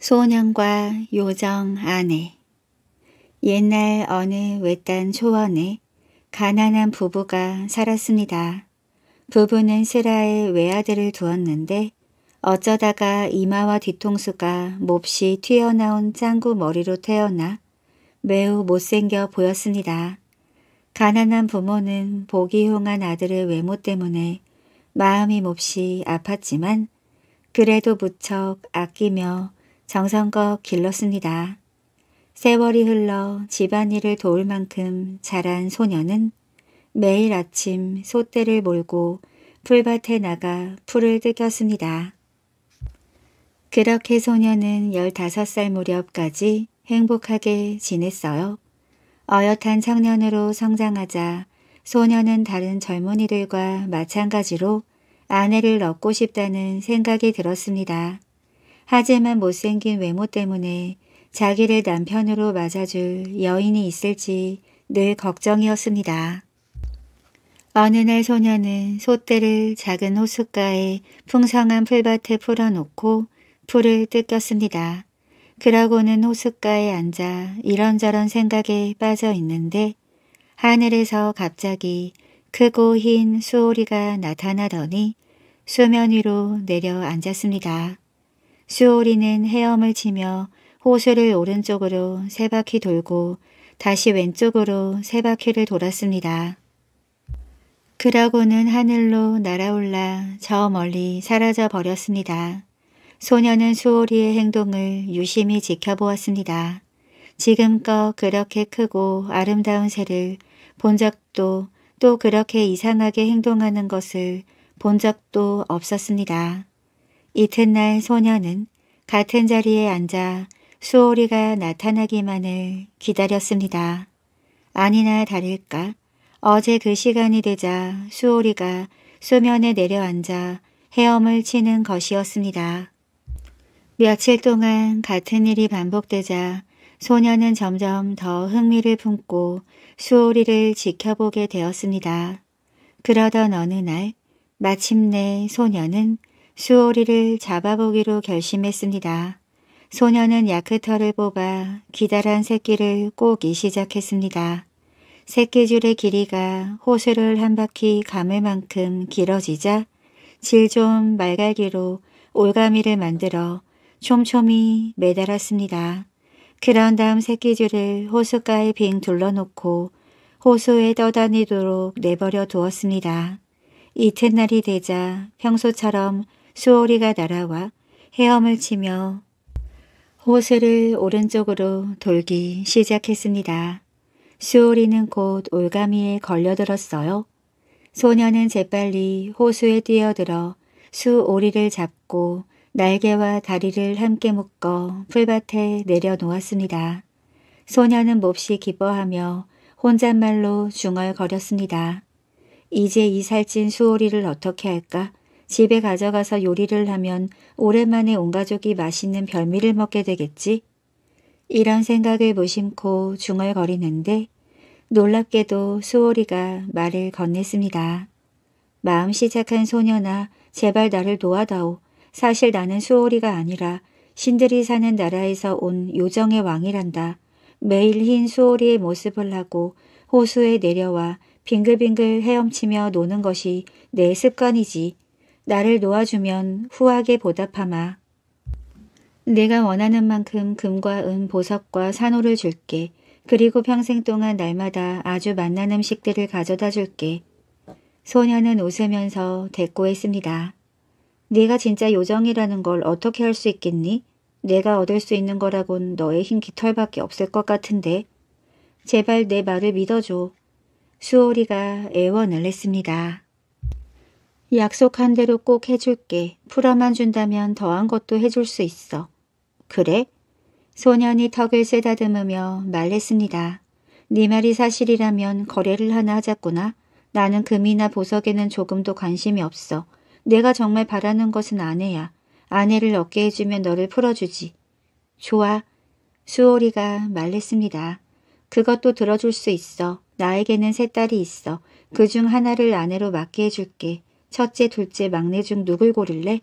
소년과 요정 아내 옛날 어느 외딴 초원에 가난한 부부가 살았습니다. 부부는 슬라에 외아들을 두었는데 어쩌다가 이마와 뒤통수가 몹시 튀어나온 짱구 머리로 태어나 매우 못생겨 보였습니다. 가난한 부모는 보기 흉한 아들의 외모 때문에 마음이 몹시 아팠지만 그래도 무척 아끼며 정성껏 길렀습니다. 세월이 흘러 집안일을 도울 만큼 자란 소녀는 매일 아침 소떼를 몰고 풀밭에 나가 풀을 뜯겼습니다. 그렇게 소녀는 15살 무렵까지 행복하게 지냈어요. 어엿한 청년으로 성장하자 소녀는 다른 젊은이들과 마찬가지로 아내를 얻고 싶다는 생각이 들었습니다. 하지만 못생긴 외모 때문에 자기를 남편으로 맞아줄 여인이 있을지 늘 걱정이었습니다. 어느 날 소녀는 소떼를 작은 호숫가에 풍성한 풀밭에 풀어놓고 풀을 뜯겼습니다. 그러고는 호숫가에 앉아 이런저런 생각에 빠져 있는데 하늘에서 갑자기 크고 흰 수오리가 나타나더니 수면 위로 내려앉았습니다. 수오리는 헤엄을 치며 호수를 오른쪽으로 세 바퀴 돌고 다시 왼쪽으로 세 바퀴를 돌았습니다. 그러고는 하늘로 날아올라 저 멀리 사라져 버렸습니다. 소녀는 수오리의 행동을 유심히 지켜보았습니다. 지금껏 그렇게 크고 아름다운 새를 본 적도 또 그렇게 이상하게 행동하는 것을 본 적도 없었습니다. 이튿날 소녀는 같은 자리에 앉아 수오리가 나타나기만을 기다렸습니다. 아니나 다를까 어제 그 시간이 되자 수오리가 수면에 내려앉아 헤엄을 치는 것이었습니다. 며칠 동안 같은 일이 반복되자 소녀는 점점 더 흥미를 품고 수오리를 지켜보게 되었습니다. 그러던 어느 날 마침내 소녀는 수오리를 잡아보기로 결심했습니다. 소녀는 야크터를 뽑아 기다란 새끼를 꼬기 시작했습니다. 새끼줄의 길이가 호수를 한 바퀴 감을 만큼 길어지자 질 좀 말갈기로 올가미를 만들어 촘촘히 매달았습니다. 그런 다음 새끼줄을 호수가에 빙 둘러놓고 호수에 떠다니도록 내버려 두었습니다. 이튿날이 되자 평소처럼 수오리가 날아와 헤엄을 치며 호수를 오른쪽으로 돌기 시작했습니다. 수오리는 곧 올가미에 걸려들었어요. 소녀는 재빨리 호수에 뛰어들어 수오리를 잡고 날개와 다리를 함께 묶어 풀밭에 내려놓았습니다. 소녀는 몹시 기뻐하며 혼잣말로 중얼거렸습니다. 이제 이 살찐 수오리를 어떻게 할까? 집에 가져가서 요리를 하면 오랜만에 온 가족이 맛있는 별미를 먹게 되겠지. 이런 생각을 무심코 중얼거리는데 놀랍게도 수오리가 말을 건넸습니다. 마음 시작한 소녀나 제발 나를 도와다오. 사실 나는 수오리가 아니라 신들이 사는 나라에서 온 요정의 왕이란다. 매일 흰 수오리의 모습을 하고 호수에 내려와 빙글빙글 헤엄치며 노는 것이 내 습관이지. 나를 놓아주면 후하게 보답하마. 내가 원하는 만큼 금과 은, 보석과 산호를 줄게. 그리고 평생 동안 날마다 아주 맛난 음식들을 가져다 줄게. 소녀는 웃으면서 대꾸했습니다. 네가 진짜 요정이라는 걸 어떻게 할 수 있겠니? 내가 얻을 수 있는 거라곤 너의 흰 깃털밖에 없을 것 같은데. 제발 내 말을 믿어줘. 수오리가 애원을 했습니다. 약속한 대로 꼭 해줄게. 풀어만 준다면 더한 것도 해줄 수 있어. 그래? 소년이 턱을 쐬다듬으며 말했습니다. 네 말이 사실이라면 거래를 하나 하자꾸나. 나는 금이나 보석에는 조금도 관심이 없어. 내가 정말 바라는 것은 아내야. 아내를 얻게 해주면 너를 풀어주지. 좋아. 수오리가 말했습니다. 그것도 들어줄 수 있어. 나에게는 세 딸이 있어. 그 중 하나를 아내로 맡게 해줄게. 첫째, 둘째, 막내 중 누굴 고를래?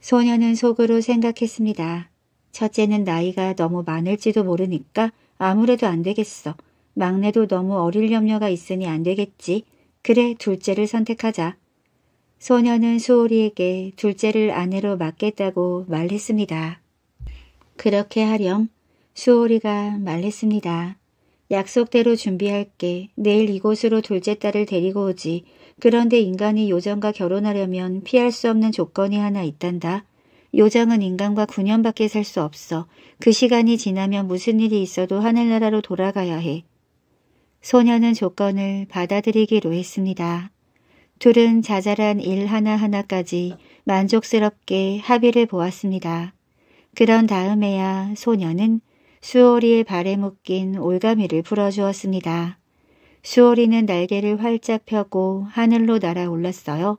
소녀는 속으로 생각했습니다. 첫째는 나이가 너무 많을지도 모르니까 아무래도 안 되겠어. 막내도 너무 어릴 염려가 있으니 안 되겠지. 그래, 둘째를 선택하자. 소녀는 수호리에게 둘째를 아내로 맡겠다고 말했습니다. 그렇게 하렴. 수호리가 말했습니다. 약속대로 준비할게. 내일 이곳으로 둘째 딸을 데리고 오지. 그런데 인간이 요정과 결혼하려면 피할 수 없는 조건이 하나 있단다. 요정은 인간과 9년밖에 살 수 없어. 그 시간이 지나면 무슨 일이 있어도 하늘나라로 돌아가야 해. 소녀는 조건을 받아들이기로 했습니다. 둘은 자잘한 일 하나하나까지 만족스럽게 합의를 보았습니다. 그런 다음에야 소녀는 수오리의 발에 묶인 올가미를 풀어주었습니다. 수오리는 날개를 활짝 펴고 하늘로 날아올랐어요.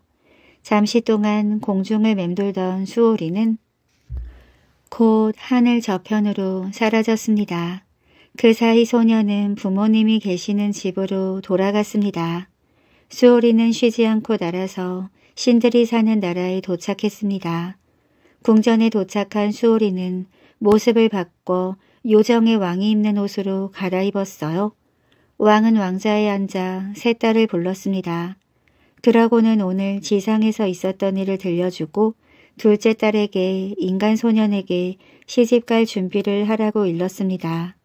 잠시 동안 공중을 맴돌던 수오리는 곧 하늘 저편으로 사라졌습니다. 그 사이 소녀는 부모님이 계시는 집으로 돌아갔습니다. 수오리는 쉬지 않고 날아서 신들이 사는 나라에 도착했습니다. 궁전에 도착한 수오리는 모습을 바꿔 요정의 왕이 입는 옷으로 갈아입었어요. 왕은 왕좌에 앉아 세 딸을 불렀습니다. 드라고는 오늘 지상에서 있었던 일을 들려주고 둘째 딸에게 인간 소년에게 시집갈 준비를 하라고 일렀습니다.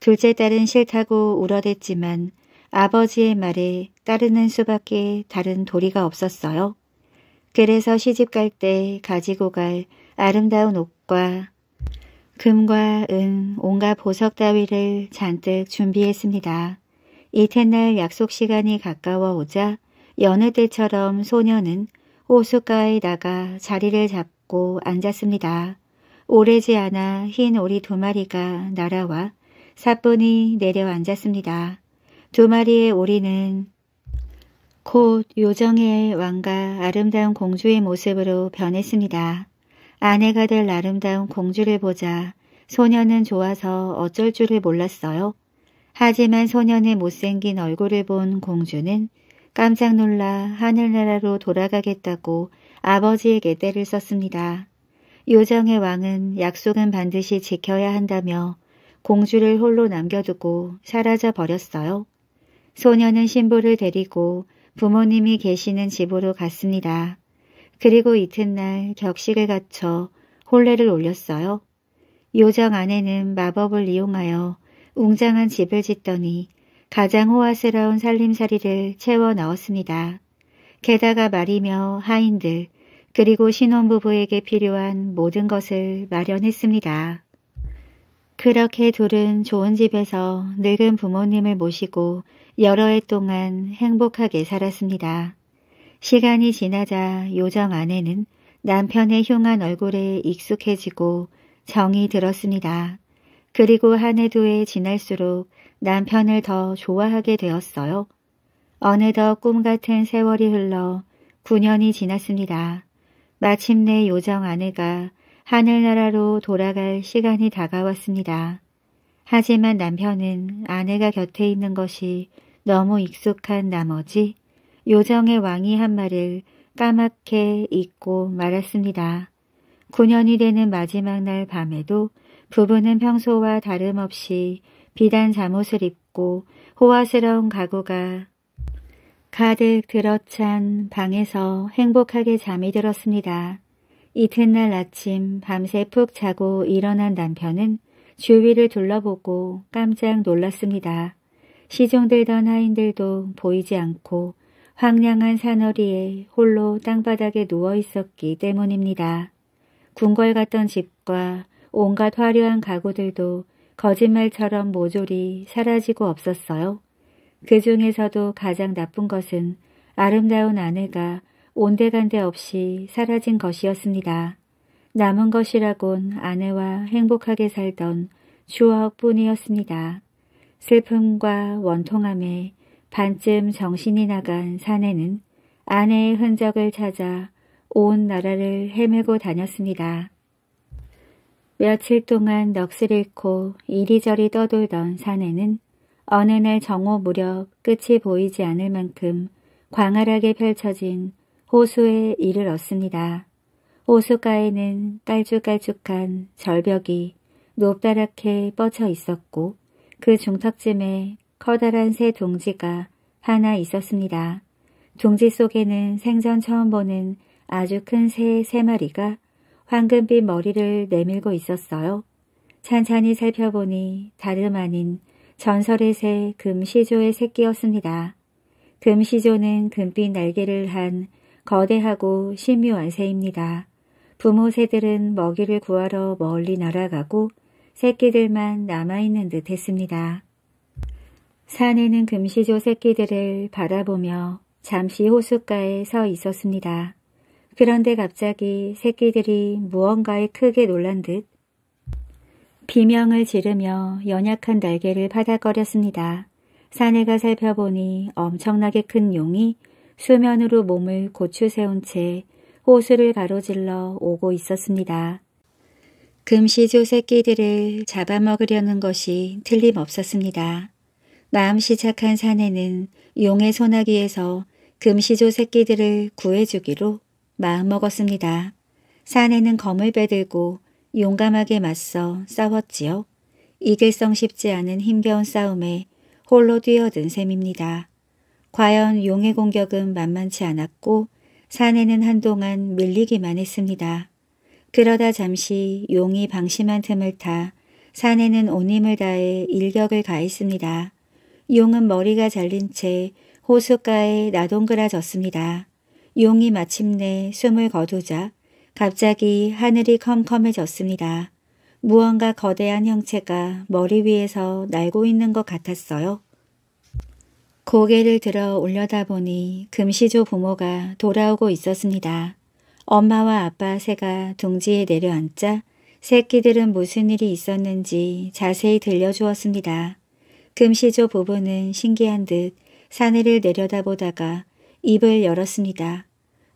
둘째 딸은 싫다고 울어댔지만 아버지의 말에 따르는 수밖에 다른 도리가 없었어요. 그래서 시집갈 때 가지고 갈 아름다운 옷과 금과 은, 온갖 보석 따위를 잔뜩 준비했습니다. 이튿날 약속 시간이 가까워 오자 여느 때처럼 소녀는 호숫가에 나가 자리를 잡고 앉았습니다. 오래지 않아 흰 오리 두 마리가 날아와 사뿐히 내려앉았습니다. 두 마리의 오리는 곧 요정의 왕과 아름다운 공주의 모습으로 변했습니다. 아내가 될 아름다운 공주를 보자 소녀는 좋아서 어쩔 줄을 몰랐어요. 하지만 소년의 못생긴 얼굴을 본 공주는 깜짝 놀라 하늘나라로 돌아가겠다고 아버지에게 떼를 썼습니다. 요정의 왕은 약속은 반드시 지켜야 한다며 공주를 홀로 남겨두고 사라져 버렸어요. 소년은 신부를 데리고 부모님이 계시는 집으로 갔습니다. 그리고 이튿날 격식을 갖춰 혼례를 올렸어요. 요정 아내는 마법을 이용하여 웅장한 집을 짓더니 가장 호화스러운 살림살이를 채워 넣었습니다. 게다가 말이며 하인들 그리고 신혼부부에게 필요한 모든 것을 마련했습니다. 그렇게 둘은 좋은 집에서 늙은 부모님을 모시고 여러 해 동안 행복하게 살았습니다. 시간이 지나자 요정 아내는 남편의 흉한 얼굴에 익숙해지고 정이 들었습니다. 그리고 한 해 두 해 지날수록 남편을 더 좋아하게 되었어요. 어느덧 꿈같은 세월이 흘러 9년이 지났습니다. 마침내 요정 아내가 하늘나라로 돌아갈 시간이 다가왔습니다. 하지만 남편은 아내가 곁에 있는 것이 너무 익숙한 나머지 요정의 왕이 한 말을 까맣게 잊고 말았습니다. 9년이 되는 마지막 날 밤에도 부부는 평소와 다름없이 비단 잠옷을 입고 호화스러운 가구가 가득 들어찬 방에서 행복하게 잠이 들었습니다. 이튿날 아침 밤새 푹 자고 일어난 남편은 주위를 둘러보고 깜짝 놀랐습니다. 시종들던 하인들도 보이지 않고 황량한 산허리에 홀로 땅바닥에 누워 있었기 때문입니다. 궁궐 같던 집과 온갖 화려한 가구들도 거짓말처럼 모조리 사라지고 없었어요. 그 중에서도 가장 나쁜 것은 아름다운 아내가 온데간데 없이 사라진 것이었습니다. 남은 것이라곤 아내와 행복하게 살던 추억뿐이었습니다. 슬픔과 원통함에 반쯤 정신이 나간 사내는 아내의 흔적을 찾아 온 나라를 헤매고 다녔습니다. 며칠 동안 넋을 잃고 이리저리 떠돌던 사내는 어느 날 정오 무렵 끝이 보이지 않을 만큼 광활하게 펼쳐진 호수에 이르렀습니다. 호수가에는 깔쭉깔쭉한 절벽이 높다랗게 뻗쳐 있었고 그 중턱쯤에 커다란 새 둥지가 하나 있었습니다. 둥지 속에는 생전 처음 보는 아주 큰 새 세 마리가 황금빛 머리를 내밀고 있었어요. 찬찬히 살펴보니 다름 아닌 전설의 새 금시조의 새끼였습니다. 금시조는 금빛 날개를 한 거대하고 신묘한 새입니다. 부모 새들은 먹이를 구하러 멀리 날아가고 새끼들만 남아있는 듯 했습니다. 산에는 금시조 새끼들을 바라보며 잠시 호숫가에 서 있었습니다. 그런데 갑자기 새끼들이 무언가에 크게 놀란 듯 비명을 지르며 연약한 날개를 바닥거렸습니다. 사내가 살펴보니 엄청나게 큰 용이 수면으로 몸을 고추 세운 채 호수를 가로질러 오고 있었습니다. 금시조 새끼들을 잡아먹으려는 것이 틀림없었습니다. 마음시작한 사내는 용의 소나기에서 금시조 새끼들을 구해주기로 마음먹었습니다. 산에는 검을 빼들고 용감하게 맞서 싸웠지요. 이길성 쉽지 않은 힘겨운 싸움에 홀로 뛰어든 셈입니다. 과연 용의 공격은 만만치 않았고 산에는 한동안 밀리기만 했습니다. 그러다 잠시 용이 방심한 틈을 타 산에는 온 힘을 다해 일격을 가했습니다. 용은 머리가 잘린 채 호숫가에 나동그라졌습니다. 용이 마침내 숨을 거두자 갑자기 하늘이 컴컴해졌습니다. 무언가 거대한 형체가 머리 위에서 날고 있는 것 같았어요. 고개를 들어 올려다보니 금시조 부모가 돌아오고 있었습니다. 엄마와 아빠 새가 둥지에 내려앉자 새끼들은 무슨 일이 있었는지 자세히 들려주었습니다. 금시조 부부는 신기한 듯 사내를 내려다보다가 입을 열었습니다.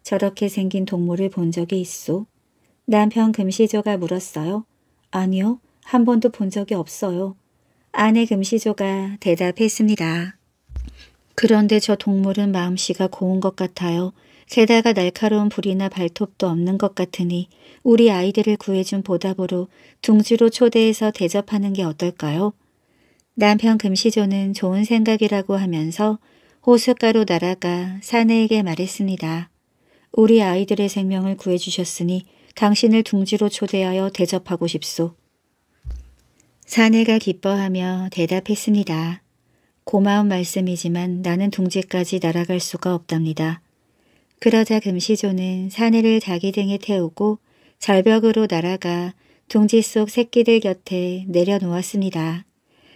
저렇게 생긴 동물을 본 적이 있소? 남편 금시조가 물었어요. 아니요. 한 번도 본 적이 없어요. 아내 금시조가 대답했습니다. 그런데 저 동물은 마음씨가 고운 것 같아요. 게다가 날카로운 불이나 발톱도 없는 것 같으니 우리 아이들을 구해준 보답으로 둥지로 초대해서 대접하는 게 어떨까요? 남편 금시조는 좋은 생각이라고 하면서 호숫가로 날아가 사내에게 말했습니다. 우리 아이들의 생명을 구해주셨으니 당신을 둥지로 초대하여 대접하고 싶소. 사내가 기뻐하며 대답했습니다. 고마운 말씀이지만 나는 둥지까지 날아갈 수가 없답니다. 그러자 금시조는 사내를 자기 등에 태우고 절벽으로 날아가 둥지 속 새끼들 곁에 내려놓았습니다.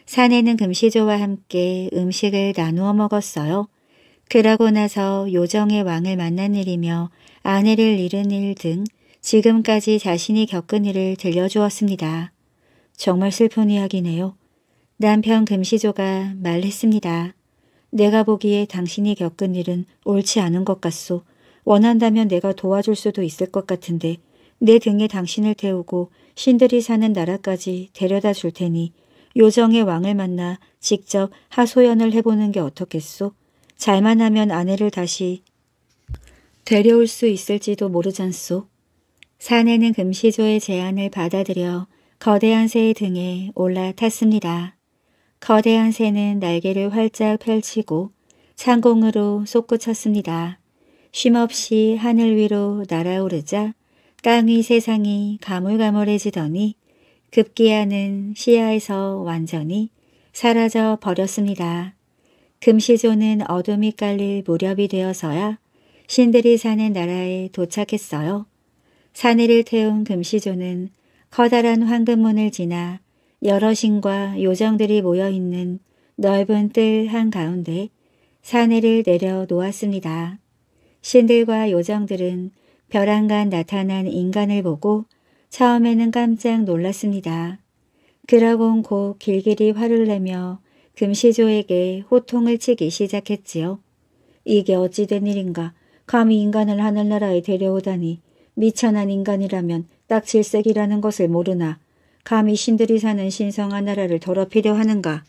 산에는 금시조와 함께 음식을 나누어 먹었어요. 그러고 나서 요정의 왕을 만난 일이며 아내를 잃은 일 등 지금까지 자신이 겪은 일을 들려주었습니다. 정말 슬픈 이야기네요. 남편 금시조가 말했습니다. 내가 보기에 당신이 겪은 일은 옳지 않은 것 같소. 원한다면 내가 도와줄 수도 있을 것 같은데 내 등에 당신을 태우고 신들이 사는 나라까지 데려다 줄 테니 요정의 왕을 만나 직접 하소연을 해보는 게 어떻겠소? 잘만 하면 아내를 다시 데려올 수 있을지도 모르잖소. 사내는 금시조의 제안을 받아들여 거대한 새의 등에 올라탔습니다. 거대한 새는 날개를 활짝 펼치고 창공으로 솟구쳤습니다. 쉼없이 하늘 위로 날아오르자 땅 위 세상이 가물가물해지더니 급기야는 시야에서 완전히 사라져 버렸습니다. 금시조는 어둠이 깔릴 무렵이 되어서야 신들이 사는 나라에 도착했어요. 사내를 태운 금시조는 커다란 황금문을 지나 여러 신과 요정들이 모여있는 넓은 뜰 한가운데 사내를 내려놓았습니다. 신들과 요정들은 벼랑간 나타난 인간을 보고 처음에는 깜짝 놀랐습니다. 그러곤 곧 길길이 화를 내며 금시조에게 호통을 치기 시작했지요. 이게 어찌된 일인가 감히 인간을 하늘나라에 데려오다니 미천한 인간이라면 딱 질색이라는 것을 모르나 감히 신들이 사는 신성한 나라를 더럽히려 하는가.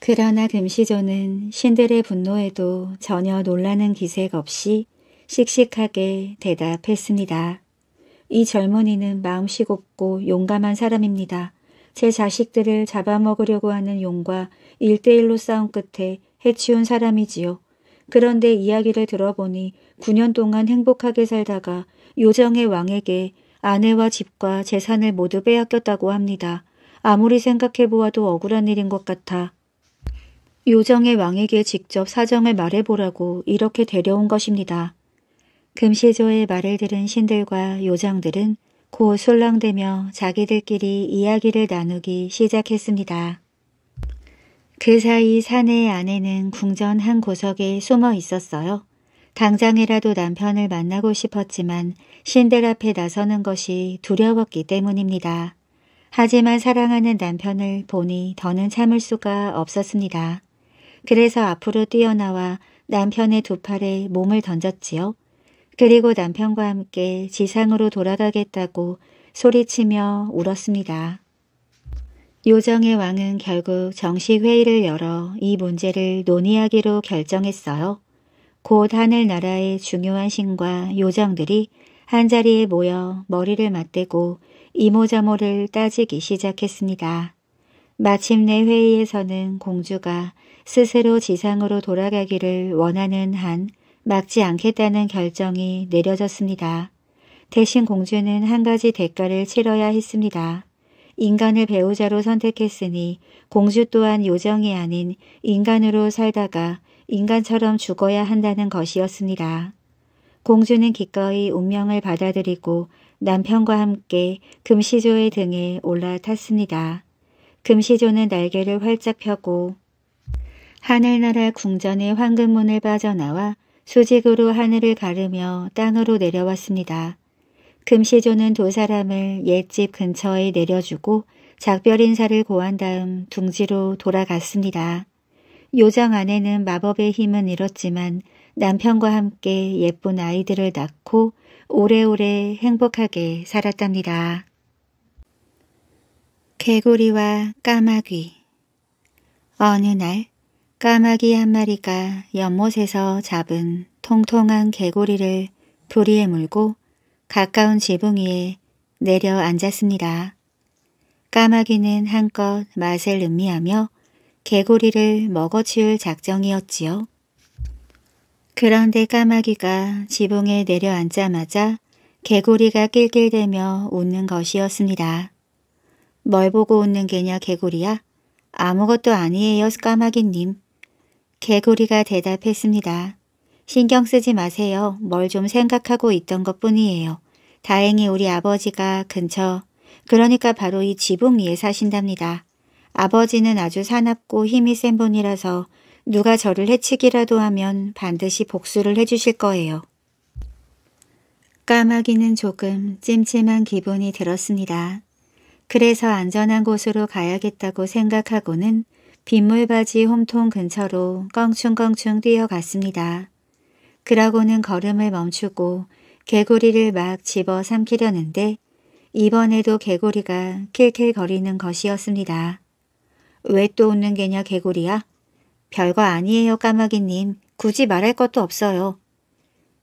그러나 금시조는 신들의 분노에도 전혀 놀라는 기색 없이 씩씩하게 대답했습니다. 이 젊은이는 마음씨 곱고 용감한 사람입니다. 제 자식들을 잡아먹으려고 하는 용과 일대일로 싸운 끝에 해치운 사람이지요. 그런데 이야기를 들어보니 9년 동안 행복하게 살다가 요정의 왕에게 아내와 집과 재산을 모두 빼앗겼다고 합니다. 아무리 생각해보아도 억울한 일인 것 같아. 요정의 왕에게 직접 사정을 말해보라고 이렇게 데려온 것입니다. 금시조의 말을 들은 신들과 요정들은 곧 술렁대며 자기들끼리 이야기를 나누기 시작했습니다. 그 사이 사내의 아내는 궁전 한 구석에 숨어 있었어요. 당장이라도 남편을 만나고 싶었지만 신들 앞에 나서는 것이 두려웠기 때문입니다. 하지만 사랑하는 남편을 보니 더는 참을 수가 없었습니다. 그래서 앞으로 뛰어나와 남편의 두 팔에 몸을 던졌지요. 그리고 남편과 함께 지상으로 돌아가겠다고 소리치며 울었습니다. 요정의 왕은 결국 정식 회의를 열어 이 문제를 논의하기로 결정했어요. 곧 하늘나라의 중요한 신과 요정들이 한자리에 모여 머리를 맞대고 이모저모를 따지기 시작했습니다. 마침내 회의에서는 공주가 스스로 지상으로 돌아가기를 원하는 한 막지 않겠다는 결정이 내려졌습니다. 대신 공주는 한 가지 대가를 치러야 했습니다. 인간을 배우자로 선택했으니 공주 또한 요정이 아닌 인간으로 살다가 인간처럼 죽어야 한다는 것이었습니다. 공주는 기꺼이 운명을 받아들이고 남편과 함께 금시조의 등에 올라탔습니다. 금시조는 날개를 활짝 펴고 하늘나라 궁전의 황금문을 빠져나와 수직으로 하늘을 가르며 땅으로 내려왔습니다. 금시조는 두 사람을 옛집 근처에 내려주고 작별 인사를 고한 다음 둥지로 돌아갔습니다. 요정 아내는 마법의 힘은 잃었지만 남편과 함께 예쁜 아이들을 낳고 오래오래 행복하게 살았답니다. 개구리와 까마귀 어느 날 까마귀 한 마리가 연못에서 잡은 통통한 개구리를 부리에 물고 가까운 지붕 위에 내려앉았습니다. 까마귀는 한껏 맛을 음미하며 개구리를 먹어치울 작정이었지요. 그런데 까마귀가 지붕에 내려앉자마자 개구리가 낄낄대며 웃는 것이었습니다. 뭘 보고 웃는 게냐 개구리야? 아무것도 아니에요 까마귀님. 개구리가 대답했습니다. 신경 쓰지 마세요. 뭘 좀 생각하고 있던 것 뿐이에요. 다행히 우리 아버지가 근처, 그러니까 바로 이 지붕 위에 사신답니다. 아버지는 아주 사납고 힘이 센 분이라서 누가 저를 해치기라도 하면 반드시 복수를 해주실 거예요. 까마귀는 조금 찜찜한 기분이 들었습니다. 그래서 안전한 곳으로 가야겠다고 생각하고는 빗물바지 홈통 근처로 껑충껑충 뛰어갔습니다. 그러고는 걸음을 멈추고 개구리를 막 집어 삼키려는데 이번에도 개구리가 킬킬거리는 것이었습니다. 왜 또 웃는 게냐 개구리야? 별거 아니에요 까마귀님. 굳이 말할 것도 없어요.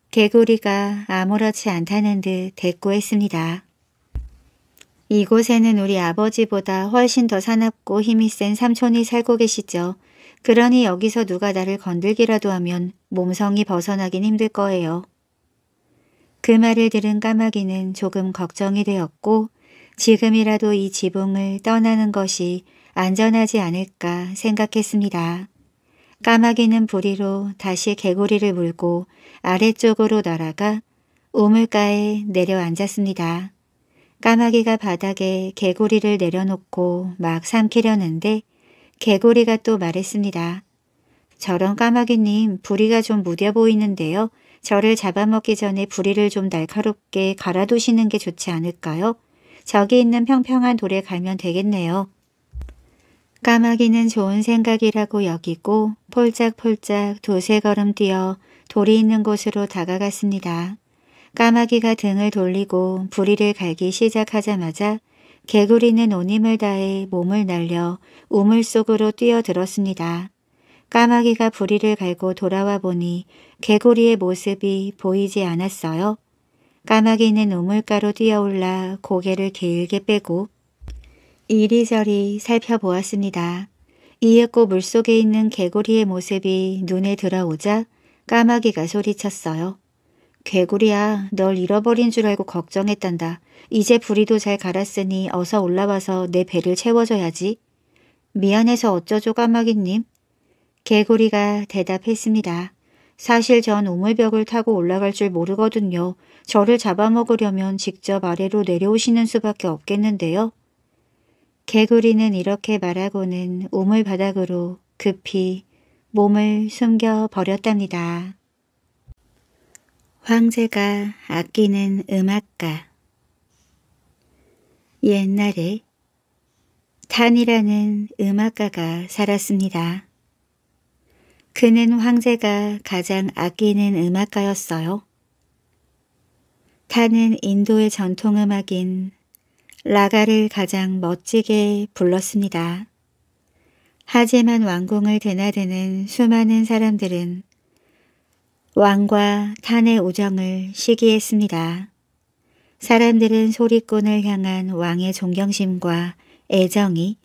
개구리가 아무렇지 않다는 듯 대꾸했습니다. 이곳에는 우리 아버지보다 훨씬 더 사납고 힘이 센 삼촌이 살고 계시죠. 그러니 여기서 누가 나를 건들기라도 하면 몸성이 벗어나긴 힘들 거예요. 그 말을 들은 까마귀는 조금 걱정이 되었고 지금이라도 이 지붕을 떠나는 것이 안전하지 않을까 생각했습니다. 까마귀는 부리로 다시 개구리를 물고 아래쪽으로 날아가 우물가에 내려앉았습니다. 까마귀가 바닥에 개구리를 내려놓고 막 삼키려는데 개구리가 또 말했습니다. 저런 까마귀님 부리가 좀 무뎌 보이는데요. 저를 잡아먹기 전에 부리를 좀 날카롭게 갈아두시는 게 좋지 않을까요? 저기 있는 평평한 돌에 갈면 되겠네요. 까마귀는 좋은 생각이라고 여기고 폴짝폴짝 두세 걸음 뛰어 돌이 있는 곳으로 다가갔습니다. 까마귀가 등을 돌리고 부리를 갈기 시작하자마자 개구리는 온 힘을 다해 몸을 날려 우물 속으로 뛰어들었습니다. 까마귀가 부리를 갈고 돌아와 보니 개구리의 모습이 보이지 않았어요. 까마귀는 우물가로 뛰어올라 고개를 길게 빼고 이리저리 살펴보았습니다. 이윽고 물속에 있는 개구리의 모습이 눈에 들어오자 까마귀가 소리쳤어요. 개구리야, 널 잃어버린 줄 알고 걱정했단다. 이제 부리도 잘 갈았으니 어서 올라와서 내 배를 채워줘야지. 미안해서 어쩌죠 까마귀님? 개구리가 대답했습니다. 사실 전 우물벽을 타고 올라갈 줄 모르거든요. 저를 잡아먹으려면 직접 아래로 내려오시는 수밖에 없겠는데요. 개구리는 이렇게 말하고는 우물 바닥으로 급히 몸을 숨겨버렸답니다. 황제가 아끼는 음악가 옛날에 탄이라는 음악가가 살았습니다. 그는 황제가 가장 아끼는 음악가였어요. 탄은 인도의 전통음악인 라가를 가장 멋지게 불렀습니다. 하지만 왕궁을 드나드는 수많은 사람들은 왕과 탄의 우정을 시기했습니다. 사람들은 소리꾼을 향한 왕의 존경심과 애정이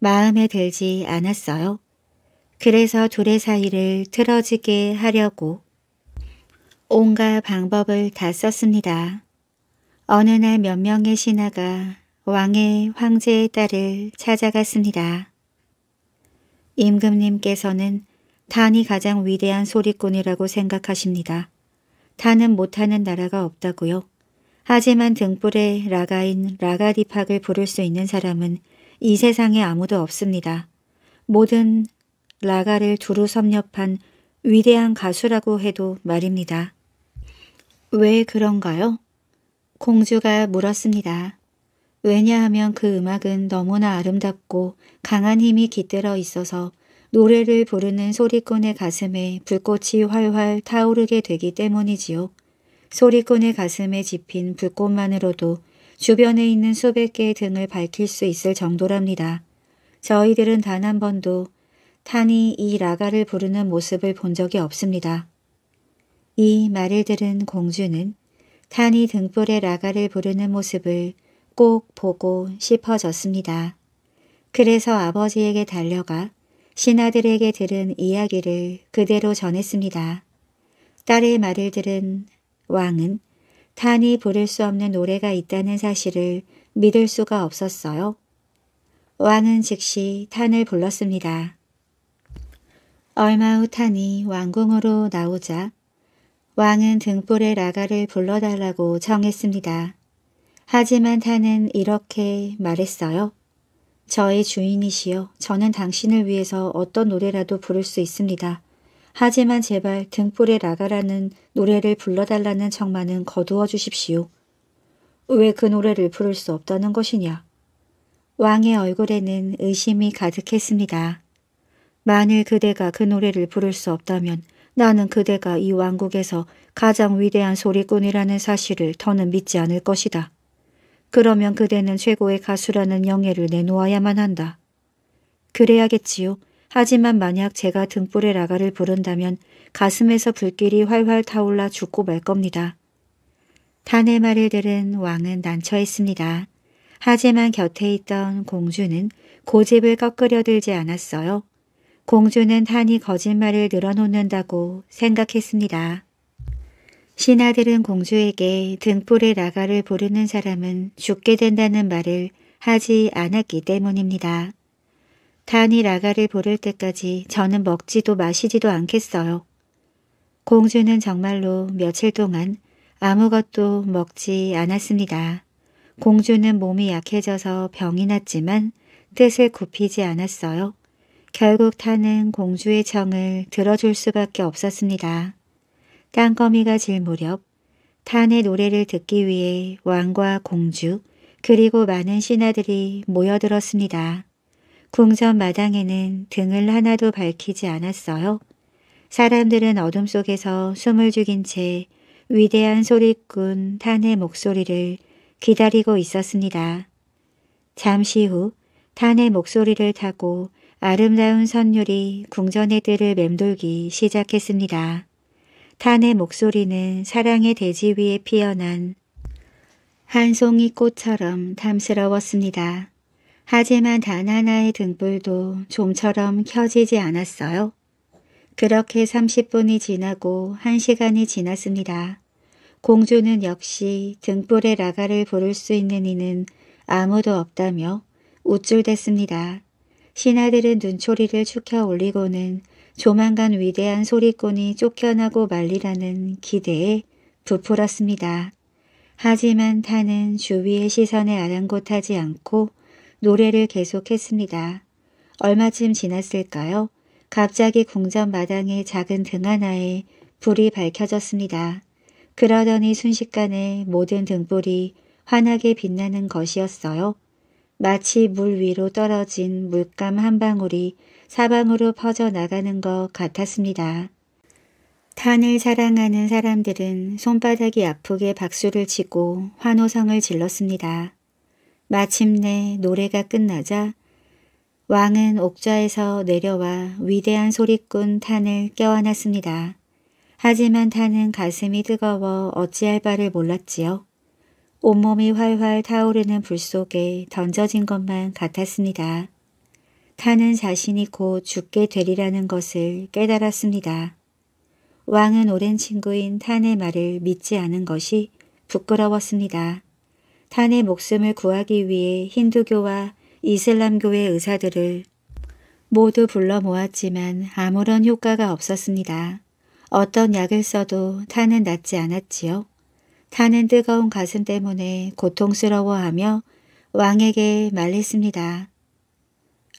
마음에 들지 않았어요. 그래서 둘의 사이를 틀어지게 하려고 온갖 방법을 다 썼습니다. 어느 날 몇 명의 신하가 왕의 황제의 딸을 찾아갔습니다. 임금님께서는 단이 가장 위대한 소리꾼이라고 생각하십니다. 단은 못하는 나라가 없다고요. 하지만 등불에 라가인 라가디팍을 부를 수 있는 사람은 이 세상에 아무도 없습니다. 모든 라가를 두루 섭렵한 위대한 가수라고 해도 말입니다. 왜 그런가요? 공주가 물었습니다. 왜냐하면 그 음악은 너무나 아름답고 강한 힘이 깃들어 있어서 노래를 부르는 소리꾼의 가슴에 불꽃이 활활 타오르게 되기 때문이지요. 소리꾼의 가슴에 집힌 불꽃만으로도 주변에 있는 수백 개의 등을 밝힐 수 있을 정도랍니다. 저희들은 단 한 번도 탄이 이 라가를 부르는 모습을 본 적이 없습니다. 이 말을 들은 공주는 탄이 등불에 라가를 부르는 모습을 꼭 보고 싶어졌습니다. 그래서 아버지에게 달려가 신하들에게 들은 이야기를 그대로 전했습니다. 딸의 말을 들은 왕은 탄이 부를 수 없는 노래가 있다는 사실을 믿을 수가 없었어요. 왕은 즉시 탄을 불렀습니다. 얼마 후 탄이 왕궁으로 나오자 왕은 등불의 라가를 불러달라고 정했습니다. 하지만 탄은 이렇게 말했어요. 저의 주인이시여 저는 당신을 위해서 어떤 노래라도 부를 수 있습니다. 하지만 제발 등불에 라가라는 노래를 불러달라는 청만은 거두어 주십시오. 왜 그 노래를 부를 수 없다는 것이냐? 왕의 얼굴에는 의심이 가득했습니다. 만일 그대가 그 노래를 부를 수 없다면 나는 그대가 이 왕국에서 가장 위대한 소리꾼이라는 사실을 더는 믿지 않을 것이다. 그러면 그대는 최고의 가수라는 영예를 내놓아야만 한다. 그래야겠지요. 하지만 만약 제가 등불의 라가를 부른다면 가슴에서 불길이 활활 타올라 죽고 말 겁니다. 탄의 말을 들은 왕은 난처했습니다. 하지만 곁에 있던 공주는 고집을 꺾으려 들지 않았어요. 공주는 탄이 거짓말을 늘어놓는다고 생각했습니다. 신하들은 공주에게 등불의 나가를 부르는 사람은 죽게 된다는 말을 하지 않았기 때문입니다. 단이 라가를 부를 때까지 저는 먹지도 마시지도 않겠어요. 공주는 정말로 며칠 동안 아무것도 먹지 않았습니다. 공주는 몸이 약해져서 병이 났지만 뜻을 굽히지 않았어요. 결국 타는 공주의 청을 들어줄 수밖에 없었습니다. 땅거미가 질 무렵 탄의 노래를 듣기 위해 왕과 공주 그리고 많은 신하들이 모여들었습니다. 궁전 마당에는 등을 하나도 밝히지 않았어요. 사람들은 어둠 속에서 숨을 죽인 채 위대한 소리꾼 탄의 목소리를 기다리고 있었습니다. 잠시 후 탄의 목소리를 타고 아름다운 선율이 궁전의 뜰을 맴돌기 시작했습니다. 탄의 목소리는 사랑의 대지 위에 피어난 한 송이 꽃처럼 탐스러웠습니다. 하지만 단 하나의 등불도 좀처럼 켜지지 않았어요. 그렇게 30분이 지나고 1시간이 지났습니다. 공주는 역시 등불의 라가를 부를 수 있는 이는 아무도 없다며 우쭐댔습니다. 신하들은 눈초리를 축혀 올리고는 조만간 위대한 소리꾼이 쫓겨나고 말리라는 기대에 부풀었습니다. 하지만 타는 주위의 시선에 아랑곳하지 않고 노래를 계속했습니다. 얼마쯤 지났을까요? 갑자기 궁전 마당의 작은 등 하나에 불이 밝혀졌습니다. 그러더니 순식간에 모든 등불이 환하게 빛나는 것이었어요. 마치 물 위로 떨어진 물감 한 방울이 사방으로 퍼져나가는 것 같았습니다. 탄을 사랑하는 사람들은 손바닥이 아프게 박수를 치고 환호성을 질렀습니다. 마침내 노래가 끝나자 왕은 옥좌에서 내려와 위대한 소리꾼 탄을 껴안았습니다. 하지만 탄은 가슴이 뜨거워 어찌할 바를 몰랐지요. 온몸이 활활 타오르는 불 속에 던져진 것만 같았습니다. 타는 자신이 곧 죽게 되리라는 것을 깨달았습니다. 왕은 오랜 친구인 탄의 말을 믿지 않은 것이 부끄러웠습니다. 탄의 목숨을 구하기 위해 힌두교와 이슬람교의 의사들을 모두 불러 모았지만 아무런 효과가 없었습니다. 어떤 약을 써도 탄은 낫지 않았지요. 탄은 뜨거운 가슴 때문에 고통스러워하며 왕에게 말했습니다.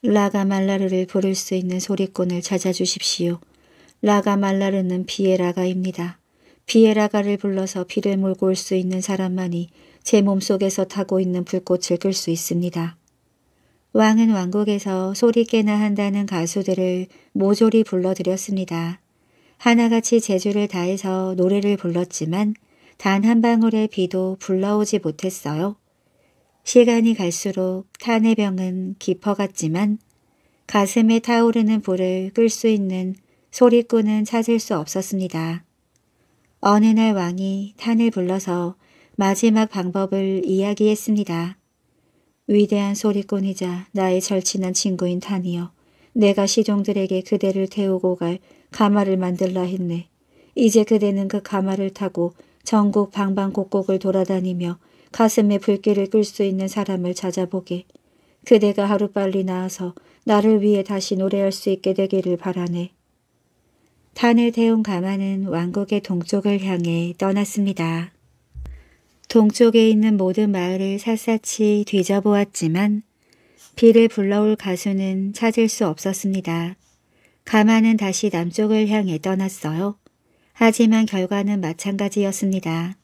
라가말라르를 부를 수 있는 소리꾼을 찾아주십시오. 라가말라르는 비에라가입니다. 비에라가를 불러서 비를 몰고 올 수 있는 사람만이 제 몸속에서 타고 있는 불꽃을 끌 수 있습니다. 왕은 왕국에서 소리 깨나 한다는 가수들을 모조리 불러드렸습니다. 하나같이 재주를 다해서 노래를 불렀지만 단 한 방울의 비도 불러오지 못했어요. 시간이 갈수록 탄의 병은 깊어갔지만 가슴에 타오르는 불을 끌 수 있는 소리꾼은 찾을 수 없었습니다. 어느 날 왕이 탄을 불러서 마지막 방법을 이야기했습니다. 위대한 소리꾼이자 나의 절친한 친구인 탄이여 내가 시종들에게 그대를 태우고 갈 가마를 만들라 했네. 이제 그대는 그 가마를 타고 전국 방방곡곡을 돌아다니며 가슴에 불길을 끌 수 있는 사람을 찾아보게. 그대가 하루빨리 나아서 나를 위해 다시 노래할 수 있게 되기를 바라네. 탄을 태운 가마는 왕국의 동쪽을 향해 떠났습니다. 동쪽에 있는 모든 마을을 샅샅이 뒤져보았지만 비를 불러올 가수는 찾을 수 없었습니다. 가마는 다시 남쪽을 향해 떠났어요. 하지만 결과는 마찬가지였습니다.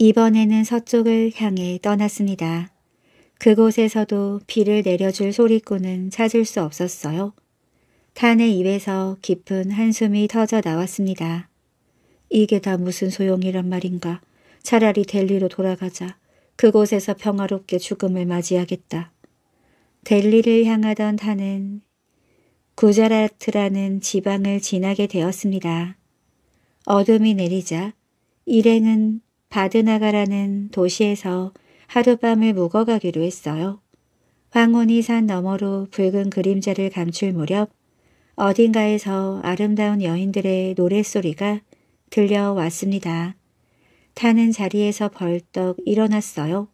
이번에는 서쪽을 향해 떠났습니다. 그곳에서도 비를 내려줄 소리꾼은 찾을 수 없었어요. 탄의 입에서 깊은 한숨이 터져 나왔습니다. 이게 다 무슨 소용이란 말인가. 차라리 델리로 돌아가자. 그곳에서 평화롭게 죽음을 맞이하겠다. 델리를 향하던 탄은 구자라트라는 지방을 지나게 되었습니다. 어둠이 내리자 일행은 바드나가라는 도시에서 하룻밤을 묵어가기로 했어요. 황혼이 산 너머로 붉은 그림자를 감출 무렵 어딘가에서 아름다운 여인들의 노랫소리가 들려왔습니다. 타는 자리에서 벌떡 일어났어요.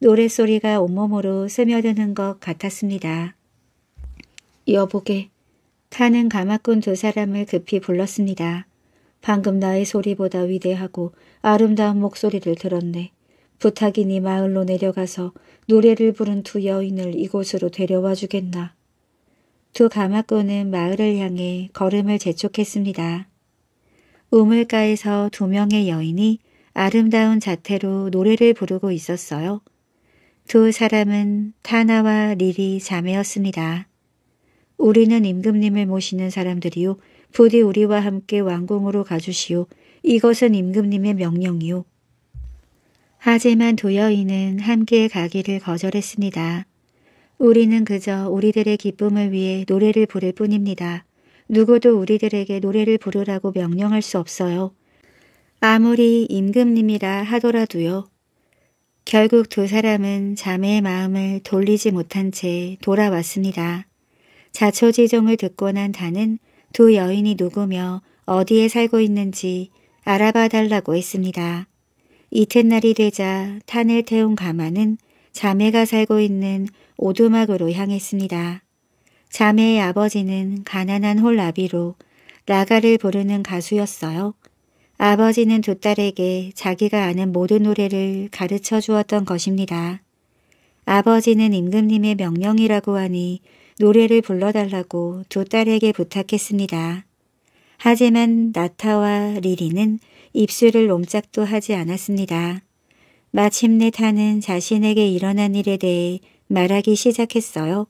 노랫소리가 온몸으로 스며드는 것 같았습니다. 여보게, 타는 가마꾼 두 사람을 급히 불렀습니다. 방금 나의 소리보다 위대하고 아름다운 목소리를 들었네. 부탁이니 네 마을로 내려가서 노래를 부른 두 여인을 이곳으로 데려와 주겠나. 두 가마꾼은 마을을 향해 걸음을 재촉했습니다. 우물가에서 두 명의 여인이 아름다운 자태로 노래를 부르고 있었어요. 두 사람은 타나와 릴이 자매였습니다. 우리는 임금님을 모시는 사람들이요. 부디 우리와 함께 왕궁으로 가주시오. 이것은 임금님의 명령이오 하지만 두 여인은 함께 가기를 거절했습니다. 우리는 그저 우리들의 기쁨을 위해 노래를 부를 뿐입니다. 누구도 우리들에게 노래를 부르라고 명령할 수 없어요. 아무리 임금님이라 하더라도요. 결국 두 사람은 자매의 마음을 돌리지 못한 채 돌아왔습니다. 자초지종을 듣고 난 다는 두 여인이 누구며 어디에 살고 있는지 알아봐 달라고 했습니다. 이튿날이 되자 탄을 태운 가마는 자매가 살고 있는 오두막으로 향했습니다. 자매의 아버지는 가난한 홀라비로 라가를 부르는 가수였어요. 아버지는 두 딸에게 자기가 아는 모든 노래를 가르쳐 주었던 것입니다. 아버지는 임금님의 명령이라고 하니 노래를 불러달라고 두 딸에게 부탁했습니다. 하지만 나타와 리리는 입술을 옴짝도 하지 않았습니다. 마침내 타는 자신에게 일어난 일에 대해 말하기 시작했어요.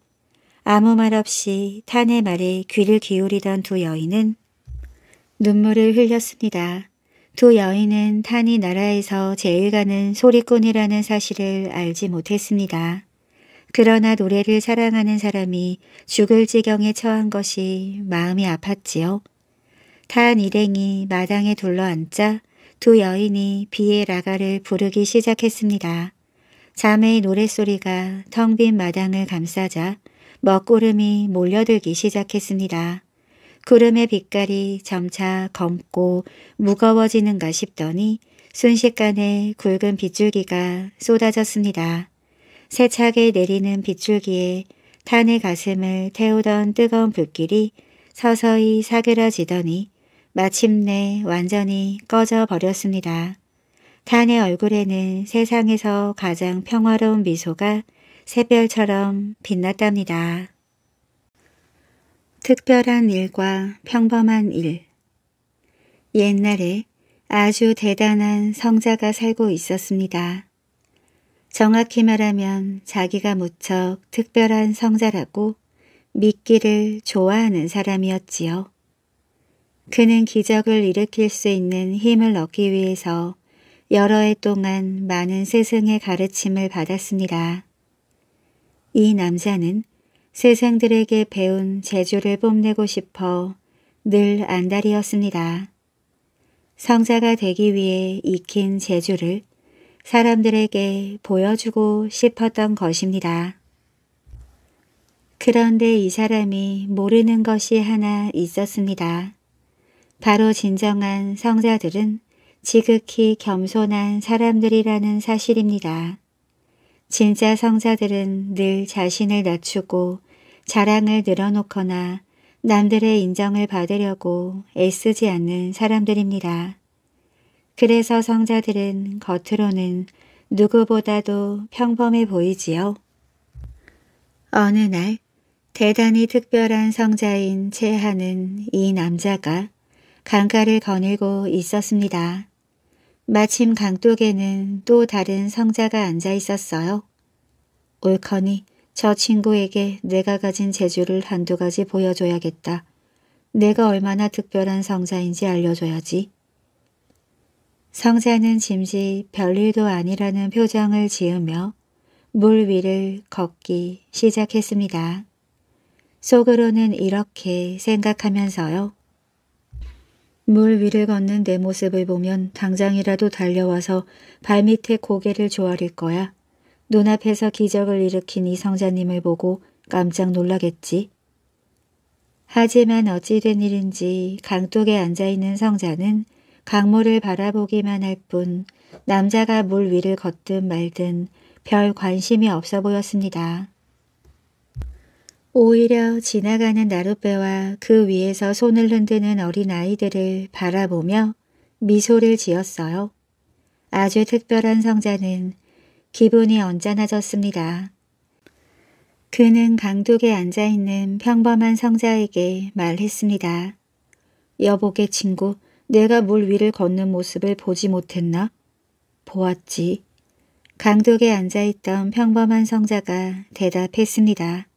아무 말 없이 탄의 말에 귀를 기울이던 두 여인은 눈물을 흘렸습니다. 두 여인은 탄이 나라에서 제일 가는 소리꾼이라는 사실을 알지 못했습니다. 그러나 노래를 사랑하는 사람이 죽을 지경에 처한 것이 마음이 아팠지요. 탄 일행이 마당에 둘러앉자 두 여인이 비의 라가를 부르기 시작했습니다. 자매의 노랫소리가 텅 빈 마당을 감싸자 먹구름이 몰려들기 시작했습니다. 구름의 빛깔이 점차 검고 무거워지는가 싶더니 순식간에 굵은 빗줄기가 쏟아졌습니다. 세차게 내리는 빗줄기에 탄의 가슴을 태우던 뜨거운 불길이 서서히 사그라지더니 마침내 완전히 꺼져버렸습니다. 탄의 얼굴에는 세상에서 가장 평화로운 미소가 새별처럼 빛났답니다. 특별한 일과 평범한 일 옛날에 아주 대단한 성자가 살고 있었습니다. 정확히 말하면 자기가 무척 특별한 성자라고 믿기를 좋아하는 사람이었지요. 그는 기적을 일으킬 수 있는 힘을 얻기 위해서 여러 해 동안 많은 세상의 가르침을 받았습니다. 이 남자는 세상들에게 배운 재주를 뽐내고 싶어 늘 안달이었습니다. 성자가 되기 위해 익힌 재주를 사람들에게 보여주고 싶었던 것입니다. 그런데 이 사람이 모르는 것이 하나 있었습니다. 바로 진정한 성자들은 지극히 겸손한 사람들이라는 사실입니다. 진짜 성자들은 늘 자신을 낮추고 자랑을 늘어놓거나 남들의 인정을 받으려고 애쓰지 않는 사람들입니다. 그래서 성자들은 겉으로는 누구보다도 평범해 보이지요. 어느 날 대단히 특별한 성자인 채하는 이 남자가 강가를 거닐고 있었습니다. 마침 강둑에는 또 다른 성자가 앉아 있었어요. 옳거니 저 친구에게 내가 가진 재주를 한두 가지 보여줘야겠다. 내가 얼마나 특별한 성자인지 알려줘야지. 성자는 짐시 별일도 아니라는 표정을 지으며 물 위를 걷기 시작했습니다. 속으로는 이렇게 생각하면서요. 물 위를 걷는 내 모습을 보면 당장이라도 달려와서 발밑에 고개를 조아릴 거야. 눈앞에서 기적을 일으킨 이 성자님을 보고 깜짝 놀라겠지. 하지만 어찌된 일인지 강둑에 앉아있는 성자는 강물을 바라보기만 할 뿐 남자가 물 위를 걷든 말든 별 관심이 없어 보였습니다. 오히려 지나가는 나룻배와 그 위에서 손을 흔드는 어린아이들을 바라보며 미소를 지었어요. 아주 특별한 성자는 기분이 언짢아졌습니다. 그는 강둑에 앉아있는 평범한 성자에게 말했습니다. 여보게 친구, 내가 물 위를 걷는 모습을 보지 못했나? 보았지. 강둑에 앉아있던 평범한 성자가 대답했습니다.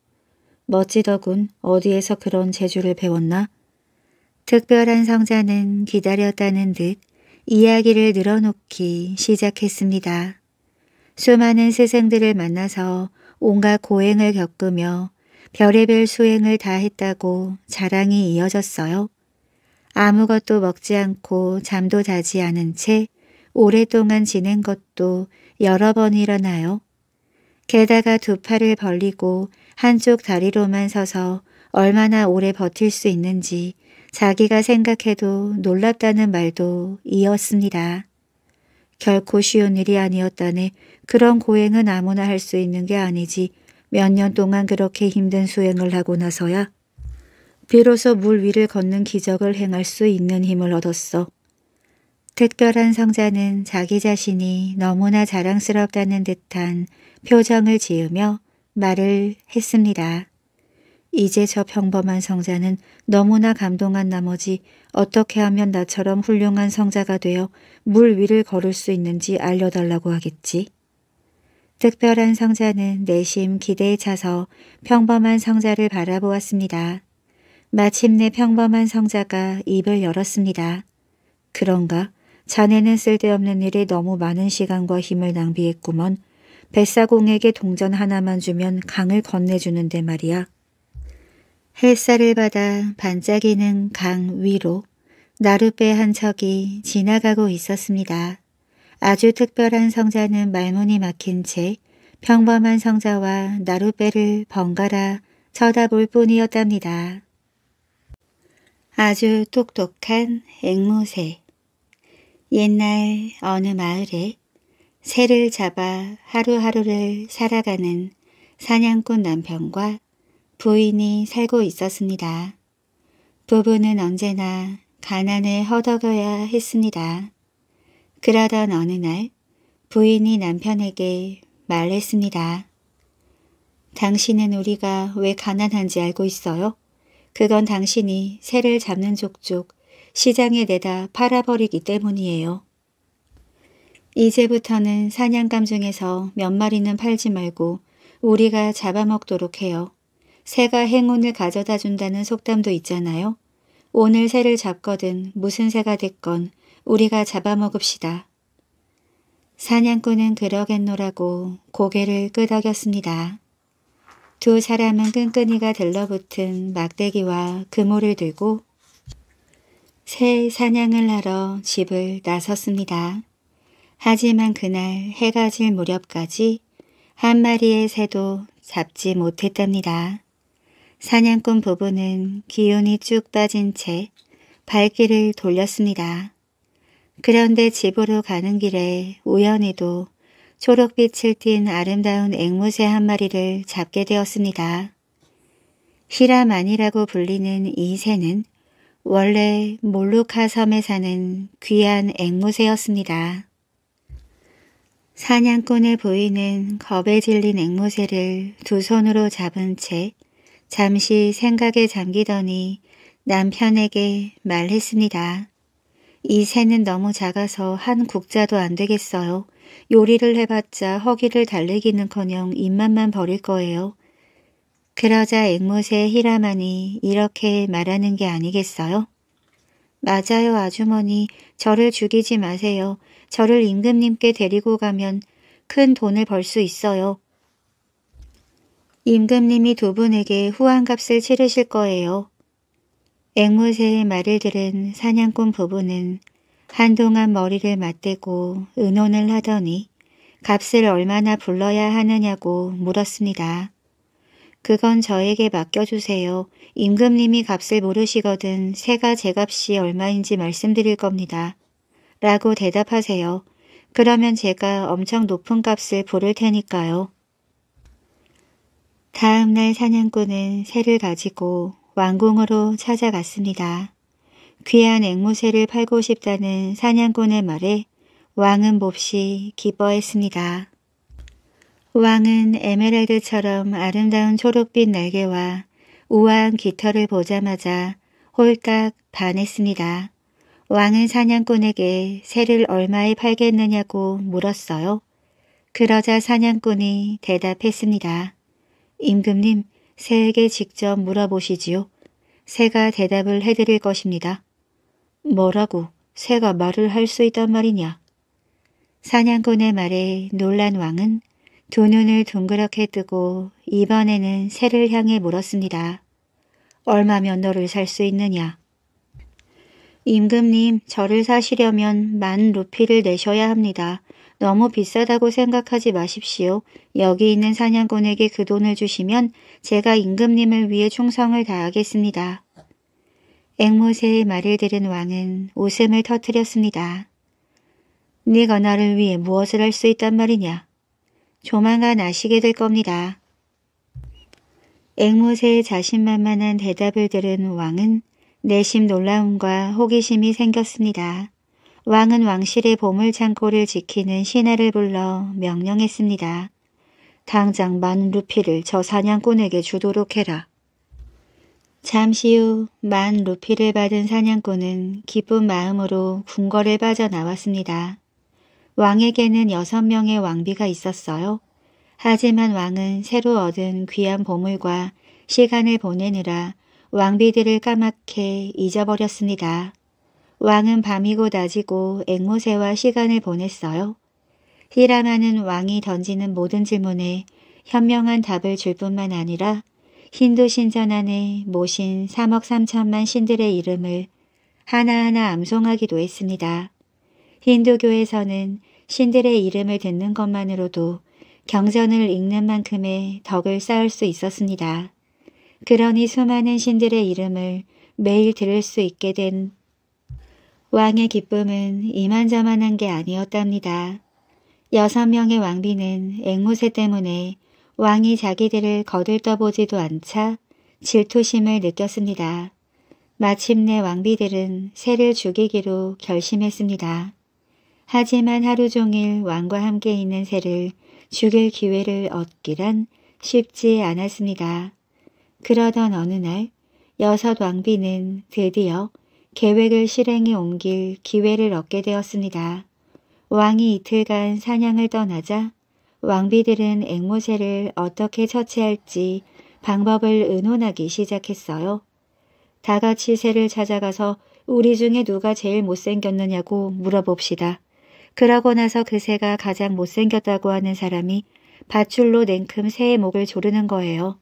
멋지더군 어디에서 그런 재주를 배웠나? 특별한 성자는 기다렸다는 듯 이야기를 늘어놓기 시작했습니다. 수많은 스승들을 만나서 온갖 고행을 겪으며 별의별 수행을 다 했다고 자랑이 이어졌어요. 아무것도 먹지 않고 잠도 자지 않은 채 오랫동안 지낸 것도 여러 번 일어나요. 게다가 두 팔을 벌리고 한쪽 다리로만 서서 얼마나 오래 버틸 수 있는지 자기가 생각해도 놀랍다는 말도 이었습니다. 결코 쉬운 일이 아니었다네 그런 고행은 아무나 할 수 있는 게 아니지 몇 년 동안 그렇게 힘든 수행을 하고 나서야 비로소 물 위를 걷는 기적을 행할 수 있는 힘을 얻었어. 특별한 성자는 자기 자신이 너무나 자랑스럽다는 듯한 표정을 지으며 말을 했습니다. 이제 저 평범한 성자는 너무나 감동한 나머지 어떻게 하면 나처럼 훌륭한 성자가 되어 물 위를 걸을 수 있는지 알려달라고 하겠지. 특별한 성자는 내심 기대에 차서 평범한 성자를 바라보았습니다. 마침내 평범한 성자가 입을 열었습니다. 그런가? 자네는 쓸데없는 일에 너무 많은 시간과 힘을 낭비했구먼. 뱃사공에게 동전 하나만 주면 강을 건네주는데 말이야. 햇살을 받아 반짝이는 강 위로 나룻배 한 척이 지나가고 있었습니다. 아주 특별한 성자는 말문이 막힌 채 평범한 성자와 나룻배를 번갈아 쳐다볼 뿐이었답니다. 아주 똑똑한 앵무새 옛날 어느 마을에 새를 잡아 하루하루를 살아가는 사냥꾼 남편과 부인이 살고 있었습니다. 부부는 언제나 가난에 허덕여야 했습니다. 그러던 어느 날 부인이 남편에게 말했습니다. 당신은 우리가 왜 가난한지 알고 있어요? 그건 당신이 새를 잡는 족족 시장에 내다 팔아버리기 때문이에요. 이제부터는 사냥감 중에서 몇 마리는 팔지 말고 우리가 잡아먹도록 해요. 새가 행운을 가져다 준다는 속담도 있잖아요. 오늘 새를 잡거든 무슨 새가 됐건 우리가 잡아먹읍시다. 사냥꾼은 그러겠노라고 고개를 끄덕였습니다. 두 사람은 끈끈이가 들러붙은 막대기와 그물을 들고 새 사냥을 하러 집을 나섰습니다. 하지만 그날 해가 질 무렵까지 한 마리의 새도 잡지 못했답니다. 사냥꾼 부부는 기운이 쭉 빠진 채 발길을 돌렸습니다. 그런데 집으로 가는 길에 우연히도 초록빛을 띤 아름다운 앵무새 한 마리를 잡게 되었습니다. 히라만이라고 불리는 이 새는 원래 몰루카 섬에 사는 귀한 앵무새였습니다. 사냥꾼의 부인은 겁에 질린 앵무새를 두 손으로 잡은 채 잠시 생각에 잠기더니 남편에게 말했습니다. 이 새는 너무 작아서 한 국자도 안 되겠어요. 요리를 해봤자 허기를 달래기는커녕 입맛만 버릴 거예요. 그러자 앵무새 히라만이 이렇게 말하는 게 아니겠어요? 맞아요, 아주머니. 저를 죽이지 마세요. 저를 임금님께 데리고 가면 큰 돈을 벌 수 있어요. 임금님이 두 분에게 후한값을 치르실 거예요. 앵무새의 말을 들은 사냥꾼 부부는 한동안 머리를 맞대고 의논을 하더니 값을 얼마나 불러야 하느냐고 물었습니다. 그건 저에게 맡겨주세요. 임금님이 값을 모르시거든 새가 제 값이 얼마인지 말씀드릴 겁니다. 라고 대답하세요. 그러면 제가 엄청 높은 값을 부를 테니까요. 다음 날 사냥꾼은 새를 가지고 왕궁으로 찾아갔습니다. 귀한 앵무새를 팔고 싶다는 사냥꾼의 말에 왕은 몹시 기뻐했습니다. 왕은 에메랄드처럼 아름다운 초록빛 날개와 우아한 깃털을 보자마자 홀딱 반했습니다. 왕은 사냥꾼에게 새를 얼마에 팔겠느냐고 물었어요. 그러자 사냥꾼이 대답했습니다. 임금님, 새에게 직접 물어보시지요. 새가 대답을 해드릴 것입니다. 뭐라고 새가 말을 할 수 있단 말이냐. 사냥꾼의 말에 놀란 왕은 두 눈을 동그랗게 뜨고 이번에는 새를 향해 물었습니다. 얼마면 너를 살 수 있느냐? 임금님, 저를 사시려면 만 루피를 내셔야 합니다. 너무 비싸다고 생각하지 마십시오. 여기 있는 사냥꾼에게 그 돈을 주시면 제가 임금님을 위해 충성을 다하겠습니다. 앵무새의 말을 들은 왕은 웃음을 터뜨렸습니다. 네가 나를 위해 무엇을 할 수 있단 말이냐? 조만간 아시게 될 겁니다. 앵무새의 자신만만한 대답을 들은 왕은 내심 놀라움과 호기심이 생겼습니다. 왕은 왕실의 보물창고를 지키는 신하를 불러 명령했습니다. 당장 만 루피를 저 사냥꾼에게 주도록 해라. 잠시 후 만 루피를 받은 사냥꾼은 기쁜 마음으로 궁궐을 빠져나왔습니다. 왕에게는 여섯 명의 왕비가 있었어요. 하지만 왕은 새로 얻은 귀한 보물과 시간을 보내느라 왕비들을 까맣게 잊어버렸습니다. 왕은 밤이고 낮이고 앵무새와 시간을 보냈어요. 히라마는 왕이 던지는 모든 질문에 현명한 답을 줄 뿐만 아니라 힌두 신전 안에 모신 3억 3천만 신들의 이름을 하나하나 암송하기도 했습니다. 힌두교에서는 신들의 이름을 듣는 것만으로도 경전을 읽는 만큼의 덕을 쌓을 수 있었습니다. 그러니 수많은 신들의 이름을 매일 들을 수 있게 된 왕의 기쁨은 이만저만한 게 아니었답니다. 여섯 명의 왕비는 앵무새 때문에 왕이 자기들을 거들떠보지도 않자 질투심을 느꼈습니다. 마침내 왕비들은 새를 죽이기로 결심했습니다. 하지만 하루 종일 왕과 함께 있는 새를 죽일 기회를 얻기란 쉽지 않았습니다. 그러던 어느 날 여섯 왕비는 드디어 계획을 실행에 옮길 기회를 얻게 되었습니다. 왕이 이틀간 사냥을 떠나자 왕비들은 앵무새를 어떻게 처치할지 방법을 의논하기 시작했어요. 다 같이 새를 찾아가서 우리 중에 누가 제일 못생겼느냐고 물어봅시다. 그러고 나서 그 새가 가장 못생겼다고 하는 사람이 밧줄로 냉큼 새의 목을 조르는 거예요.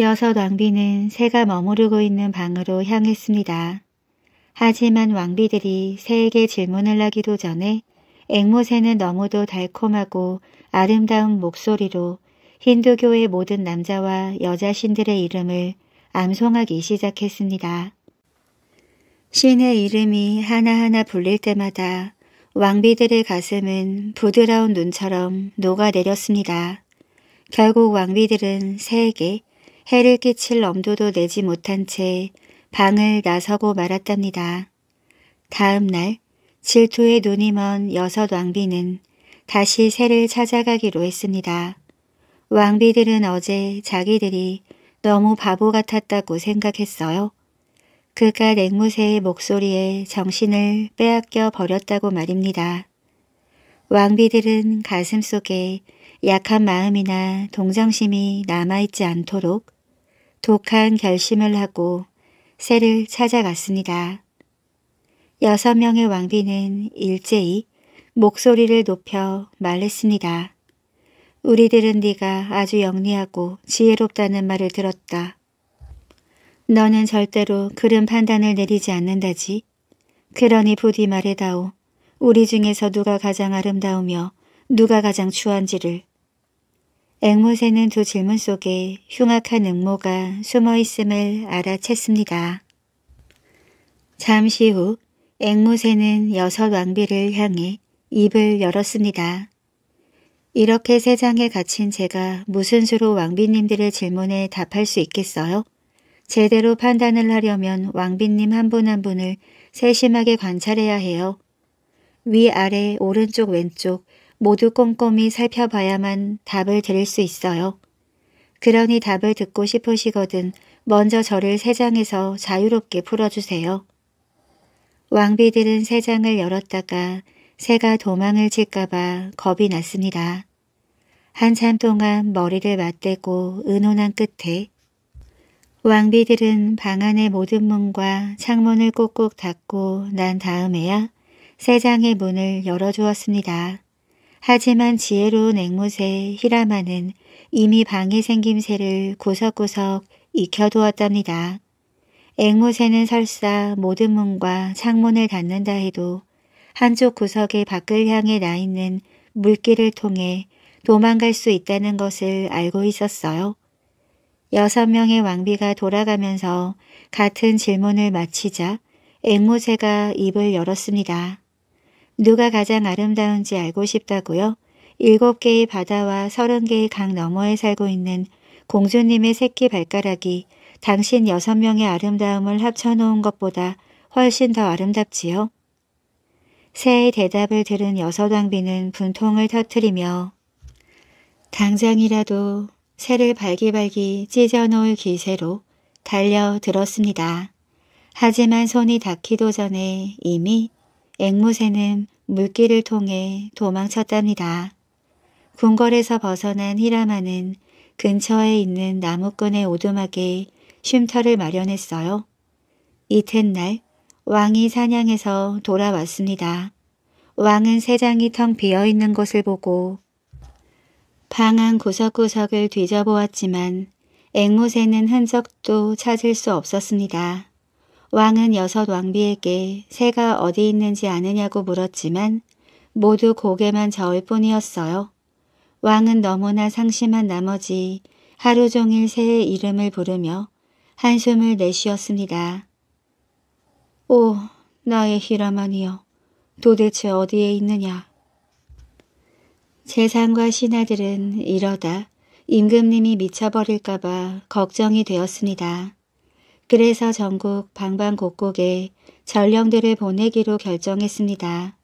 여섯 왕비는 새가 머무르고 있는 방으로 향했습니다. 하지만 왕비들이 새에게 질문을 하기도 전에 앵무새는 너무도 달콤하고 아름다운 목소리로 힌두교의 모든 남자와 여자 신들의 이름을 암송하기 시작했습니다. 신의 이름이 하나하나 불릴 때마다 왕비들의 가슴은 부드러운 눈처럼 녹아내렸습니다. 결국 왕비들은 새에게 해를 끼칠 엄두도 내지 못한 채 방을 나서고 말았답니다. 다음 날 질투의 눈이 먼 여섯 왕비는 다시 새를 찾아가기로 했습니다. 왕비들은 어제 자기들이 너무 바보 같았다고 생각했어요. 그가 냉무새의 목소리에 정신을 빼앗겨 버렸다고 말입니다. 왕비들은 가슴속에 약한 마음이나 동정심이 남아있지 않도록 독한 결심을 하고 새를 찾아갔습니다. 여섯 명의 왕비는 일제히 목소리를 높여 말했습니다. 우리들은 네가 아주 영리하고 지혜롭다는 말을 들었다. 너는 절대로 그런 판단을 내리지 않는다지. 그러니 부디 말해다오. 우리 중에서 누가 가장 아름다우며 누가 가장 추한지를. 앵무새는 두 질문 속에 흉악한 음모가 숨어 있음을 알아챘습니다. 잠시 후 앵무새는 여섯 왕비를 향해 입을 열었습니다. 이렇게 세상에 갇힌 제가 무슨 수로 왕비님들의 질문에 답할 수 있겠어요? 제대로 판단을 하려면 왕비님 한 분한 한 분을 세심하게 관찰해야 해요. 위아래 오른쪽 왼쪽 모두 꼼꼼히 살펴봐야만 답을 드릴 수 있어요. 그러니 답을 듣고 싶으시거든 먼저 저를 세장에서 자유롭게 풀어주세요. 왕비들은 세장을 열었다가 새가 도망을 칠까봐 겁이 났습니다. 한참 동안 머리를 맞대고 은혼한 끝에 왕비들은 방 안의 모든 문과 창문을 꼭꼭 닫고 난 다음에야 세장의 문을 열어주었습니다. 하지만 지혜로운 앵무새 히라마는 이미 방의 생김새를 구석구석 익혀두었답니다. 앵무새는 설사 모든 문과 창문을 닫는다 해도 한쪽 구석의 밖을 향해 나 있는 물길을 통해 도망갈 수 있다는 것을 알고 있었어요. 여섯 명의 왕비가 돌아가면서 같은 질문을 마치자 앵무새가 입을 열었습니다. 누가 가장 아름다운지 알고 싶다고요? 일곱 개의 바다와 서른 개의 강 너머에 살고 있는 공주님의 새끼 발가락이 당신 여섯 명의 아름다움을 합쳐놓은 것보다 훨씬 더 아름답지요? 새의 대답을 들은 여섯 왕비는 분통을 터뜨리며 당장이라도 새를 발기발기 찢어놓을 기세로 달려들었습니다. 하지만 손이 닿기도 전에 이미 앵무새는 물길을 통해 도망쳤답니다. 궁궐에서 벗어난 히라마는 근처에 있는 나무꾼의 오두막에 쉼터를 마련했어요. 이튿날 왕이 사냥에서 돌아왔습니다. 왕은 세장이 텅 비어있는 곳을 보고 방안 구석구석을 뒤져보았지만 앵무새는 흔적도 찾을 수 없었습니다. 왕은 여섯 왕비에게 새가 어디 있는지 아느냐고 물었지만 모두 고개만 저을 뿐이었어요. 왕은 너무나 상심한 나머지 하루 종일 새의 이름을 부르며 한숨을 내쉬었습니다. 오, 나의 히라만이여, 도대체 어디에 있느냐? 재상과 신하들은 이러다 임금님이 미쳐버릴까봐 걱정이 되었습니다. 그래서 전국 방방 곡곡에 전령들을 보내기로 결정했습니다.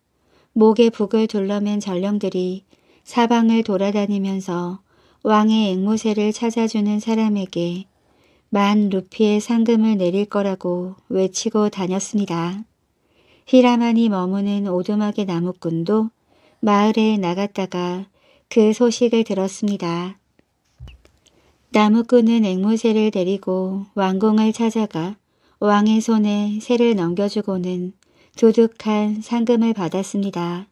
목에 북을 둘러맨 전령들이 사방을 돌아다니면서 왕의 앵무새를 찾아주는 사람에게 만 루피의 상금을 내릴 거라고 외치고 다녔습니다. 히라만이 머무는 오두막의 나무꾼도 마을에 나갔다가 그 소식을 들었습니다. 나무꾼은 앵무새를 데리고 왕궁을 찾아가 왕의 손에 새를 넘겨주고는 두둑한 상금을 받았습니다.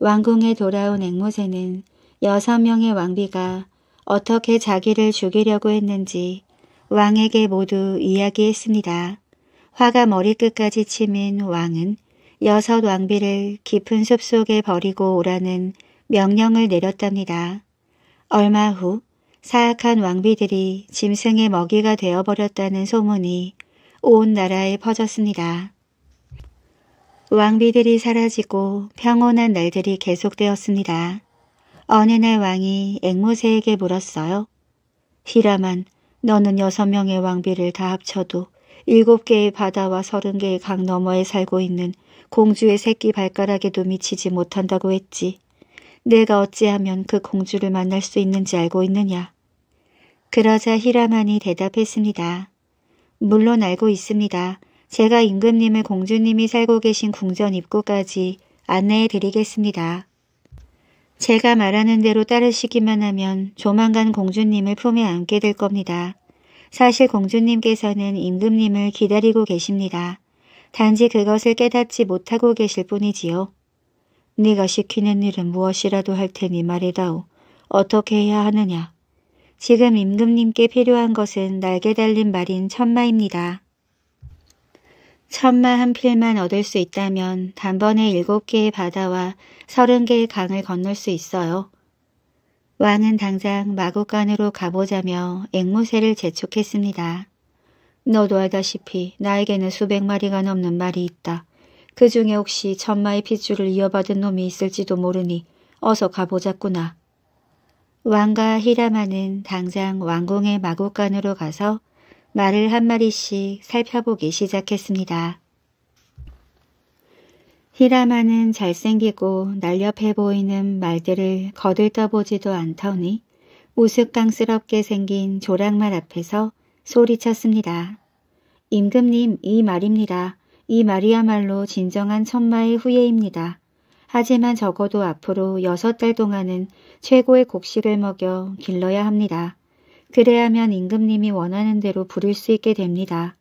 왕궁에 돌아온 앵무새는 여섯 명의 왕비가 어떻게 자기를 죽이려고 했는지 왕에게 모두 이야기했습니다. 화가 머리끝까지 치민 왕은 여섯 왕비를 깊은 숲속에 버리고 오라는 명령을 내렸답니다. 얼마 후 사악한 왕비들이 짐승의 먹이가 되어버렸다는 소문이 온 나라에 퍼졌습니다. 왕비들이 사라지고 평온한 날들이 계속되었습니다. 어느 날 왕이 앵무새에게 물었어요. 히라만, 너는 여섯 명의 왕비를 다 합쳐도 일곱 개의 바다와 서른 개의 강 너머에 살고 있는 공주의 새끼 발가락에도 미치지 못한다고 했지. 내가 어찌하면 그 공주를 만날 수 있는지 알고 있느냐. 그러자 히라만이 대답했습니다. 물론 알고 있습니다. 제가 임금님을 공주님이 살고 계신 궁전 입구까지 안내해 드리겠습니다. 제가 말하는 대로 따르시기만 하면 조만간 공주님을 품에 안게 될 겁니다. 사실 공주님께서는 임금님을 기다리고 계십니다. 단지 그것을 깨닫지 못하고 계실 뿐이지요. 네가 시키는 일은 무엇이라도 할 테니 말이다오. 어떻게 해야 하느냐? 지금 임금님께 필요한 것은 날개 달린 말인 천마입니다. 천마 한 필만 얻을 수 있다면 단번에 일곱 개의 바다와 서른 개의 강을 건널 수 있어요. 왕은 당장 마구간으로 가보자며 앵무새를 재촉했습니다. 너도 알다시피 나에게는 수백 마리가 넘는 말이 있다. 그 중에 혹시 천마의 핏줄을 이어받은 놈이 있을지도 모르니 어서 가보자꾸나. 왕과 히라마는 당장 왕궁의 마곡간으로 가서 말을 한 마리씩 살펴보기 시작했습니다. 히라마는 잘생기고 날렵해 보이는 말들을 거들떠보지도 않더니 우스꽝스럽게 생긴 조랑말 앞에서 소리쳤습니다. 임금님 이 말입니다. 이 말이야말로 진정한 천마의 후예입니다. 하지만 적어도 앞으로 6달 동안은 최고의 곡식을 먹여 길러야 합니다. 그래야만 임금님이 원하는 대로 부를 수 있게 됩니다.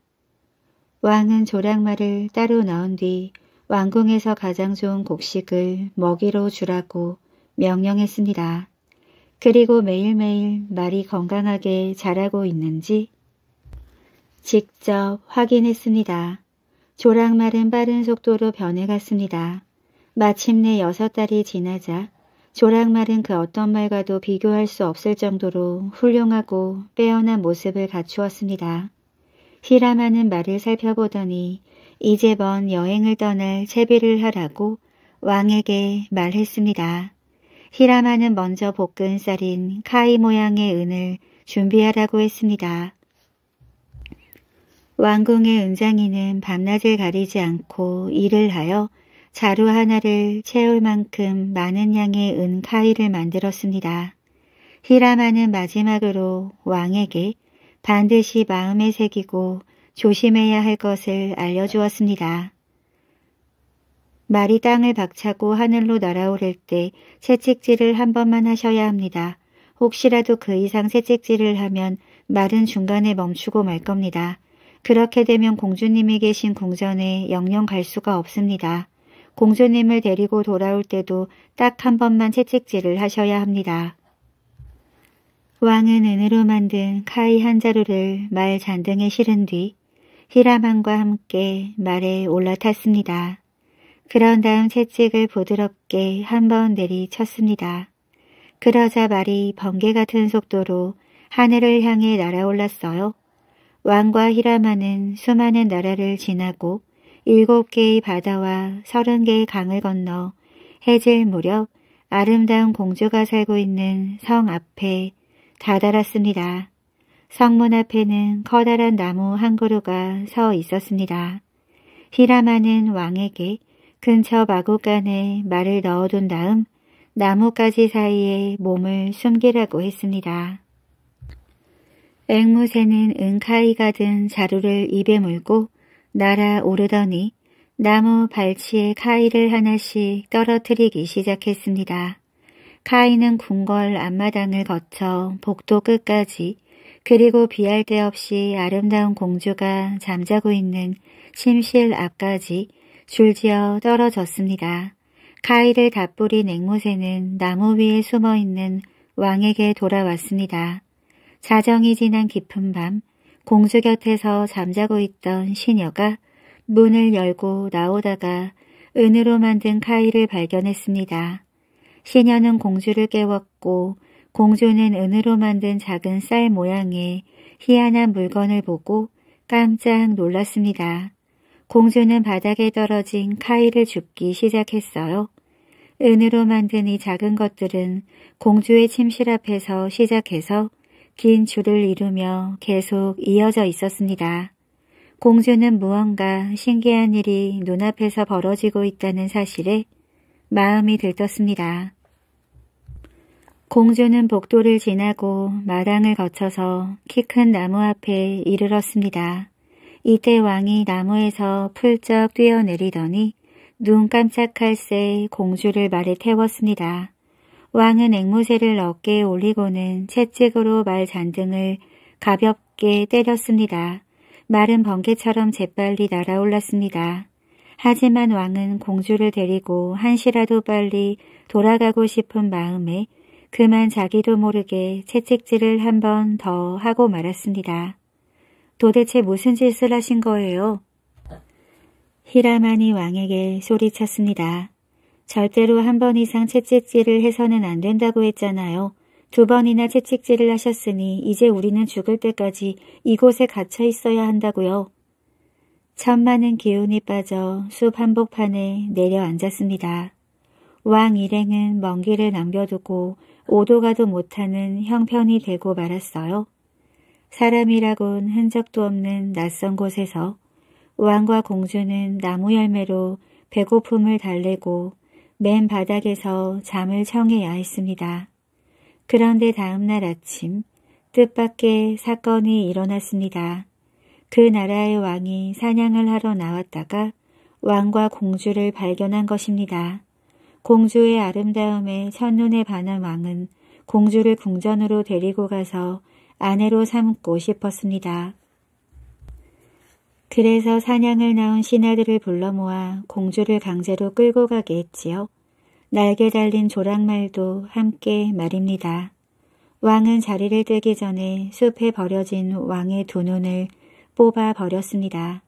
왕은 조랑말을 따로 넣은 뒤 왕궁에서 가장 좋은 곡식을 먹이로 주라고 명령했습니다. 그리고 매일매일 말이 건강하게 자라고 있는지 직접 확인했습니다. 조랑말은 빠른 속도로 변해갔습니다. 마침내 여섯 달이 지나자 조랑말은 그 어떤 말과도 비교할 수 없을 정도로 훌륭하고 빼어난 모습을 갖추었습니다. 히라마는 말을 살펴보더니 이제 먼 여행을 떠날 채비를 하라고 왕에게 말했습니다. 히라마는 먼저 볶은 쌀인 카이 모양의 은을 준비하라고 했습니다. 왕궁의 은장이는 밤낮을 가리지 않고 일을 하여 자루 하나를 채울 만큼 많은 양의 은카이를 만들었습니다. 히라마는 마지막으로 왕에게 반드시 마음에 새기고 조심해야 할 것을 알려주었습니다. 말이 땅을 박차고 하늘로 날아오를 때 채찍질을 한 번만 하셔야 합니다. 혹시라도 그 이상 채찍질을 하면 말은 중간에 멈추고 말 겁니다. 그렇게 되면 공주님이 계신 궁전에 영영 갈 수가 없습니다. 공주님을 데리고 돌아올 때도 딱 한 번만 채찍질을 하셔야 합니다. 왕은 은으로 만든 카이 한 자루를 말 잔등에 실은 뒤 히라만과 함께 말에 올라탔습니다. 그런 다음 채찍을 부드럽게 한 번 내리쳤습니다. 그러자 말이 번개 같은 속도로 하늘을 향해 날아올랐어요. 왕과 히라만은 수많은 나라를 지나고 일곱 개의 바다와 서른 개의 강을 건너 해질 무렵 아름다운 공주가 살고 있는 성 앞에 다다랐습니다. 성문 앞에는 커다란 나무 한 그루가 서 있었습니다. 히라마는 왕에게 근처 마구간에 말을 넣어둔 다음 나뭇가지 사이에 몸을 숨기라고 했습니다. 앵무새는 은카이가 든 자루를 입에 물고 날아오르더니 나무 발치에 카이를 하나씩 떨어뜨리기 시작했습니다. 카이는 궁궐 앞마당을 거쳐 복도 끝까지 그리고 비할 데 없이 아름다운 공주가 잠자고 있는 침실 앞까지 줄지어 떨어졌습니다. 카이를 다뿌린 앵무새는 나무 위에 숨어있는 왕에게 돌아왔습니다. 자정이 지난 깊은 밤 공주 곁에서 잠자고 있던 시녀가 문을 열고 나오다가 은으로 만든 카이를 발견했습니다. 시녀는 공주를 깨웠고 공주는 은으로 만든 작은 쌀 모양의 희한한 물건을 보고 깜짝 놀랐습니다. 공주는 바닥에 떨어진 카이를 줍기 시작했어요. 은으로 만든 이 작은 것들은 공주의 침실 앞에서 시작해서 긴 줄을 이루며 계속 이어져 있었습니다. 공주는 무언가 신기한 일이 눈앞에서 벌어지고 있다는 사실에 마음이 들떴습니다. 공주는 복도를 지나고 마당을 거쳐서 키 큰 나무 앞에 이르렀습니다. 이때 왕이 나무에서 풀쩍 뛰어내리더니 눈 깜짝할 새 공주를 말에 태웠습니다. 왕은 앵무새를 어깨에 올리고는 채찍으로 말 잔등을 가볍게 때렸습니다. 말은 번개처럼 재빨리 날아올랐습니다. 하지만 왕은 공주를 데리고 한시라도 빨리 돌아가고 싶은 마음에 그만 자기도 모르게 채찍질을 한 번 더 하고 말았습니다. 도대체 무슨 짓을 하신 거예요? 히라만이 왕에게 소리쳤습니다. 절대로 한 번 이상 채찍질을 해서는 안 된다고 했잖아요. 두 번이나 채찍질을 하셨으니 이제 우리는 죽을 때까지 이곳에 갇혀 있어야 한다고요. 천만은 기운이 빠져 숲 한복판에 내려앉았습니다. 왕 일행은 먼 길을 남겨두고 오도 가도 못하는 형편이 되고 말았어요. 사람이라곤 흔적도 없는 낯선 곳에서 왕과 공주는 나무 열매로 배고픔을 달래고 맨 바닥에서 잠을 청해야 했습니다. 그런데 다음날 아침 뜻밖의 사건이 일어났습니다. 그 나라의 왕이 사냥을 하러 나왔다가 왕과 공주를 발견한 것입니다. 공주의 아름다움에 첫눈에 반한 왕은 공주를 궁전으로 데리고 가서 아내로 삼고 싶었습니다. 그래서 사냥을 나온 신하들을 불러 모아 공주를 강제로 끌고 가게 했지요. 날개 달린 조랑말도 함께 말입니다. 왕은 자리를 뜨기 전에 숲에 버려진 왕의 두 눈을 뽑아 버렸습니다.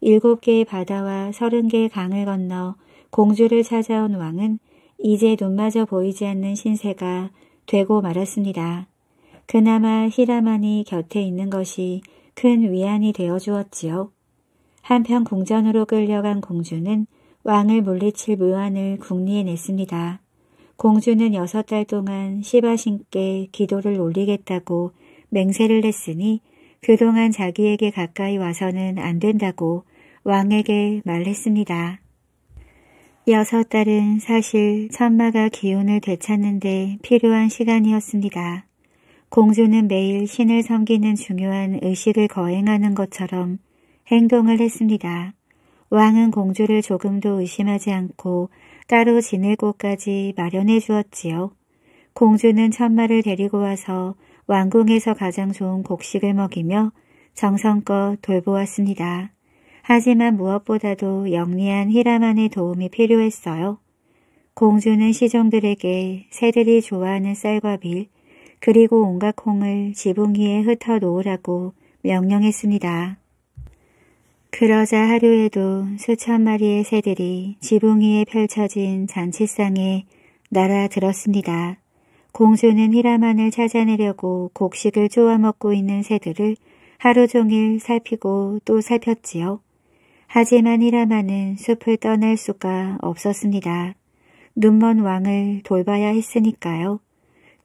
일곱 개의 바다와 서른 개의 강을 건너 공주를 찾아온 왕은 이제 눈마저 보이지 않는 신세가 되고 말았습니다. 그나마 히라만이 곁에 있는 것이 큰 위안이 되어 주었지요. 한편 궁전으로 끌려간 공주는 왕을 물리칠 묘안을 궁리에냈습니다 공주는 여섯 달 동안 시바신께 기도를 올리겠다고 맹세를 했으니 그동안 자기에게 가까이 와서는 안 된다고 왕에게 말했습니다. 여섯 달은 사실 천마가 기운을 되찾는데 필요한 시간이었습니다. 공주는 매일 신을 섬기는 중요한 의식을 거행하는 것처럼 행동을 했습니다. 왕은 공주를 조금도 의심하지 않고 따로 지낼 곳까지 마련해 주었지요. 공주는 천마를 데리고 와서 왕궁에서 가장 좋은 곡식을 먹이며 정성껏 돌보았습니다. 하지만 무엇보다도 영리한 히라만의 도움이 필요했어요. 공주는 시종들에게 새들이 좋아하는 쌀과 밀, 그리고 온갖 콩을 지붕 위에 흩어 놓으라고 명령했습니다. 그러자 하루에도 수천 마리의 새들이 지붕 위에 펼쳐진 잔치상에 날아들었습니다. 공주는 히라만을 찾아내려고 곡식을 쪼아먹고 있는 새들을 하루 종일 살피고 또 살폈지요. 하지만 히라만은 숲을 떠날 수가 없었습니다. 눈먼 왕을 돌봐야 했으니까요.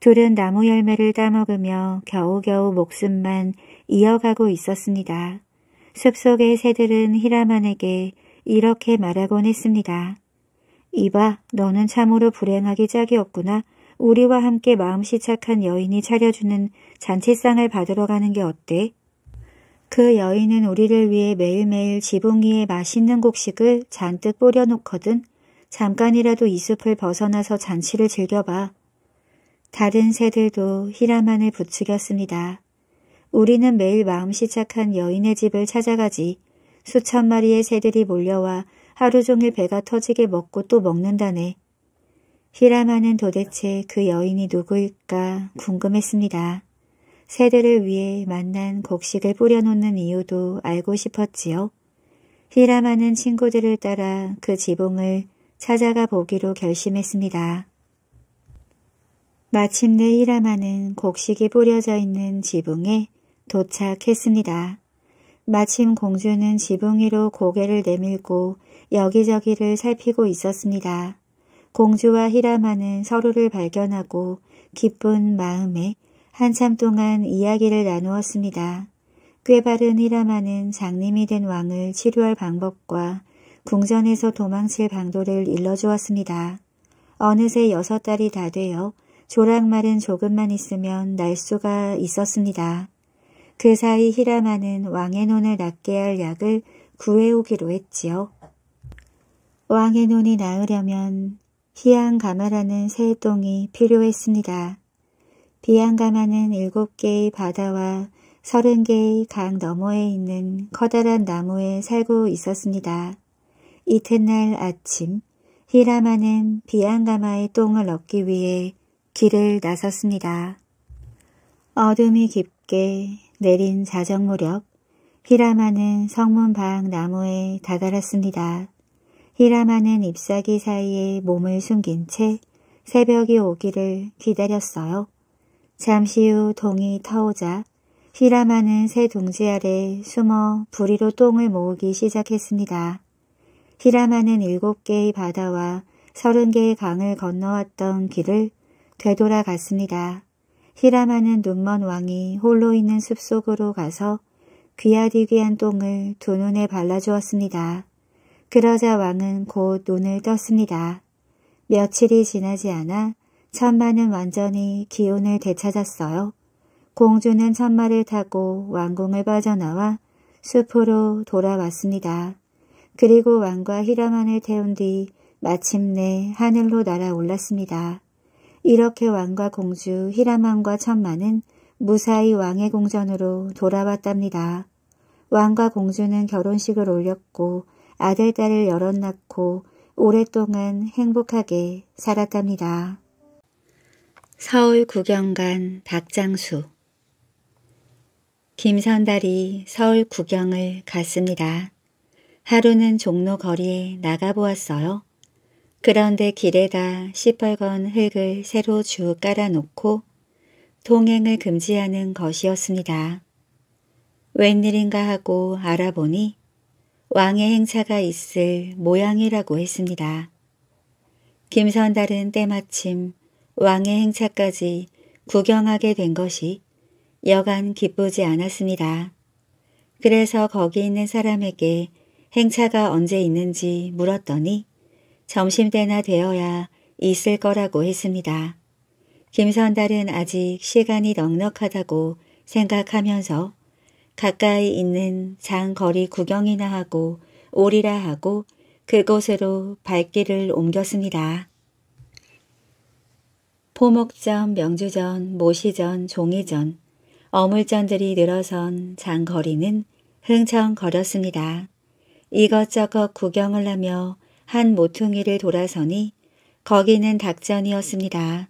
둘은 나무 열매를 따먹으며 겨우겨우 목숨만 이어가고 있었습니다. 숲속의 새들은 히라만에게 이렇게 말하곤 했습니다. 이봐, 너는 참으로 불행하기 짝이 없구나. 우리와 함께 마음씨 착한 여인이 차려주는 잔치상을 받으러 가는 게 어때? 그 여인은 우리를 위해 매일매일 지붕 위에 맛있는 곡식을 잔뜩 뿌려놓거든. 잠깐이라도 이 숲을 벗어나서 잔치를 즐겨봐. 다른 새들도 히라만을 부추겼습니다. 우리는 매일 마음씨 착한 여인의 집을 찾아가지. 수천 마리의 새들이 몰려와 하루 종일 배가 터지게 먹고 또 먹는다네. 히라마는 도대체 그 여인이 누구일까 궁금했습니다. 새들을 위해 만난 곡식을 뿌려놓는 이유도 알고 싶었지요. 히라마는 친구들을 따라 그 지붕을 찾아가 보기로 결심했습니다. 마침내 히라마는 곡식이 뿌려져 있는 지붕에 도착했습니다. 마침 공주는 지붕 위로 고개를 내밀고 여기저기를 살피고 있었습니다. 공주와 히라마는 서로를 발견하고 기쁜 마음에 한참 동안 이야기를 나누었습니다. 꾀바른 히라마는 장님이 된 왕을 치료할 방법과 궁전에서 도망칠 방도를 일러주었습니다. 어느새 여섯 달이 다 되어 조랑말은 조금만 있으면 날 수가 있었습니다. 그 사이 히라마는 왕의 논을 낫게 할 약을 구해오기로 했지요. 왕의 논이 나으려면 희양가마라는새 똥이 필요했습니다. 비양가마는 일곱 개의 바다와 서른 개의 강 너머에 있는 커다란 나무에 살고 있었습니다. 이튿날 아침 히라마는 비양가마의 똥을 얻기 위해 길을 나섰습니다. 어둠이 깊게 내린 자정 무렵 히라마는 성문 방 나무에 다다랐습니다. 히라마는 잎사귀 사이에 몸을 숨긴 채 새벽이 오기를 기다렸어요. 잠시 후 동이 터오자 히라마는 새 둥지 아래 숨어 부리로 똥을 모으기 시작했습니다. 히라마는 일곱 개의 바다와 서른 개의 강을 건너왔던 길을 되돌아갔습니다. 히라마는 눈먼 왕이 홀로 있는 숲속으로 가서 귀하디귀한 똥을 두 눈에 발라주었습니다. 그러자 왕은 곧 눈을 떴습니다. 며칠이 지나지 않아 천마는 완전히 기운을 되찾았어요. 공주는 천마를 타고 왕궁을 빠져나와 숲으로 돌아왔습니다. 그리고 왕과 히라만을 태운 뒤 마침내 하늘로 날아올랐습니다. 이렇게 왕과 공주 히라만과 천마는 무사히 왕의 궁전으로 돌아왔답니다. 왕과 공주는 결혼식을 올렸고 아들, 딸을 여럿 낳고 오랫동안 행복하게 살았답니다. 서울 구경간 박장수 김선달이 서울 구경을 갔습니다. 하루는 종로 거리에 나가보았어요. 그런데 길에다 시뻘건 흙을 새로 주 깔아놓고 동행을 금지하는 것이었습니다. 웬일인가 하고 알아보니 왕의 행차가 있을 모양이라고 했습니다. 김선달은 때마침 왕의 행차까지 구경하게 된 것이 여간 기쁘지 않았습니다. 그래서 거기 있는 사람에게 행차가 언제 있는지 물었더니 점심때나 되어야 있을 거라고 했습니다. 김선달은 아직 시간이 넉넉하다고 생각하면서 가까이 있는 장거리 구경이나 하고 오리라 하고 그곳으로 발길을 옮겼습니다. 포목전, 명주전, 모시전, 종이전, 어물전들이 늘어선 장거리는 흥청거렸습니다. 이것저것 구경을 하며 한 모퉁이를 돌아서니 거기는 닭전이었습니다.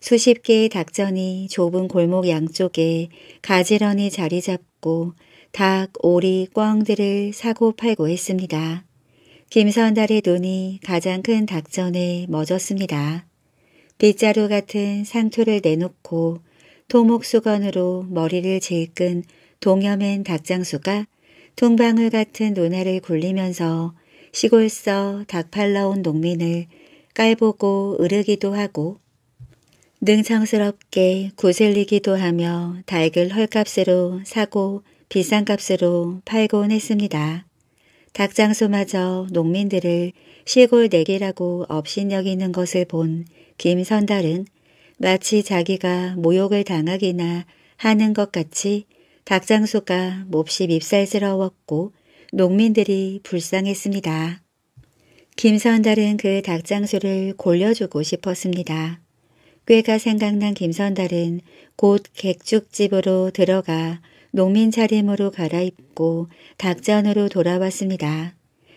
수십 개의 닭전이 좁은 골목 양쪽에 가지런히 자리 잡고 닭, 오리, 꿩들을 사고 팔고 했습니다. 김선달의 눈이 가장 큰 닭전에 멎었습니다. 빗자루 같은 상투를 내놓고 토목수건으로 머리를 질끈 동여맨 닭장수가 통방울 같은 눈알을 굴리면서 시골서 닭 팔러온 농민을 깔보고 으르기도 하고 능청스럽게 구슬리기도 하며 닭을 헐값으로 사고 비싼 값으로 팔곤 했습니다. 닭장소마저 농민들을 시골 내기라고 업신여기는 것을 본 김선달은 마치 자기가 모욕을 당하기나 하는 것 같이 닭장소가 몹시 밉살스러웠고 농민들이 불쌍했습니다. 김선달은 그 닭장수를 골려주고 싶었습니다. 꾀가 생각난 김선달은 곧 객죽집으로 들어가 농민 차림으로 갈아입고 닭전으로 돌아왔습니다.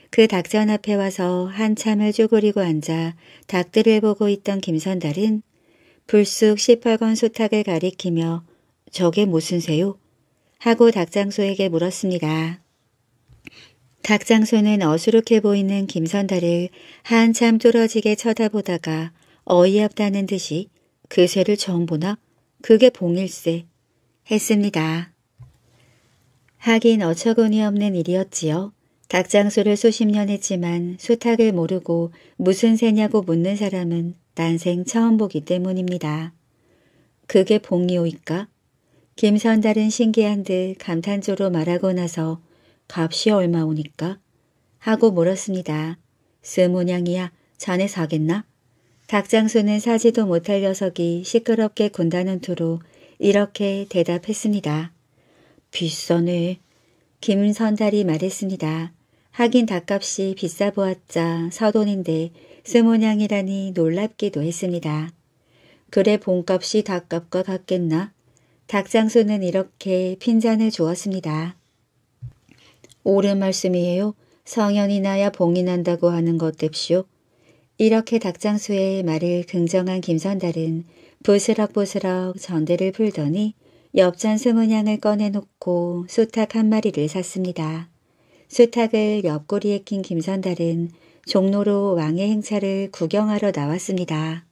그 닭전 앞에 와서 한참을 쪼그리고 앉아 닭들을 보고 있던 김선달은 불쑥 1 8건 소탁을 가리키며 저게 무슨 새요? 하고 닭장수에게 물었습니다. 닭장소는 어수룩해 보이는 김선달을 한참 뚫어지게 쳐다보다가 어이없다는 듯이 그 쇠를 처음 보나? 그게 봉일세. 했습니다. 하긴 어처구니없는 일이었지요. 닭장소를 수십 년 했지만 수탉을 모르고 무슨 새냐고 묻는 사람은 난생 처음 보기 때문입니다. 그게 봉이오일까? 김선달은 신기한 듯 감탄조로 말하고 나서 값이 얼마오니까? 하고 물었습니다. 스모냥이야 자네 사겠나? 닭장수는 사지도 못할 녀석이 시끄럽게 군다는 투로 이렇게 대답했습니다. 비싸네. 김선달이 말했습니다. 하긴 닭값이 비싸 보았자 서돈인데 스모냥이라니 놀랍기도 했습니다. 그래 본값이 닭값과 같겠나? 닭장수는 이렇게 핀잔을 주었습니다. 옳은 말씀이에요. 성현이 나야 봉이 난다고 하는 것답시오. 이렇게 닭장수의 말을 긍정한 김선달은 부스럭부스럭 전대를 풀더니 옆잔 스무 냥을 꺼내놓고 수탉 한 마리를 샀습니다. 수탉을 옆구리에 낀 김선달은 종로로 왕의 행차를 구경하러 나왔습니다.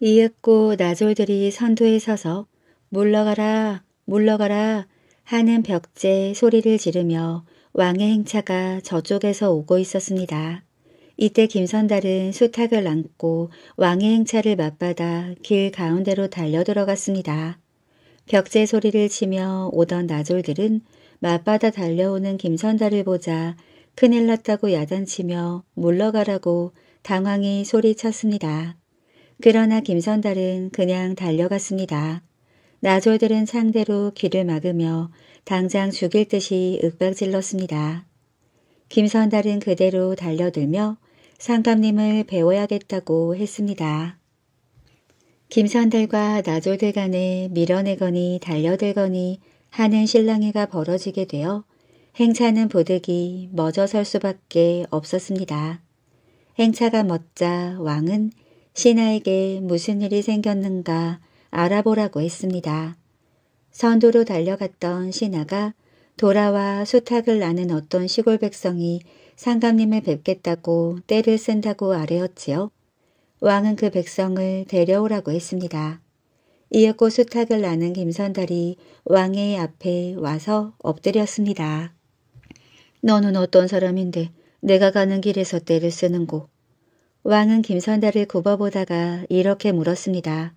이윽고 나졸들이 선두에 서서 물러가라 물러가라 하는 벽재 소리를 지르며 왕의 행차가 저쪽에서 오고 있었습니다. 이때 김선달은 수탉을 안고 왕의 행차를 맞받아 길 가운데로 달려 들어갔습니다. 벽재 소리를 치며 오던 나졸들은 맞받아 달려오는 김선달을 보자 큰일 났다고 야단치며 물러가라고 당황히 소리쳤습니다. 그러나 김선달은 그냥 달려갔습니다. 나졸들은 상대로 길을 막으며 당장 죽일 듯이 윽박질렀습니다. 김선달은 그대로 달려들며 상감님을 배워야겠다고 했습니다. 김선달과 나졸들 간에 밀어내거니 달려들거니 하는 실랑이가 벌어지게 되어 행차는 보득이 멎어설 수밖에 없었습니다. 행차가 멎자 왕은 신하에게 무슨 일이 생겼는가 알아보라고 했습니다. 선두로 달려갔던 신하가 돌아와 수탉을 나는 어떤 시골 백성이 상감님을 뵙겠다고 때를 쓴다고 아뢰었지요. 왕은 그 백성을 데려오라고 했습니다. 이윽고 수탉을 나는 김선달이 왕의 앞에 와서 엎드렸습니다. 너는 어떤 사람인데 내가 가는 길에서 때를 쓰는고. 왕은 김선달을 굽어보다가 이렇게 물었습니다.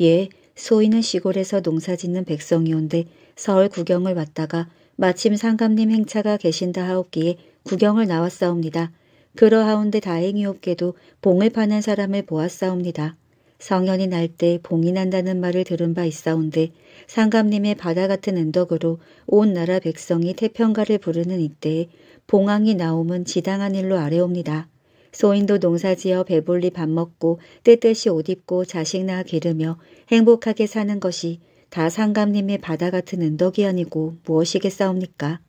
예, 소인은 시골에서 농사짓는 백성이온데 서울 구경을 왔다가 마침 상감님 행차가 계신다 하옵기에 구경을 나왔사옵니다. 그러하온데 다행이옵게도 봉을 파는 사람을 보았사옵니다. 성현이 날 때 봉이 난다는 말을 들은 바 있사온데 상감님의 바다 같은 은덕으로 온 나라 백성이 태평가를 부르는 이때에 봉황이 나옴은 지당한 일로 아래옵니다. 소인도 농사지어 배불리 밥 먹고 뜻뜻이 옷 입고 자식 낳아 기르며 행복하게 사는 것이 다 상감님의 바다 같은 은덕이아니고 무엇이겠사옵니까?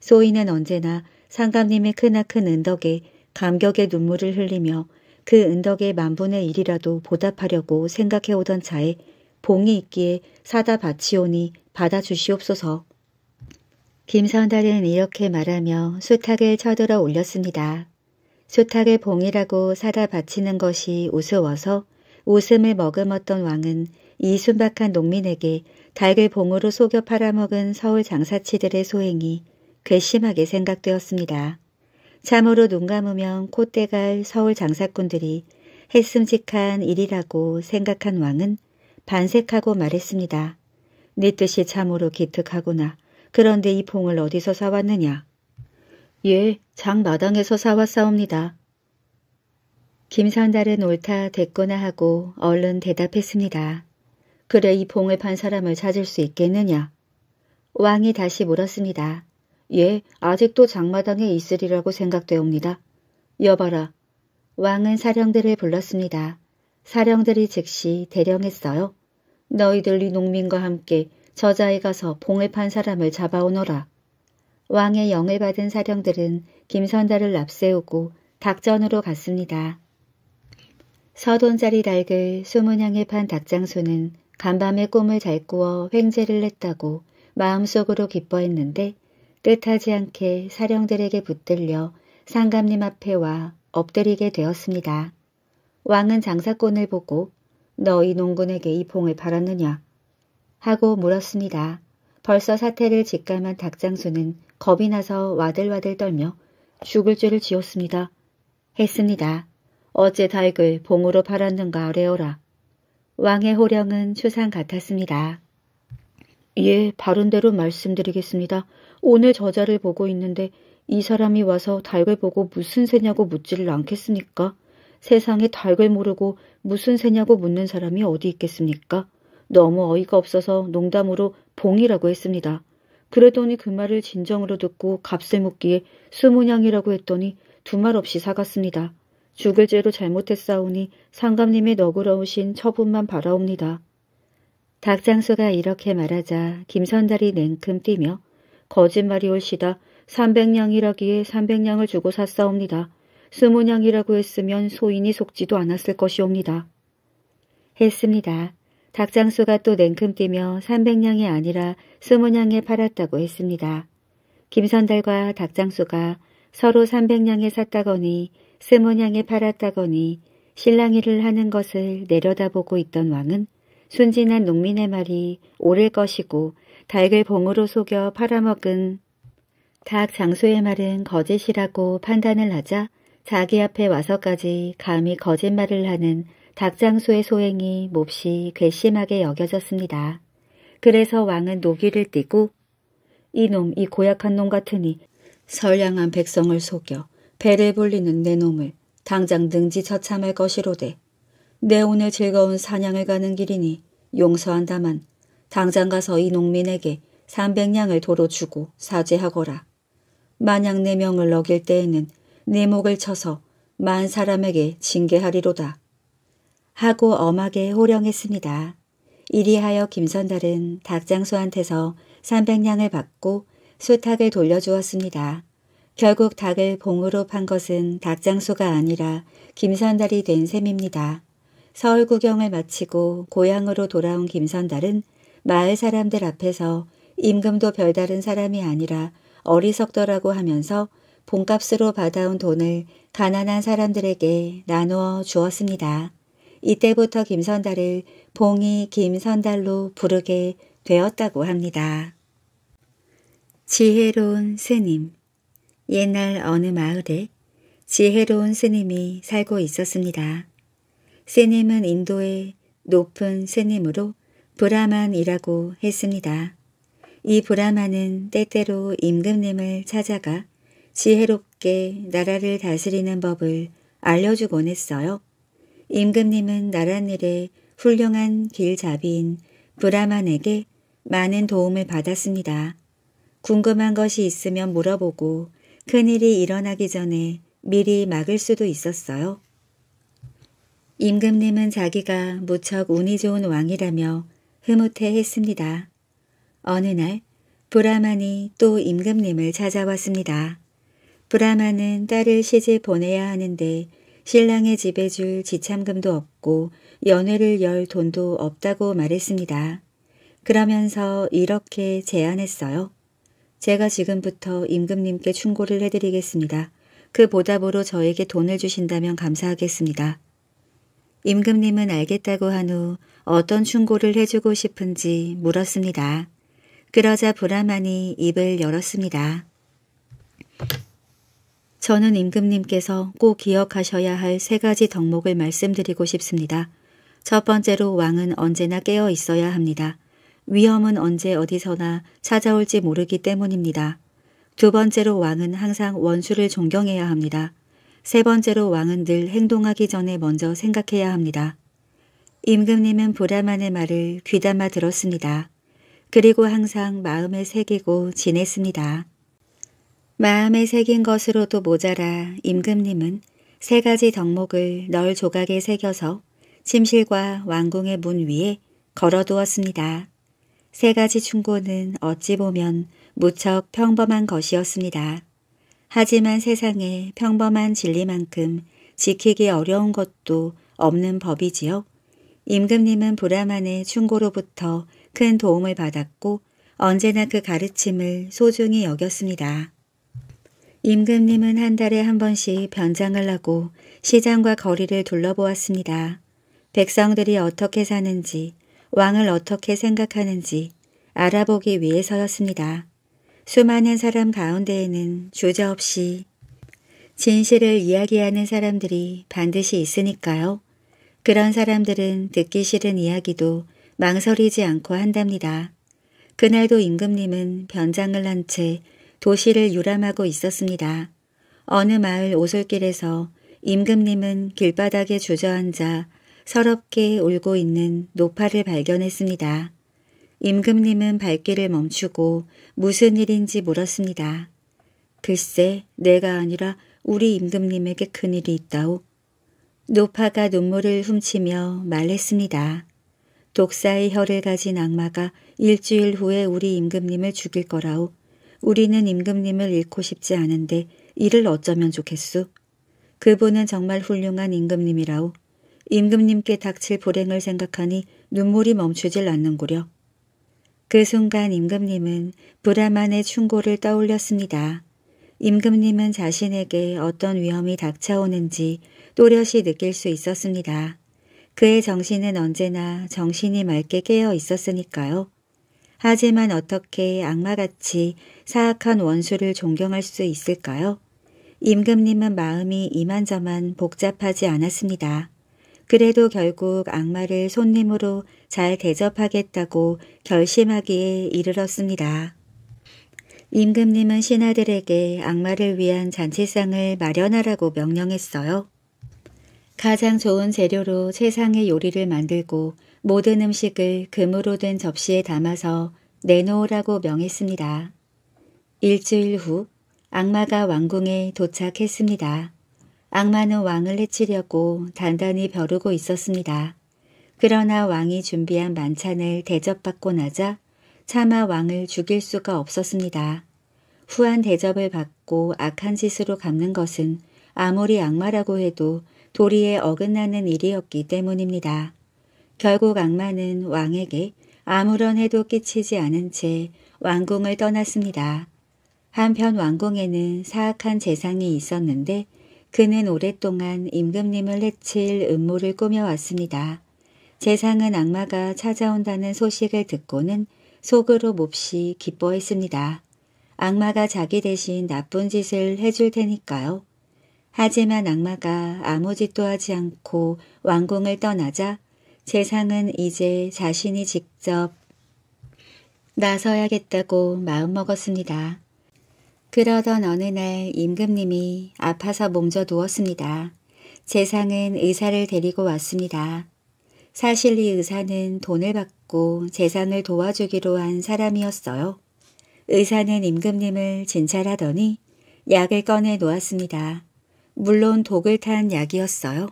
소인은 언제나 상감님의 크나큰 은덕에 감격의 눈물을 흘리며 그 은덕의 만분의 일이라도 보답하려고 생각해오던 자에 봉이 있기에 사다 바치오니 받아주시옵소서. 김선달은 이렇게 말하며 수탉을 쳐들어 올렸습니다. 수탁의 봉이라고 사다 바치는 것이 우스워서 웃음을 머금었던 왕은 이 순박한 농민에게 닭을 봉으로 속여 팔아먹은 서울 장사치들의 소행이 괘씸하게 생각되었습니다. 참으로 눈 감으면 콧대갈 서울 장사꾼들이 했음직한 일이라고 생각한 왕은 반색하고 말했습니다. 네 뜻이 참으로 기특하구나. 그런데 이 봉을 어디서 사왔느냐? 예, 장마당에서 사와싸웁니다 김선달은 옳다 됐거나 하고 얼른 대답했습니다. 그래 이 봉을 판 사람을 찾을 수 있겠느냐? 왕이 다시 물었습니다. 예, 아직도 장마당에 있으리라고 생각되옵니다. 여봐라. 왕은 사령들을 불렀습니다. 사령들이 즉시 대령했어요. 너희들 이 농민과 함께 저자에 가서 봉을 판 사람을 잡아오너라. 왕의 영을 받은 사령들은 김선달을 납세우고 닭전으로 갔습니다. 서돈짜리 닭을 소문향에 판닭장수는 간밤에 꿈을 잘 꾸어 횡재를 했다고 마음속으로 기뻐했는데 뜻하지 않게 사령들에게 붙들려 상감님 앞에 와 엎드리게 되었습니다. 왕은 장사꾼을 보고 너 이 농군에게 이 봉을 팔았느냐 하고 물었습니다. 벌써 사태를 직감한 닭장수는 겁이 나서 와들와들 떨며 죽을 죄를 지었습니다. 했습니다. 어째 닭을 봉으로 팔았는가 어려워라. 왕의 호령은 추상 같았습니다. 예, 바른대로 말씀드리겠습니다. 오늘 저자를 보고 있는데 이 사람이 와서 닭을 보고 무슨 새냐고 묻지를 않겠습니까? 세상에 닭을 모르고 무슨 새냐고 묻는 사람이 어디 있겠습니까? 너무 어이가 없어서 농담으로 봉이라고 했습니다. 그러더니 그 말을 진정으로 듣고 값을 묻기에 수문양이라고 했더니 두 말 없이 사갔습니다. 죽을 죄로 잘못했사오니 상감님의 너그러우신 처분만 바라옵니다. 닭장수가 이렇게 말하자 김선달이 냉큼 뛰며 거짓말이 올시다 3 0 0냥이라기에3 0 0냥을 주고 샀사옵니다. 스무냥이라고 했으면 소인이 속지도 않았을 것이옵니다. 했습니다. 닭장수가 또 냉큼 뛰며 300냥이 아니라 20냥에 팔았다고 했습니다. 김선달과 닭장수가 서로 300냥에 샀다거니 20냥에 팔았다거니 실랑이를 하는 것을 내려다보고 있던 왕은 순진한 농민의 말이 옳을 것이고 닭을 봉으로 속여 팔아먹은 닭장수의 말은 거짓이라고 판단을 하자 자기 앞에 와서까지 감히 거짓말을 하는 닭장소의 소행이 몹시 괘씸하게 여겨졌습니다. 그래서 왕은 노기를 띠고 이놈 이 고약한 놈 같으니 설량한 백성을 속여 배를 불리는 내 놈을 당장 능지 처참할 것이로되 내 오늘 즐거운 사냥을 가는 길이니 용서한다만 당장 가서 이 농민에게 300냥을 도로 주고 사죄하거라. 만약 내 명을 어길 때에는 내 네 목을 쳐서 만 사람에게 징계하리로다. 하고 엄하게 호령했습니다. 이리하여 김선달은 닭장수한테서 300냥을 받고 수탉을 돌려주었습니다. 결국 닭을 봉으로 판 것은 닭장수가 아니라 김선달이 된 셈입니다. 서울 구경을 마치고 고향으로 돌아온 김선달은 마을 사람들 앞에서 임금도 별다른 사람이 아니라 어리석더라고 하면서 본값으로 받아온 돈을 가난한 사람들에게 나누어 주었습니다. 이때부터 김선달을 봉이 김선달로 부르게 되었다고 합니다. 지혜로운 스님 옛날 어느 마을에 지혜로운 스님이 살고 있었습니다. 스님은 인도의 높은 스님으로 브라만이라고 했습니다. 이 브라만은 때때로 임금님을 찾아가 지혜롭게 나라를 다스리는 법을 알려주곤 했어요. 임금님은 나랏일에 훌륭한 길잡이인 브라만에게 많은 도움을 받았습니다. 궁금한 것이 있으면 물어보고 큰일이 일어나기 전에 미리 막을 수도 있었어요. 임금님은 자기가 무척 운이 좋은 왕이라며 흐뭇해했습니다. 어느 날 브라만이 또 임금님을 찾아왔습니다. 브라만은 딸을 시집 보내야 하는데 신랑의 집에 줄 지참금도 없고 연회를 열 돈도 없다고 말했습니다. 그러면서 이렇게 제안했어요. 제가 지금부터 임금님께 충고를 해드리겠습니다. 그 보답으로 저에게 돈을 주신다면 감사하겠습니다. 임금님은 알겠다고 한 후 어떤 충고를 해주고 싶은지 물었습니다. 그러자 브라만이 입을 열었습니다. 저는 임금님께서 꼭 기억하셔야 할 세 가지 덕목을 말씀드리고 싶습니다. 첫 번째로 왕은 언제나 깨어 있어야 합니다. 위험은 언제 어디서나 찾아올지 모르기 때문입니다. 두 번째로 왕은 항상 원수를 존경해야 합니다. 세 번째로 왕은 늘 행동하기 전에 먼저 생각해야 합니다. 임금님은 보라만의 말을 귀담아 들었습니다. 그리고 항상 마음에 새기고 지냈습니다. 마음에 새긴 것으로도 모자라 임금님은 세 가지 덕목을 널 조각에 새겨서 침실과 왕궁의 문 위에 걸어두었습니다. 세 가지 충고는 어찌 보면 무척 평범한 것이었습니다. 하지만 세상에 평범한 진리만큼 지키기 어려운 것도 없는 법이지요. 임금님은 브라만의 충고로부터 큰 도움을 받았고 언제나 그 가르침을 소중히 여겼습니다. 임금님은 한 달에 한 번씩 변장을 하고 시장과 거리를 둘러보았습니다. 백성들이 어떻게 사는지 왕을 어떻게 생각하는지 알아보기 위해서였습니다. 수많은 사람 가운데에는 주저없이 진실을 이야기하는 사람들이 반드시 있으니까요. 그런 사람들은 듣기 싫은 이야기도 망설이지 않고 한답니다. 그날도 임금님은 변장을 한채 도시를 유람하고 있었습니다. 어느 마을 오솔길에서 임금님은 길바닥에 주저앉아 서럽게 울고 있는 노파를 발견했습니다. 임금님은 발길을 멈추고 무슨 일인지 물었습니다. 글쎄 내가 아니라 우리 임금님에게 큰일이 있다오. 노파가 눈물을 훔치며 말했습니다. 독사의 혀를 가진 악마가 일주일 후에 우리 임금님을 죽일 거라오. 우리는 임금님을 잃고 싶지 않은데 이를 어쩌면 좋겠소. 그분은 정말 훌륭한 임금님이라오. 임금님께 닥칠 불행을 생각하니 눈물이 멈추질 않는구려. 그 순간 임금님은 브라만의 충고를 떠올렸습니다. 임금님은 자신에게 어떤 위험이 닥쳐오는지 또렷이 느낄 수 있었습니다. 그의 정신은 언제나 정신이 맑게 깨어 있었으니까요. 하지만 어떻게 악마같이 사악한 원수를 존경할 수 있을까요? 임금님은 마음이 이만저만 복잡하지 않았습니다. 그래도 결국 악마를 손님으로 잘 대접하겠다고 결심하기에 이르렀습니다. 임금님은 신하들에게 악마를 위한 잔치상을 마련하라고 명령했어요. 가장 좋은 재료로 세상의 요리를 만들고 모든 음식을 금으로 된 접시에 담아서 내놓으라고 명했습니다. 일주일 후 악마가 왕궁에 도착했습니다. 악마는 왕을 해치려고 단단히 벼르고 있었습니다. 그러나 왕이 준비한 만찬을 대접받고 나자 차마 왕을 죽일 수가 없었습니다. 후한 대접을 받고 악한 짓으로 갚는 것은 아무리 악마라고 해도 도리에 어긋나는 일이었기 때문입니다. 결국 악마는 왕에게 아무런 해도 끼치지 않은 채 왕궁을 떠났습니다. 한편 왕궁에는 사악한 재상이 있었는데 그는 오랫동안 임금님을 해칠 음모를 꾸며왔습니다. 재상은 악마가 찾아온다는 소식을 듣고는 속으로 몹시 기뻐했습니다. 악마가 자기 대신 나쁜 짓을 해줄 테니까요. 하지만 악마가 아무 짓도 하지 않고 왕궁을 떠나자 세상은 이제 자신이 직접 나서야겠다고 마음먹었습니다. 그러던 어느 날 임금님이 아파서 몸져 누웠습니다. 재상은 의사를 데리고 왔습니다. 사실 이 의사는 돈을 받고 재상을 도와주기로 한 사람이었어요. 의사는 임금님을 진찰하더니 약을 꺼내 놓았습니다. 물론 독을 탄 약이었어요.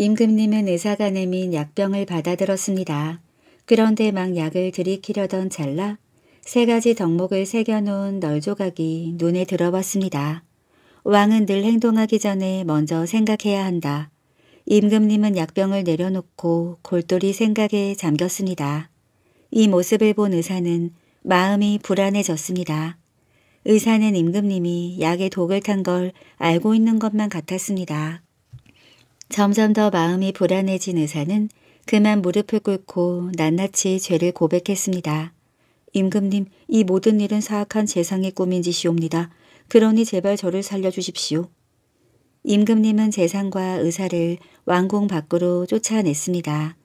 임금님은 의사가 내민 약병을 받아들었습니다. 그런데 막 약을 들이키려던 찰나 세 가지 덕목을 새겨놓은 널조각이 눈에 들어왔습니다. 왕은 늘 행동하기 전에 먼저 생각해야 한다. 임금님은 약병을 내려놓고 골똘히 생각에 잠겼습니다. 이 모습을 본 의사는 마음이 불안해졌습니다. 의사는 임금님이 약에 독을 탄 걸 알고 있는 것만 같았습니다. 점점 더 마음이 불안해진 의사는 그만 무릎을 꿇고 낱낱이 죄를 고백했습니다. 임금님, 이 모든 일은 사악한 재상의 꿈인 짓이옵니다. 그러니 제발 저를 살려주십시오. 임금님은 재상과 의사를 왕궁 밖으로 쫓아냈습니다.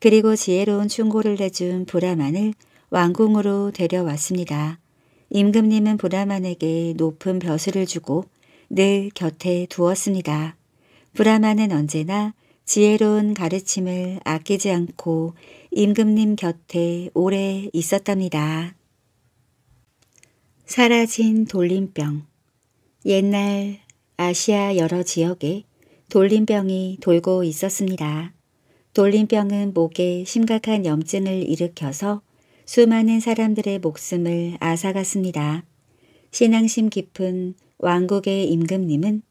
그리고 지혜로운 충고를 내준 보라만을 왕궁으로 데려왔습니다. 임금님은 보라만에게 높은 벼슬을 주고 늘 곁에 두었습니다. 브라마는 언제나 지혜로운 가르침을 아끼지 않고 임금님 곁에 오래 있었답니다. 사라진 돌림병 옛날 아시아 여러 지역에 돌림병이 돌고 있었습니다. 돌림병은 목에 심각한 염증을 일으켜서 수많은 사람들의 목숨을 앗아갔습니다. 신앙심 깊은 왕국의 임금님은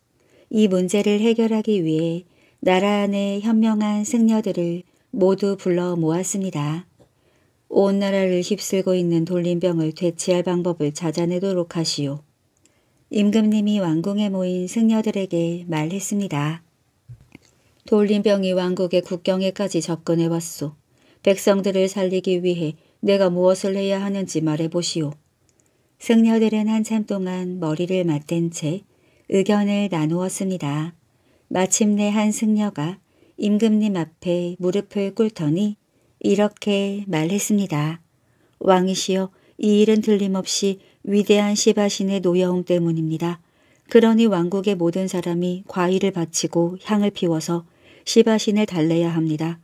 이 문제를 해결하기 위해 나라 안의 현명한 승려들을 모두 불러 모았습니다. 온 나라를 휩쓸고 있는 돌림병을 퇴치할 방법을 찾아내도록 하시오. 임금님이 왕궁에 모인 승려들에게 말했습니다. 돌림병이 왕국의 국경에까지 접근해 왔소. 백성들을 살리기 위해 내가 무엇을 해야 하는지 말해보시오. 승려들은 한참 동안 머리를 맞댄 채 의견을 나누었습니다. 마침내 한 승려가 임금님 앞에 무릎을 꿇더니 이렇게 말했습니다. 왕이시여 이 일은 들림없이 위대한 시바신의 노여움 때문입니다. 그러니 왕국의 모든 사람이 과일을 바치고 향을 피워서 시바신을 달래야 합니다.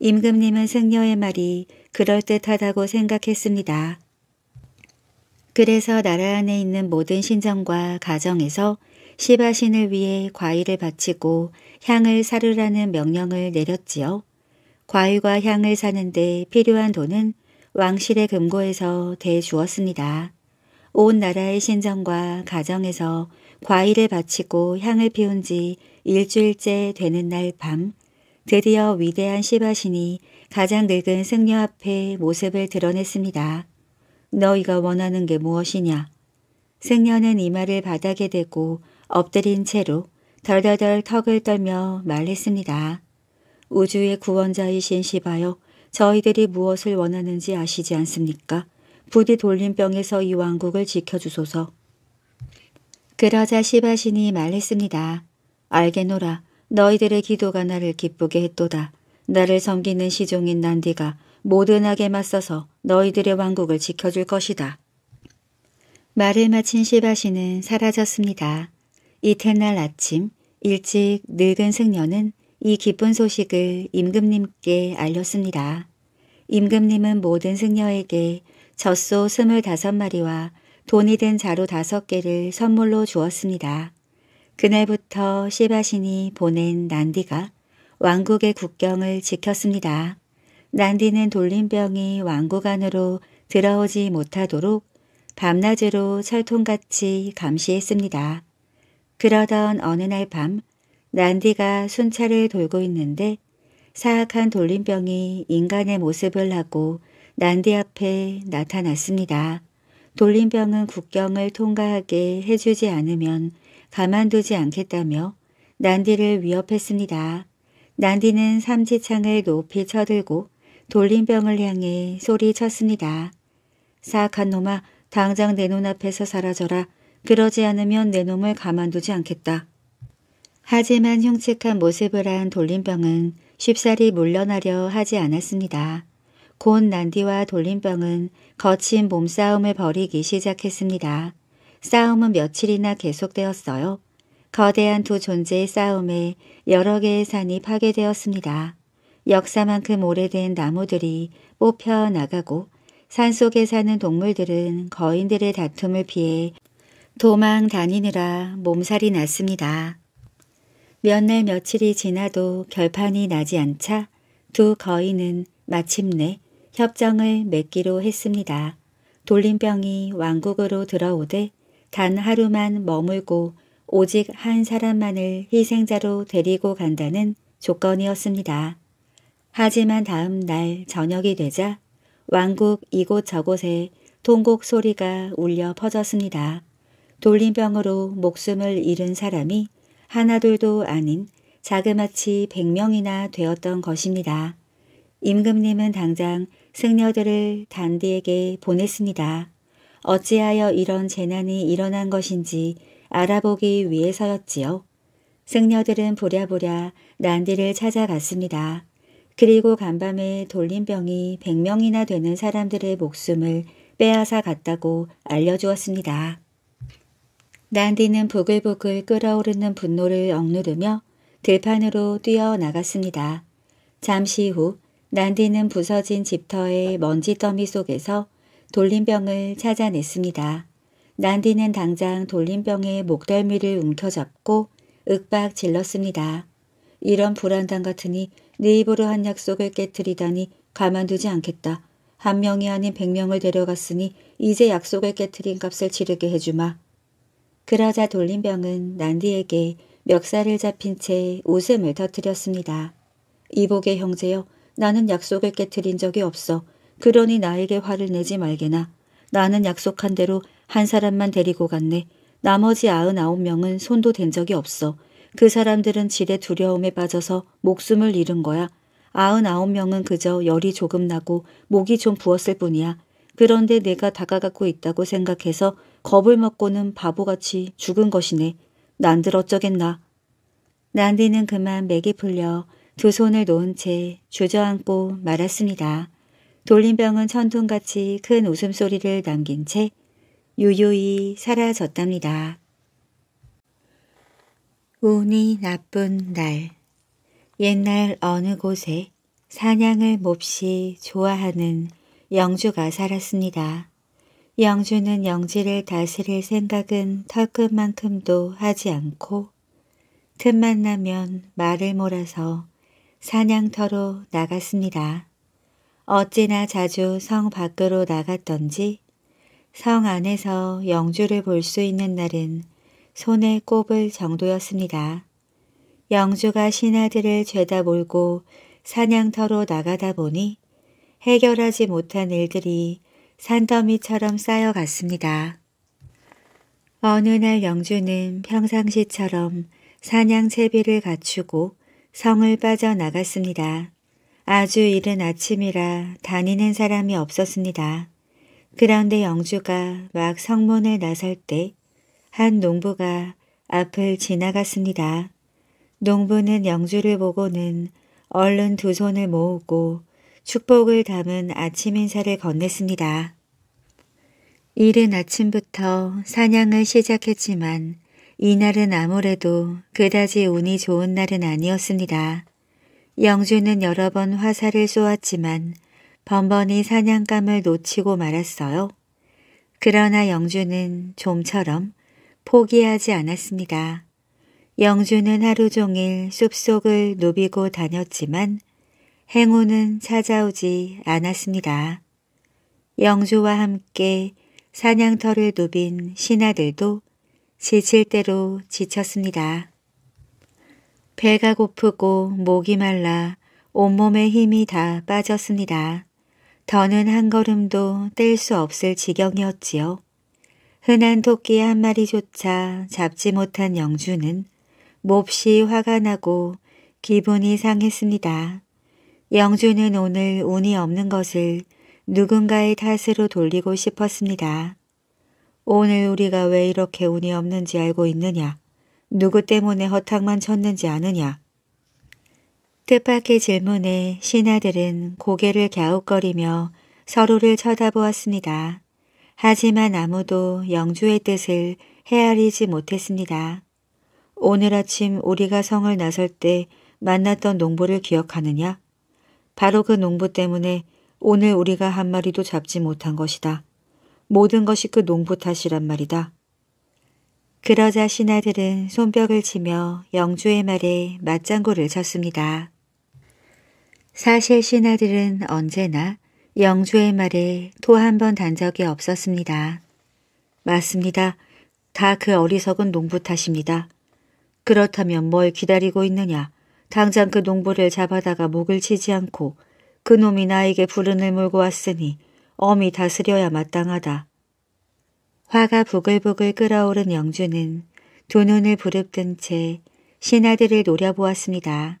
임금님은 승려의 말이 그럴듯하다고 생각했습니다. 그래서 나라 안에 있는 모든 신전과 가정에서 시바신을 위해 과일을 바치고 향을 사르라는 명령을 내렸지요. 과일과 향을 사는데 필요한 돈은 왕실의 금고에서 대주었습니다. 온 나라의 신전과 가정에서 과일을 바치고 향을 피운 지 일주일째 되는 날 밤 드디어 위대한 시바신이 가장 늙은 승려 앞에 모습을 드러냈습니다. 너희가 원하는 게 무엇이냐? 승려는 이 말을 바닥에 대고 엎드린 채로 덜덜덜 턱을 떨며 말했습니다. 우주의 구원자이신 시바여 저희들이 무엇을 원하는지 아시지 않습니까? 부디 돌림병에서 이 왕국을 지켜주소서. 그러자 시바신이 말했습니다. 알게노라 너희들의 기도가 나를 기쁘게 했도다. 나를 섬기는 시종인 난디가 모든 악에 맞서서 너희들의 왕국을 지켜줄 것이다. 말을 마친 시바시는 사라졌습니다. 이튿날 아침 일찍 늙은 승려는 이 기쁜 소식을 임금님께 알렸습니다. 임금님은 모든 승려에게 젖소 스물다섯 마리와 돈이 된 자루 다섯 개를 선물로 주었습니다. 그날부터 시바신이 보낸 난디가 왕국의 국경을 지켰습니다. 난디는 돌림병이 왕국 안으로 들어오지 못하도록 밤낮으로 철통같이 감시했습니다. 그러던 어느 날 밤 난디가 순찰을 돌고 있는데 사악한 돌림병이 인간의 모습을 하고 난디 앞에 나타났습니다. 돌림병은 국경을 통과하게 해주지 않으면 가만두지 않겠다며 난디를 위협했습니다. 난디는 삼지창을 높이 쳐들고 돌림병을 향해 소리쳤습니다. 사악한 놈아 당장 내놈앞에서 사라져라. 그러지 않으면 내 놈을 가만두지 않겠다. 하지만 흉측한 모습을 한 돌림병은 쉽사리 물러나려 하지 않았습니다. 곧 난디와 돌림병은 거친 몸싸움을 벌이기 시작했습니다. 싸움은 며칠이나 계속되었어요. 거대한 두 존재의 싸움에 여러 개의 산이 파괴되었습니다. 역사만큼 오래된 나무들이 뽑혀 나가고 산속에 사는 동물들은 거인들의 다툼을 피해 도망 다니느라 몸살이 났습니다. 몇날 며칠이 지나도 결판이 나지 않자 두 거인은 마침내 협정을 맺기로 했습니다. 돌림병이 왕국으로 들어오되 단 하루만 머물고 오직 한 사람만을 희생자로 데리고 간다는 조건이었습니다. 하지만 다음 날 저녁이 되자 왕국 이곳저곳에 통곡 소리가 울려 퍼졌습니다. 돌림병으로 목숨을 잃은 사람이 하나둘도 아닌 자그마치 100명이나 되었던 것입니다. 임금님은 당장 승려들을 단디에게 보냈습니다. 어찌하여 이런 재난이 일어난 것인지 알아보기 위해서였지요. 승려들은 부랴부랴 난디를 찾아갔습니다. 그리고 간밤에 돌림병이 100명이나 되는 사람들의 목숨을 빼앗아 갔다고 알려주었습니다. 난디는 부글부글 끓어오르는 분노를 억누르며 들판으로 뛰어나갔습니다. 잠시 후 난디는 부서진 집터의 먼지더미 속에서 돌림병을 찾아냈습니다. 난디는 당장 돌림병의 목덜미를 움켜잡고 윽박 질렀습니다. 이런 불안당 같으니 네 입으로 한 약속을 깨뜨리다니 가만두지 않겠다. 한 명이 아닌 백명을 데려갔으니 이제 약속을 깨뜨린 값을 치르게 해주마. 그러자 돌림병은 난디에게 멱살을 잡힌 채 웃음을 터뜨렸습니다. 이복의 형제여 나는 약속을 깨뜨린 적이 없어. 그러니 나에게 화를 내지 말게나. 나는 약속한 대로 한 사람만 데리고 갔네. 나머지 아흔아홉 명은 손도 댄 적이 없어. 그 사람들은 질의 두려움에 빠져서 목숨을 잃은 거야. 아흔아홉 명은 그저 열이 조금 나고 목이 좀 부었을 뿐이야. 그런데 내가 다가가고 있다고 생각해서 겁을 먹고는 바보같이 죽은 것이네. 난들 어쩌겠나. 난디는 그만 맥이 풀려 두 손을 놓은 채 주저앉고 말았습니다. 돌림병은 천둥같이 큰 웃음소리를 남긴 채 유유히 사라졌답니다. 운이 나쁜 날 옛날 어느 곳에 사냥을 몹시 좋아하는 영주가 살았습니다. 영주는 영지를 다스릴 생각은 털끝만큼도 하지 않고 틈만 나면 말을 몰아서 사냥터로 나갔습니다. 어찌나 자주 성 밖으로 나갔던지 성 안에서 영주를 볼 수 있는 날은 손에 꼽을 정도였습니다. 영주가 신하들을 죄다 몰고 사냥터로 나가다 보니 해결하지 못한 일들이 산더미처럼 쌓여갔습니다. 어느 날 영주는 평상시처럼 사냥 채비를 갖추고 성을 빠져나갔습니다. 아주 이른 아침이라 다니는 사람이 없었습니다. 그런데 영주가 막 성문을 나설 때한 농부가 앞을 지나갔습니다. 농부는 영주를 보고는 얼른 두 손을 모으고 축복을 담은 아침 인사를 건넸습니다. 이른 아침부터 사냥을 시작했지만 이날은 아무래도 그다지 운이 좋은 날은 아니었습니다. 영주는 여러 번 화살을 쏘았지만 번번이 사냥감을 놓치고 말았어요. 그러나 영주는 좀처럼 포기하지 않았습니다. 영주는 하루 종일 숲속을 누비고 다녔지만 행운은 찾아오지 않았습니다. 영주와 함께 사냥터를 누빈 신하들도 지칠 대로 지쳤습니다. 배가 고프고 목이 말라 온몸에 힘이 다 빠졌습니다. 더는 한 걸음도 뗄 수 없을 지경이었지요. 흔한 토끼 한 마리조차 잡지 못한 영주는 몹시 화가 나고 기분이 상했습니다. 영주는 오늘 운이 없는 것을 누군가의 탓으로 돌리고 싶었습니다. 오늘 우리가 왜 이렇게 운이 없는지 알고 있느냐? 누구 때문에 허탕만 쳤는지 아느냐? 뜻밖의 질문에 신하들은 고개를 갸웃거리며 서로를 쳐다보았습니다. 하지만 아무도 영주의 뜻을 헤아리지 못했습니다. 오늘 아침 우리가 성을 나설 때 만났던 농부를 기억하느냐? 바로 그 농부 때문에 오늘 우리가 한 마리도 잡지 못한 것이다. 모든 것이 그 농부 탓이란 말이다. 그러자 신하들은 손뼉을 치며 영주의 말에 맞장구를 쳤습니다. 사실 신하들은 언제나 영주의 말에 또 한 번 단 적이 없었습니다. 맞습니다. 다 그 어리석은 농부 탓입니다. 그렇다면 뭘 기다리고 있느냐. 당장 그 농부를 잡아다가 목을 치지 않고 그놈이 나에게 불운을 몰고 왔으니 어미 다스려야 마땅하다. 화가 부글부글 끓어오른 영주는 두 눈을 부릅뜬 채 신하들을 노려보았습니다.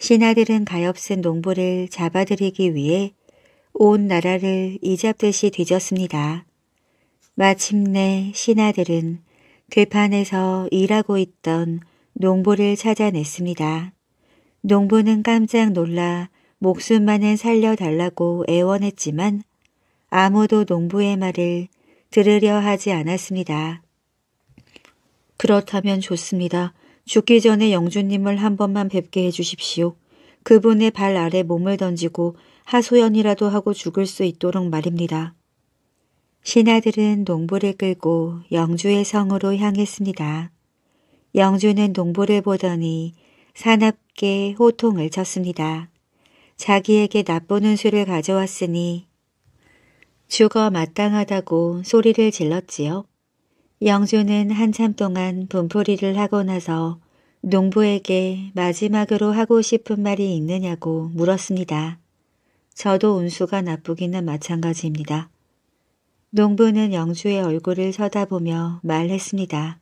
신하들은 가엾은 농부를 잡아들이기 위해 온 나라를 이잡듯이 뒤졌습니다. 마침내 신하들은 괴판에서 그 일하고 있던 농부를 찾아냈습니다. 농부는 깜짝 놀라 목숨만은 살려달라고 애원했지만 아무도 농부의 말을 들으려 하지 않았습니다. 그렇다면 좋습니다. 죽기 전에 영주님을 한 번만 뵙게 해주십시오. 그분의 발 아래 몸을 던지고 하소연이라도 하고 죽을 수 있도록 말입니다. 신하들은 농부를 끌고 영주의 성으로 향했습니다. 영주는 농부를 보더니 사납게 호통을 쳤습니다. 자기에게 나쁜 운수를 가져왔으니 죽어 마땅하다고 소리를 질렀지요. 영주는 한참 동안 분풀이를 하고 나서 농부에게 마지막으로 하고 싶은 말이 있느냐고 물었습니다. 저도 운수가 나쁘기는 마찬가지입니다. 농부는 영주의 얼굴을 쳐다보며 말했습니다.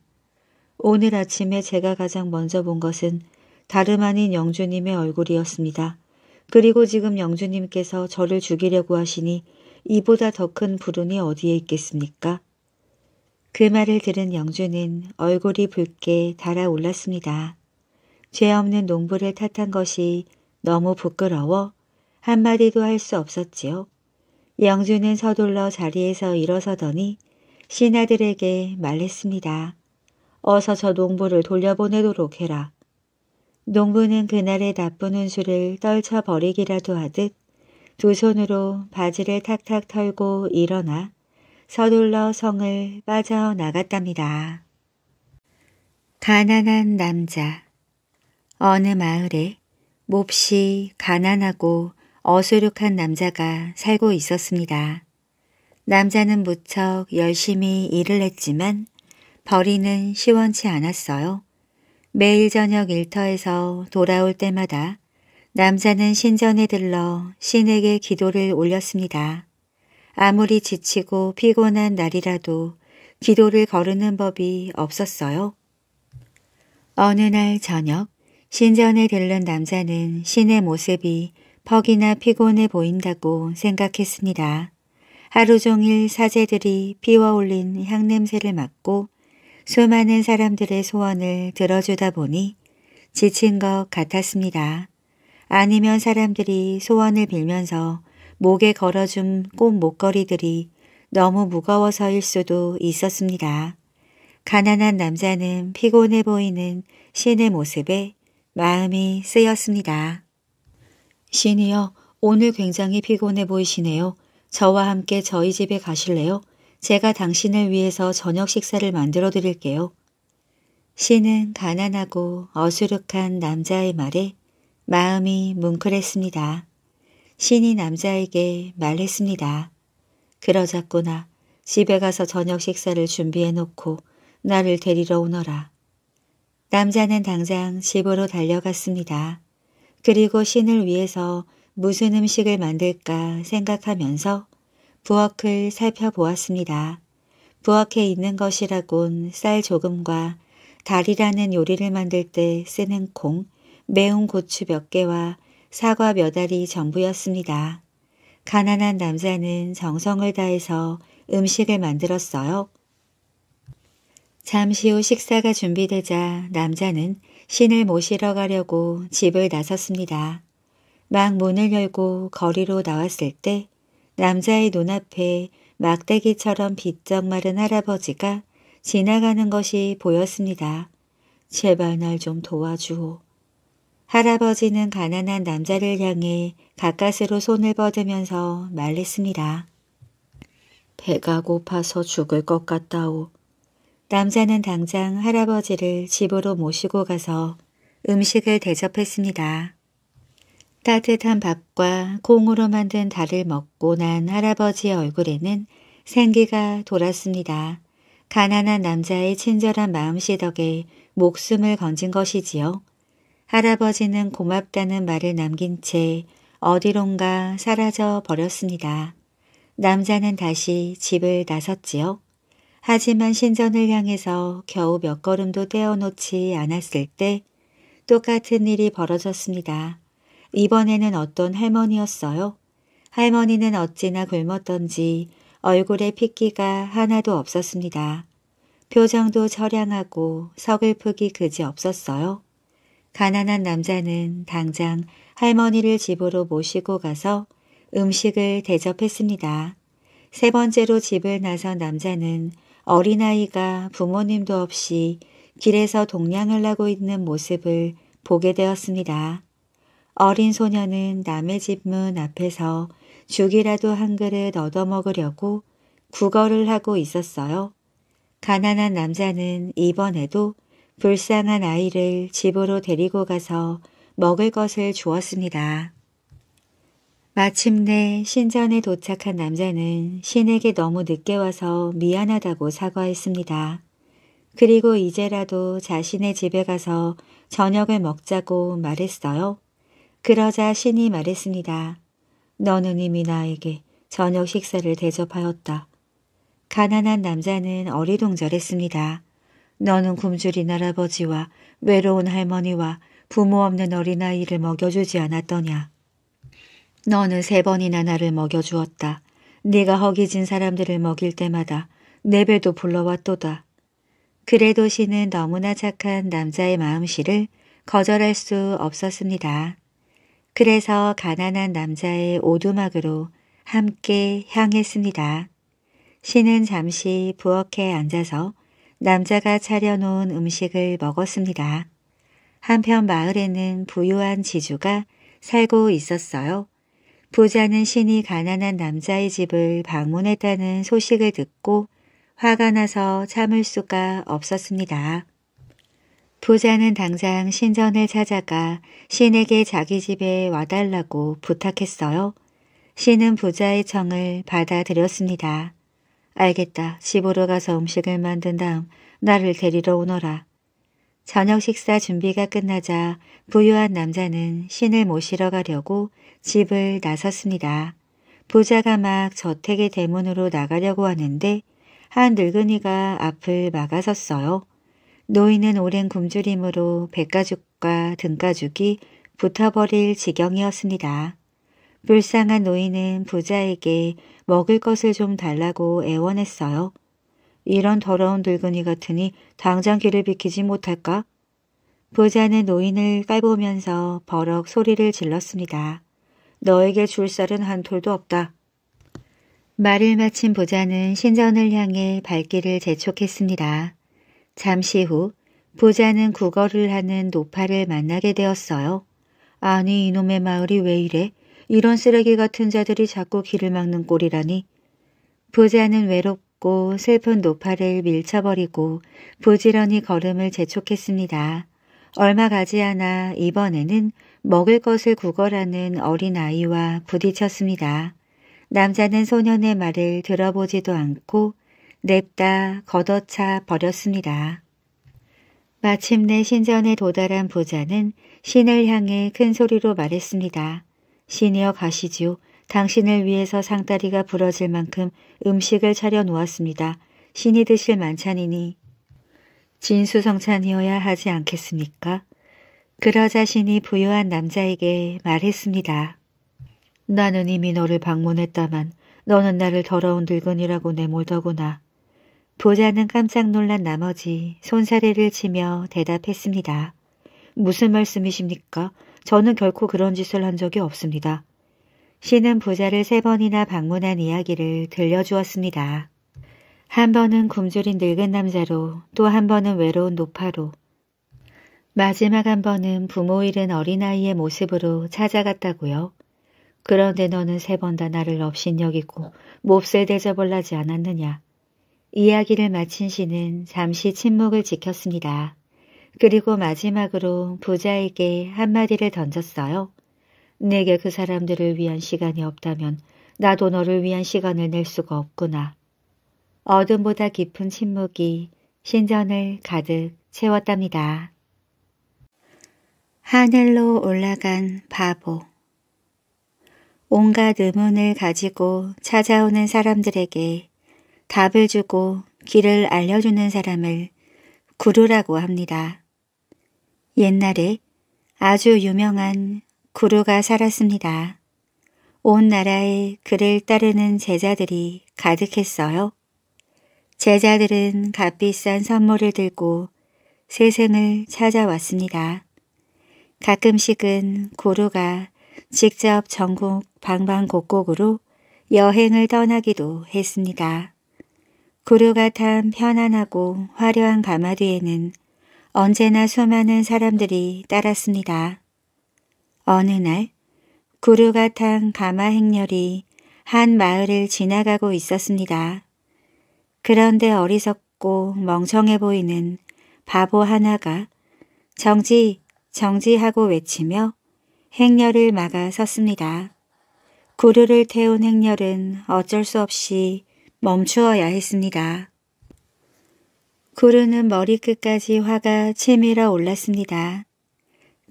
오늘 아침에 제가 가장 먼저 본 것은 다름 아닌 영주님의 얼굴이었습니다. 그리고 지금 영주님께서 저를 죽이려고 하시니 이보다 더 큰 불운이 어디에 있겠습니까? 그 말을 들은 영주는 얼굴이 붉게 달아올랐습니다. 죄 없는 농부를 탓한 것이 너무 부끄러워 한마디도 할 수 없었지요. 영주는 서둘러 자리에서 일어서더니 신하들에게 말했습니다. 어서 저 농부를 돌려보내도록 해라. 농부는 그날의 나쁜 운수를 떨쳐버리기라도 하듯 두 손으로 바지를 탁탁 털고 일어나 서둘러 성을 빠져나갔답니다. 가난한 남자 어느 마을에 몹시 가난하고 어수룩한 남자가 살고 있었습니다. 남자는 무척 열심히 일을 했지만 벌이는 시원치 않았어요. 매일 저녁 일터에서 돌아올 때마다 남자는 신전에 들러 신에게 기도를 올렸습니다. 아무리 지치고 피곤한 날이라도 기도를 거르는 법이 없었어요. 어느 날 저녁 신전에 들른 남자는 신의 모습이 퍽이나 피곤해 보인다고 생각했습니다. 하루 종일 사제들이 피워올린 향냄새를 맡고 수많은 사람들의 소원을 들어주다 보니 지친 것 같았습니다. 아니면 사람들이 소원을 빌면서 목에 걸어준 꽃 목걸이들이 너무 무거워서일 수도 있었습니다. 가난한 남자는 피곤해 보이는 신의 모습에 마음이 쓰였습니다. 시니어, 오늘 굉장히 피곤해 보이시네요. 저와 함께 저희 집에 가실래요? 제가 당신을 위해서 저녁 식사를 만들어 드릴게요. 시는 가난하고 어수룩한 남자의 말에 마음이 뭉클했습니다. 신이 남자에게 말했습니다. 그러자꾸나 집에 가서 저녁 식사를 준비해놓고 나를 데리러 오너라. 남자는 당장 집으로 달려갔습니다. 그리고 신을 위해서 무슨 음식을 만들까 생각하면서 부엌을 살펴보았습니다. 부엌에 있는 것이라곤 쌀 조금과 달이라는 요리를 만들 때 쓰는 콩, 매운 고추 몇 개와 사과 몇 알이 전부였습니다. 가난한 남자는 정성을 다해서 음식을 만들었어요. 잠시 후 식사가 준비되자 남자는 신을 모시러 가려고 집을 나섰습니다. 막 문을 열고 거리로 나왔을 때 남자의 눈앞에 막대기처럼 빗적 마른 할아버지가 지나가는 것이 보였습니다. 제발 날 좀 도와주오. 할아버지는 가난한 남자를 향해 가까스로 손을 뻗으면서 말했습니다. 배가 고파서 죽을 것 같다오. 남자는 당장 할아버지를 집으로 모시고 가서 음식을 대접했습니다. 따뜻한 밥과 콩으로 만든 달을 먹고 난 할아버지의 얼굴에는 생기가 돌았습니다. 가난한 남자의 친절한 마음씨 덕에 목숨을 건진 것이지요. 할아버지는 고맙다는 말을 남긴 채 어디론가 사라져 버렸습니다. 남자는 다시 집을 나섰지요. 하지만 신전을 향해서 겨우 몇 걸음도 떼어놓지 않았을 때 똑같은 일이 벌어졌습니다. 이번에는 어떤 할머니였어요. 할머니는 어찌나 굶었던지 얼굴에 핏기가 하나도 없었습니다. 표정도 처량하고 서글프기 그지 없었어요. 가난한 남자는 당장 할머니를 집으로 모시고 가서 음식을 대접했습니다. 세 번째로 집을 나선 남자는 어린아이가 부모님도 없이 길에서 동냥을 나고 있는 모습을 보게 되었습니다. 어린 소녀는 남의 집 문 앞에서 죽이라도 한 그릇 얻어먹으려고 구걸을 하고 있었어요. 가난한 남자는 이번에도 불쌍한 아이를 집으로 데리고 가서 먹을 것을 주었습니다. 마침내 신전에 도착한 남자는 신에게 너무 늦게 와서 미안하다고 사과했습니다. 그리고 이제라도 자신의 집에 가서 저녁을 먹자고 말했어요. 그러자 신이 말했습니다. 너는 이미 나에게 저녁 식사를 대접하였다. 가난한 남자는 어리둥절했습니다. 너는 굶주린 할아버지와 외로운 할머니와 부모 없는 어린아이를 먹여주지 않았더냐. 너는 세 번이나 나를 먹여주었다. 네가 허기진 사람들을 먹일 때마다 내 배도 불러왔도다. 그래도 씨는 너무나 착한 남자의 마음씨를 거절할 수 없었습니다. 그래서 가난한 남자의 오두막으로 함께 향했습니다. 씨는 잠시 부엌에 앉아서 남자가 차려놓은 음식을 먹었습니다. 한편 마을에는 부유한 지주가 살고 있었어요. 부자는 신이 가난한 남자의 집을 방문했다는 소식을 듣고 화가 나서 참을 수가 없었습니다. 부자는 당장 신전을 찾아가 신에게 자기 집에 와달라고 부탁했어요. 신은 부자의 청을 받아들였습니다. 알겠다. 집으로 가서 음식을 만든 다음 나를 데리러 오너라. 저녁 식사 준비가 끝나자 부유한 남자는 신을 모시러 가려고 집을 나섰습니다. 부자가 막 저택의 대문으로 나가려고 하는데 한 늙은이가 앞을 막아섰어요. 노인은 오랜 굶주림으로 백가죽과 등가죽이 붙어버릴 지경이었습니다. 불쌍한 노인은 부자에게 먹을 것을 좀 달라고 애원했어요. 이런 더러운 늙은이 같으니 당장 길을 비키지 못할까? 부자는 노인을 깔보면서 버럭 소리를 질렀습니다. 너에게 줄 쌀은 한 톨도 없다. 말을 마친 보자는 신전을 향해 발길을 재촉했습니다. 잠시 후 보자는 구걸을 하는 노파를 만나게 되었어요. 아니 이놈의 마을이 왜 이래? 이런 쓰레기 같은 자들이 자꾸 길을 막는 꼴이라니. 부자는 외롭고 슬픈 노파를 밀쳐버리고 부지런히 걸음을 재촉했습니다. 얼마 가지 않아 이번에는 먹을 것을 구걸하는 어린아이와 부딪혔습니다. 남자는 소년의 말을 들어보지도 않고 냅다 걷어차 버렸습니다. 마침내 신전에 도달한 부자는 신을 향해 큰 소리로 말했습니다. 신이여 가시지요. 당신을 위해서 상다리가 부러질 만큼 음식을 차려 놓았습니다. 신이 드실 만찬이니 진수성찬이어야 하지 않겠습니까? 그러 자신이 부유한 남자에게 말했습니다. 나는 이미 너를 방문했다만 너는 나를 더러운 늙은이라고 내몰더구나. 부자는 깜짝 놀란 나머지 손사래를 치며 대답했습니다. 무슨 말씀이십니까? 저는 결코 그런 짓을 한 적이 없습니다. 신은 부자를 세 번이나 방문한 이야기를 들려주었습니다. 한 번은 굶주린 늙은 남자로 또 한 번은 외로운 노파로 마지막 한 번은 부모 잃은 어린아이의 모습으로 찾아갔다고요. 그런데 너는 세 번 다 나를 업신여기고 몹쓸 대접을 하지 않았느냐. 이야기를 마친 씨는 잠시 침묵을 지켰습니다. 그리고 마지막으로 부자에게 한마디를 던졌어요. 내게 그 사람들을 위한 시간이 없다면 나도 너를 위한 시간을 낼 수가 없구나. 어둠보다 깊은 침묵이 신전을 가득 채웠답니다. 하늘로 올라간 바보 온갖 의문을 가지고 찾아오는 사람들에게 답을 주고 길을 알려주는 사람을 구루라고 합니다. 옛날에 아주 유명한 구루가 살았습니다. 온 나라에 그를 따르는 제자들이 가득했어요. 제자들은 값비싼 선물을 들고 세상을 찾아왔습니다. 가끔씩은 고루가 직접 전국 방방곡곡으로 여행을 떠나기도 했습니다. 고루가 탄 편안하고 화려한 가마 뒤에는 언제나 수많은 사람들이 따랐습니다. 어느 날 구루가 탄 가마 행렬이 한 마을을 지나가고 있었습니다. 그런데 어리석고 멍청해 보이는 바보 하나가 정지 정지하고 외치며 행렬을 막아 섰습니다. 구르를 태운 행렬은 어쩔 수 없이 멈추어야 했습니다. 구르는 머리끝까지 화가 치밀어 올랐습니다.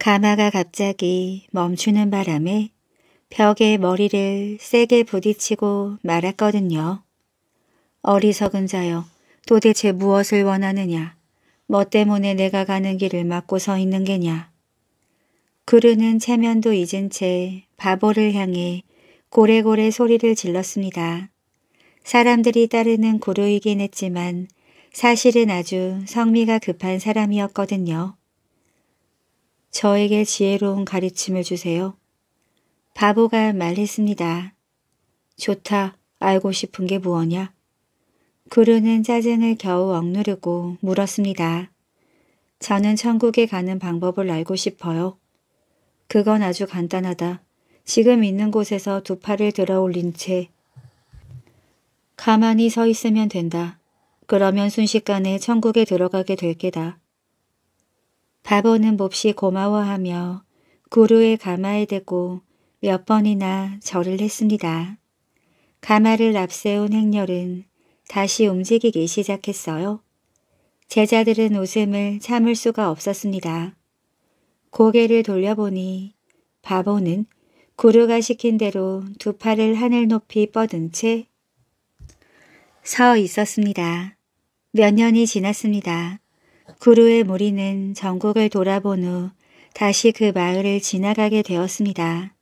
가마가 갑자기 멈추는 바람에 벽에 머리를 세게 부딪히고 말았거든요. 어리석은 자여 도대체 무엇을 원하느냐? 뭐 때문에 내가 가는 길을 막고 서 있는 게냐? 구르는 체면도 잊은 채 바보를 향해 고래고래 소리를 질렀습니다. 사람들이 따르는 구루이긴 했지만 사실은 아주 성미가 급한 사람이었거든요. 저에게 지혜로운 가르침을 주세요. 바보가 말했습니다. 좋다. 알고 싶은 게 무엇냐? 구루는 짜증을 겨우 억누르고 물었습니다. 저는 천국에 가는 방법을 알고 싶어요. 그건 아주 간단하다. 지금 있는 곳에서 두 팔을 들어 올린 채 가만히 서 있으면 된다. 그러면 순식간에 천국에 들어가게 될 게다. 바보는 몹시 고마워하며 구루의 가마에 대고 몇 번이나 절을 했습니다. 가마를 앞세운 행렬은 다시 움직이기 시작했어요. 제자들은 웃음을 참을 수가 없었습니다. 고개를 돌려보니 바보는 구루가 시킨 대로 두 팔을 하늘 높이 뻗은 채 서 있었습니다. 몇 년이 지났습니다. 구루의 무리는 전국을 돌아본 후 다시 그 마을을 지나가게 되었습니다.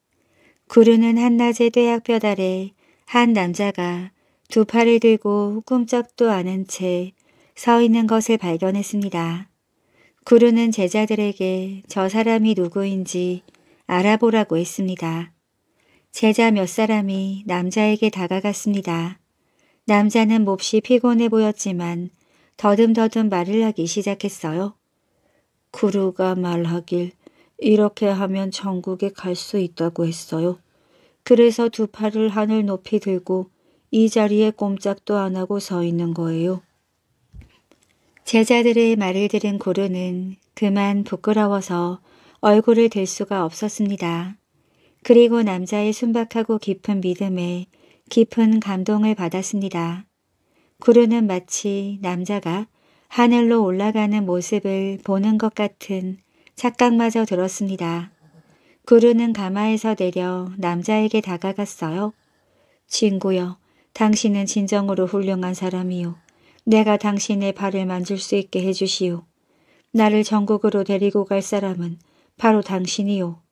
구루는 한낮의 대학뼈 아래한 남자가 두 팔을 들고 꿈쩍도 않은 채 서 있는 것을 발견했습니다. 구루는 제자들에게 저 사람이 누구인지 알아보라고 했습니다. 제자 몇 사람이 남자에게 다가갔습니다. 남자는 몹시 피곤해 보였지만 더듬더듬 말을 하기 시작했어요. 구루가 말하길 이렇게 하면 천국에 갈 수 있다고 했어요. 그래서 두 팔을 하늘 높이 들고 이 자리에 꼼짝도 안 하고 서 있는 거예요. 제자들의 말을 들은 고르는 그만 부끄러워서 얼굴을 들 수가 없었습니다. 그리고 남자의 순박하고 깊은 믿음에 깊은 감동을 받았습니다. 구르는 마치 남자가 하늘로 올라가는 모습을 보는 것 같은 착각마저 들었습니다. 구르는 가마에서 내려 남자에게 다가갔어요. 친구여, 당신은 진정으로 훌륭한 사람이요. 내가 당신의 발을 만질 수 있게 해주시오. 나를 전국으로 데리고 갈 사람은 바로 당신이요.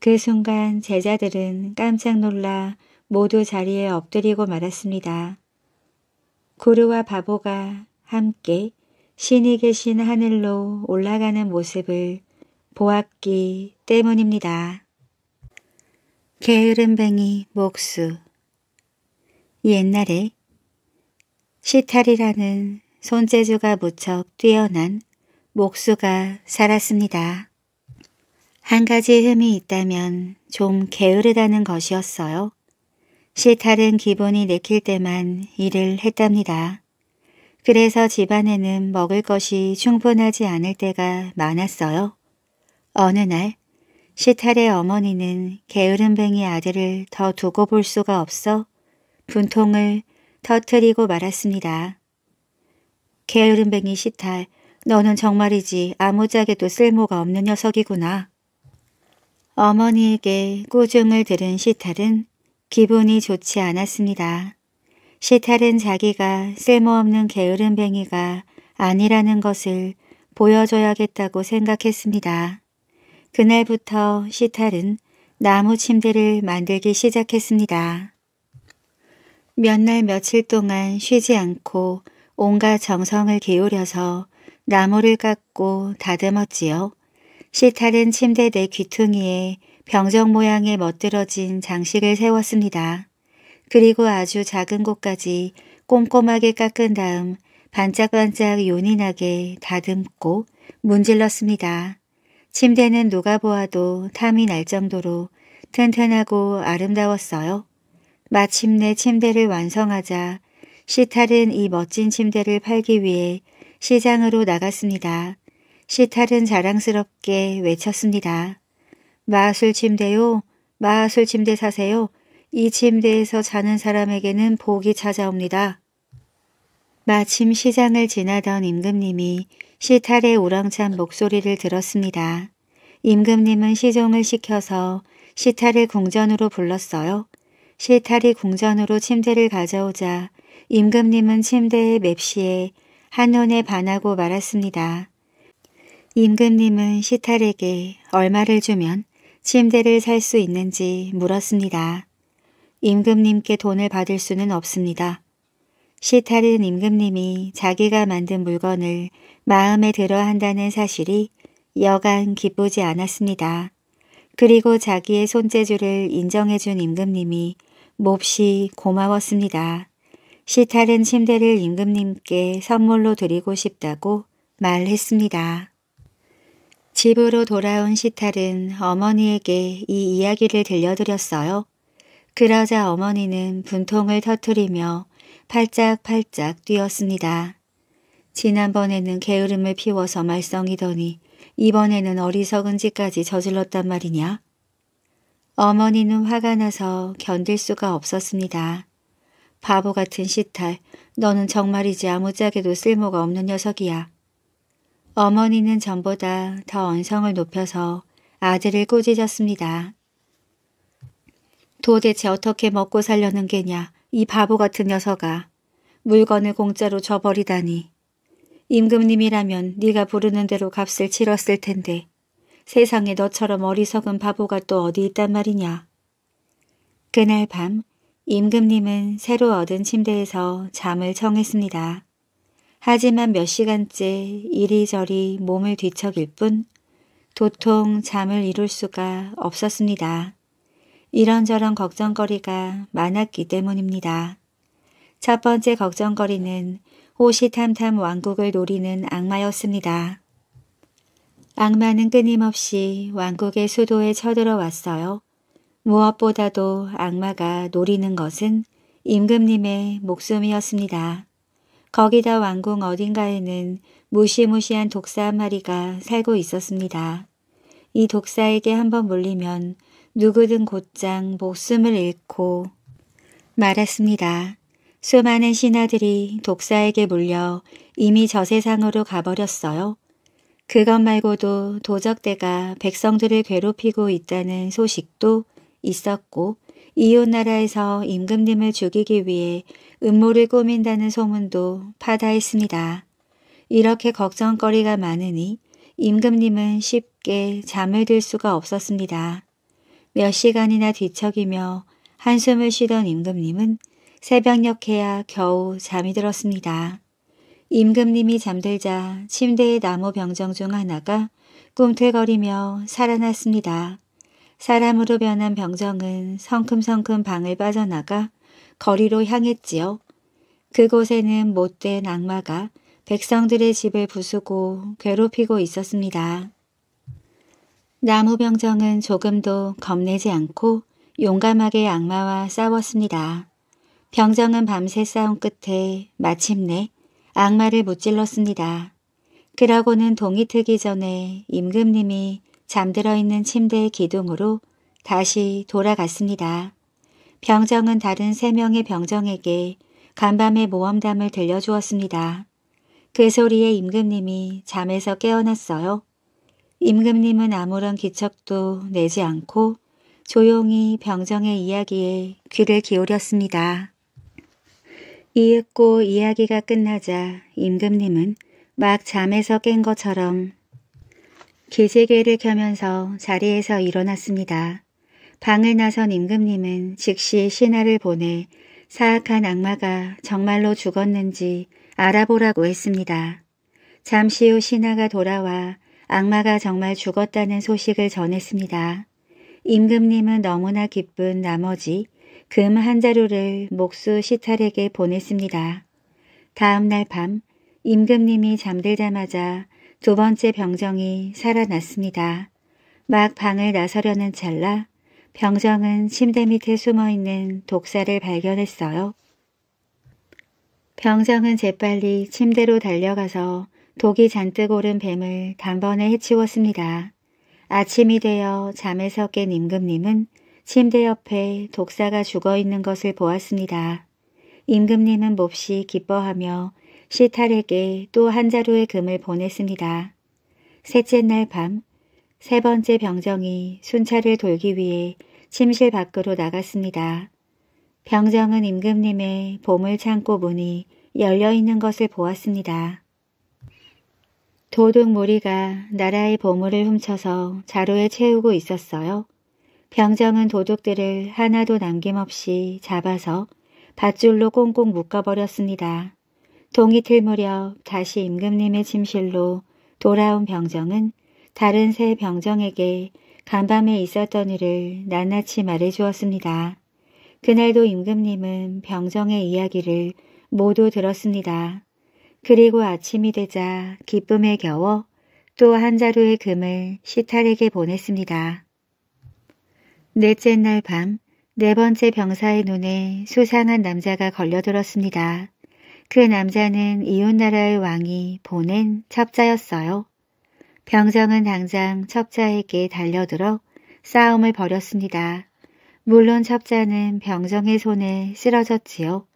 그 순간 제자들은 깜짝 놀라 모두 자리에 엎드리고 말았습니다. 구루와 바보가 함께 신이 계신 하늘로 올라가는 모습을 보았기 때문입니다. 게으름뱅이 목수 옛날에 시탈이라는 손재주가 무척 뛰어난 목수가 살았습니다. 한 가지 흠이 있다면 좀 게으르다는 것이었어요. 시탈은 기본이 내킬 때만 일을 했답니다. 그래서 집안에는 먹을 것이 충분하지 않을 때가 많았어요. 어느 날 시탈의 어머니는 게으름뱅이 아들을 더 두고 볼 수가 없어 분통을 터트리고 말았습니다. 게으름뱅이 시탈, 너는 정말이지 아무짝에도 쓸모가 없는 녀석이구나. 어머니에게 꾸중을 들은 시탈은 기분이 좋지 않았습니다. 시탈은 자기가 쓸모없는 게으름뱅이가 아니라는 것을 보여줘야겠다고 생각했습니다. 그날부터 시탈은 나무 침대를 만들기 시작했습니다. 몇날 며칠 동안 쉬지 않고 온갖 정성을 기울여서 나무를 깎고 다듬었지요. 시타른 침대 내 귀퉁이에 병정 모양의 멋들어진 장식을 세웠습니다. 그리고 아주 작은 곳까지 꼼꼼하게 깎은 다음 반짝반짝 요인하게 다듬고 문질렀습니다. 침대는 누가 보아도 탐이 날 정도로 튼튼하고 아름다웠어요. 마침내 침대를 완성하자 시탈은 이 멋진 침대를 팔기 위해 시장으로 나갔습니다. 시탈은 자랑스럽게 외쳤습니다. 마술 침대요. 마술 침대 사세요. 이 침대에서 자는 사람에게는 복이 찾아옵니다. 마침 시장을 지나던 임금님이 시탈의 우렁찬 목소리를 들었습니다. 임금님은 시종을 시켜서 시탈을 궁전으로 불렀어요. 실탈이 궁전으로 침대를 가져오자 임금님은 침대의 맵시에 한눈에 반하고 말았습니다. 임금님은 시탈에게 얼마를 주면 침대를 살 수 있는지 물었습니다. 임금님께 돈을 받을 수는 없습니다. 시탈은 임금님이 자기가 만든 물건을 마음에 들어 한다는 사실이 여간 기쁘지 않았습니다. 그리고 자기의 손재주를 인정해준 임금님이 몹시 고마웠습니다. 시타른 침대를 임금님께 선물로 드리고 싶다고 말했습니다. 집으로 돌아온 시탈은 어머니에게 이 이야기를 들려드렸어요. 그러자 어머니는 분통을 터뜨리며 팔짝팔짝 뛰었습니다. 지난번에는 게으름을 피워서 말썽이더니 이번에는 어리석은 짓까지 저질렀단 말이냐? 어머니는 화가 나서 견딜 수가 없었습니다. 바보 같은 시탈, 너는 정말이지 아무짝에도 쓸모가 없는 녀석이야. 어머니는 전보다 더 언성을 높여서 아들을 꼬지셨습니다 도대체 어떻게 먹고 살려는 게냐, 이 바보 같은 녀석아. 물건을 공짜로 줘버리다니. 임금님이라면 네가 부르는 대로 값을 치렀을 텐데 세상에 너처럼 어리석은 바보가 또 어디 있단 말이냐. 그날 밤 임금님은 새로 얻은 침대에서 잠을 청했습니다. 하지만 몇 시간째 이리저리 몸을 뒤척일 뿐 도통 잠을 이룰 수가 없었습니다. 이런저런 걱정거리가 많았기 때문입니다. 첫 번째 걱정거리는 호시탐탐 왕국을 노리는 악마였습니다. 악마는 끊임없이 왕국의 수도에 쳐들어왔어요. 무엇보다도 악마가 노리는 것은 임금님의 목숨이었습니다. 거기다 왕궁 어딘가에는 무시무시한 독사 한 마리가 살고 있었습니다. 이 독사에게 한번 물리면 누구든 곧장 목숨을 잃고 말았습니다. 수많은 신하들이 독사에게 물려 이미 저 세상으로 가버렸어요. 그것 말고도 도적대가 백성들을 괴롭히고 있다는 소식도 있었고 이웃 나라에서 임금님을 죽이기 위해 음모를 꾸민다는 소문도 파다했습니다. 이렇게 걱정거리가 많으니 임금님은 쉽게 잠을 들 수가 없었습니다. 몇 시간이나 뒤척이며 한숨을 쉬던 임금님은 새벽녘에야 겨우 잠이 들었습니다. 임금님이 잠들자 침대의 나무 병정 중 하나가 꿈틀거리며 살아났습니다. 사람으로 변한 병정은 성큼성큼 방을 빠져나가 거리로 향했지요. 그곳에는 못된 악마가 백성들의 집을 부수고 괴롭히고 있었습니다. 나무병정은 조금도 겁내지 않고 용감하게 악마와 싸웠습니다. 병정은 밤새 싸운 끝에 마침내 악마를 무찔렀습니다. 그러고는 동이 트기 전에 임금님이 잠들어 있는 침대의 기둥으로 다시 돌아갔습니다. 병정은 다른 세명의 병정에게 간밤의 모험담을 들려주었습니다. 그 소리에 임금님이 잠에서 깨어났어요. 임금님은 아무런 기척도 내지 않고 조용히 병정의 이야기에 귀를 기울였습니다. 이윽고 이야기가 끝나자 임금님은 막 잠에서 깬 것처럼 기지개를 켜면서 자리에서 일어났습니다. 방을 나선 임금님은 즉시 신하를 보내 사악한 악마가 정말로 죽었는지 알아보라고 했습니다. 잠시 후 신하가 돌아와 악마가 정말 죽었다는 소식을 전했습니다. 임금님은 너무나 기쁜 나머지 금한 자루를 목수 시탈에게 보냈습니다. 다음 날 밤 임금님이 잠들자마자 두 번째 병정이 살아났습니다. 막 방을 나서려는 찰나 병정은 침대 밑에 숨어있는 독사를 발견했어요. 병정은 재빨리 침대로 달려가서 독이 잔뜩 오른 뱀을 단번에 해치웠습니다. 아침이 되어 잠에서 깬 임금님은 침대 옆에 독사가 죽어 있는 것을 보았습니다. 임금님은 몹시 기뻐하며 시탈에게 또 한 자루의 금을 보냈습니다. 셋째 날 밤, 세 번째 병정이 순찰을 돌기 위해 침실 밖으로 나갔습니다. 병정은 임금님의 보물 창고 문이 열려있는 것을 보았습니다. 도둑 무리가 나라의 보물을 훔쳐서 자루에 채우고 있었어요. 병정은 도둑들을 하나도 남김없이 잡아서 밧줄로 꽁꽁 묶어버렸습니다. 동이틀 무렵 다시 임금님의 침실로 돌아온 병정은 다른 세 병정에게 간밤에 있었던 일을 낱낱이 말해주었습니다. 그날도 임금님은 병정의 이야기를 모두 들었습니다. 그리고 아침이 되자 기쁨에 겨워 또 한 자루의 금을 시탈에게 보냈습니다. 넷째 날 밤 네 번째 병사의 눈에 수상한 남자가 걸려들었습니다. 그 남자는 이웃나라의 왕이 보낸 첩자였어요. 병정은 당장 첩자에게 달려들어 싸움을 벌였습니다. 물론 첩자는 병정의 손에 쓰러졌지요.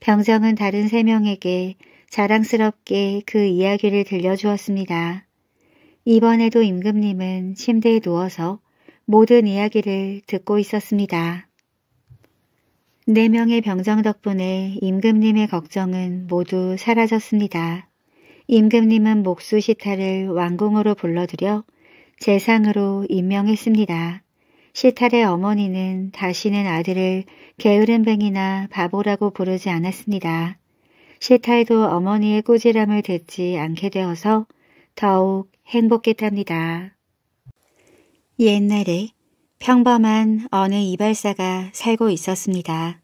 병정은 다른 세 명에게 자랑스럽게 그 이야기를 들려주었습니다. 이번에도 임금님은 침대에 누워서 모든 이야기를 듣고 있었습니다. 네 명의 병정 덕분에 임금님의 걱정은 모두 사라졌습니다. 임금님은 목수시타를 왕궁으로 불러들여 재상으로 임명했습니다. 시탈의 어머니는 다시는 아들을 게으름뱅이나 바보라고 부르지 않았습니다. 시탈도 어머니의 꾸지람을 듣지 않게 되어서 더욱 행복했답니다. 옛날에 평범한 어느 이발사가 살고 있었습니다.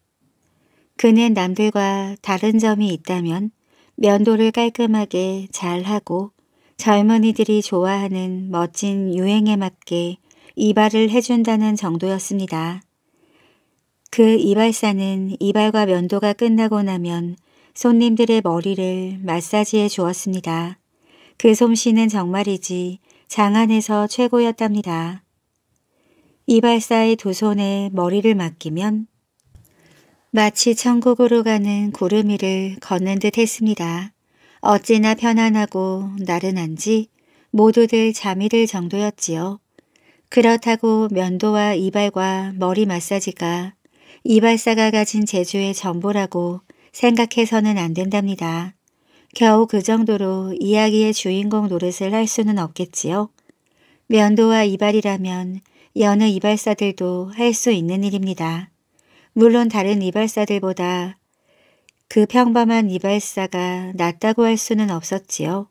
그는 남들과 다른 점이 있다면 면도를 깔끔하게 잘하고 젊은이들이 좋아하는 멋진 유행에 맞게 이발을 해준다는 정도였습니다. 그 이발사는 이발과 면도가 끝나고 나면 손님들의 머리를 마사지해 주었습니다. 그 솜씨는 정말이지 장안에서 최고였답니다. 이발사의 두 손에 머리를 맡기면 마치 천국으로 가는 구름 위를 걷는 듯 했습니다. 어찌나 편안하고 나른한지 모두들 잠이 들 정도였지요. 그렇다고 면도와 이발과 머리 마사지가 이발사가 가진 재주의 전부라고 생각해서는 안 된답니다. 겨우 그 정도로 이야기의 주인공 노릇을 할 수는 없겠지요. 면도와 이발이라면 여느 이발사들도 할 수 있는 일입니다. 물론 다른 이발사들보다 그 평범한 이발사가 낫다고 할 수는 없었지요.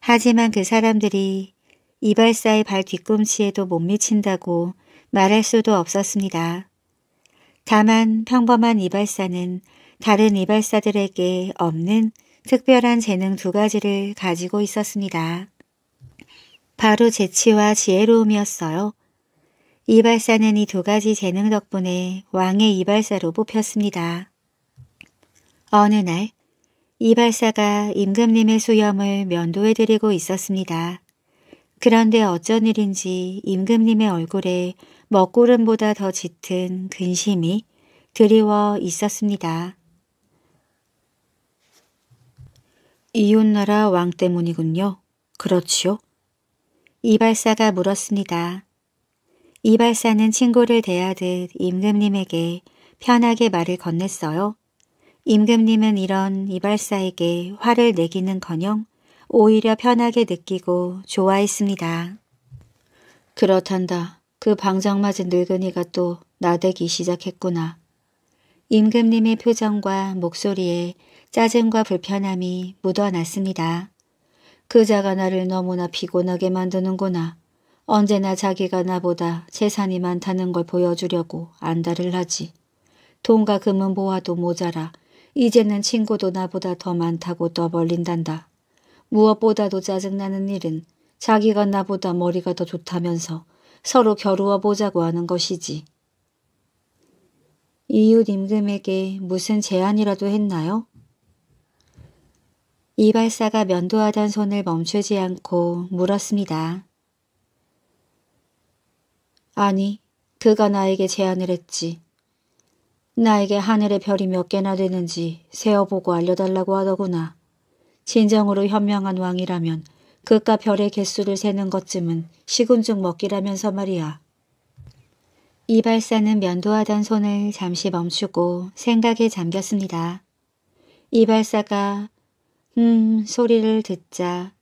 하지만 그 사람들이 이발사의 발 뒤꿈치에도 못 미친다고 말할 수도 없었습니다. 다만 평범한 이발사는 다른 이발사들에게 없는 특별한 재능 두 가지를 가지고 있었습니다. 바로 재치와 지혜로움이었어요. 이발사는 이 두 가지 재능 덕분에 왕의 이발사로 뽑혔습니다. 어느 날 이발사가 임금님의 수염을 면도해드리고 있었습니다. 그런데 어쩐 일인지 임금님의 얼굴에 먹구름보다 더 짙은 근심이 드리워 있었습니다. 이웃나라 왕 때문이군요. 그렇지요? 이발사가 물었습니다. 이발사는 친구를 대하듯 임금님에게 편하게 말을 건넸어요. 임금님은 이런 이발사에게 화를 내기는커녕 오히려 편하게 느끼고 좋아했습니다. 그렇단다. 그 방장맞은 늙은이가 또 나대기 시작했구나. 임금님의 표정과 목소리에 짜증과 불편함이 묻어났습니다. 그자가 나를 너무나 피곤하게 만드는구나. 언제나 자기가 나보다 재산이 많다는 걸 보여주려고 안달을 하지. 돈과 금은 모아도 모자라 이제는 친구도 나보다 더 많다고 떠벌린단다. 무엇보다도 짜증나는 일은 자기가 나보다 머리가 더 좋다면서 서로 겨루어 보자고 하는 것이지. 이웃 임금에게 무슨 제안이라도 했나요? 이발사가 면도하던 손을 멈추지 않고 물었습니다. 아니, 그가 나에게 제안을 했지. 나에게 하늘의 별이 몇 개나 되는지 세어보고 알려달라고 하더구나. 진정으로 현명한 왕이라면 그가 별의 개수를 세는 것쯤은 시금죽 먹기라면서 말이야. 이발사는 면도하던 손을 잠시 멈추고 생각에 잠겼습니다. 이발사가 음 소리를 듣자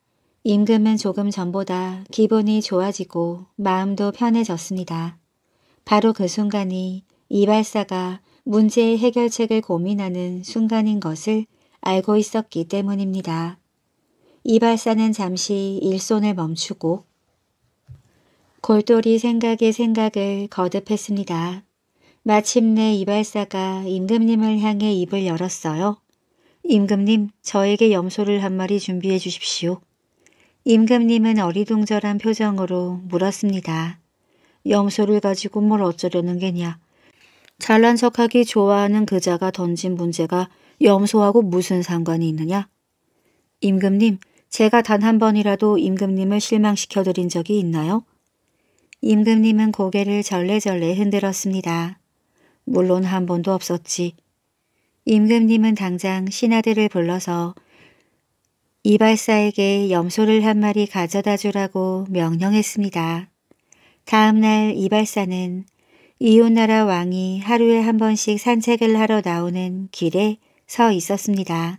임금은 조금 전보다 기분이 좋아지고 마음도 편해졌습니다. 바로 그 순간이 이발사가 문제의 해결책을 고민하는 순간인 것을 알고 있었기 때문입니다. 이발사는 잠시 일손을 멈추고 골똘히 생각의 생각을 거듭했습니다. 마침내 이발사가 임금님을 향해 입을 열었어요. 임금님, 저에게 염소를 한 마리 준비해 주십시오. 임금님은 어리둥절한 표정으로 물었습니다. 염소를 가지고 뭘 어쩌려는 게냐. 잘난 척하기 좋아하는 그자가 던진 문제가 염소하고 무슨 상관이 있느냐. 임금님, 제가 단 한 번이라도 임금님을 실망시켜드린 적이 있나요? 임금님은 고개를 절레절레 흔들었습니다. 물론 한 번도 없었지. 임금님은 당장 신하들을 불러서 이발사에게 염소를 한 마리 가져다 주라고 명령했습니다. 다음 날 이발사는 이웃나라 왕이 하루에 한 번씩 산책을 하러 나오는 길에 서 있었습니다.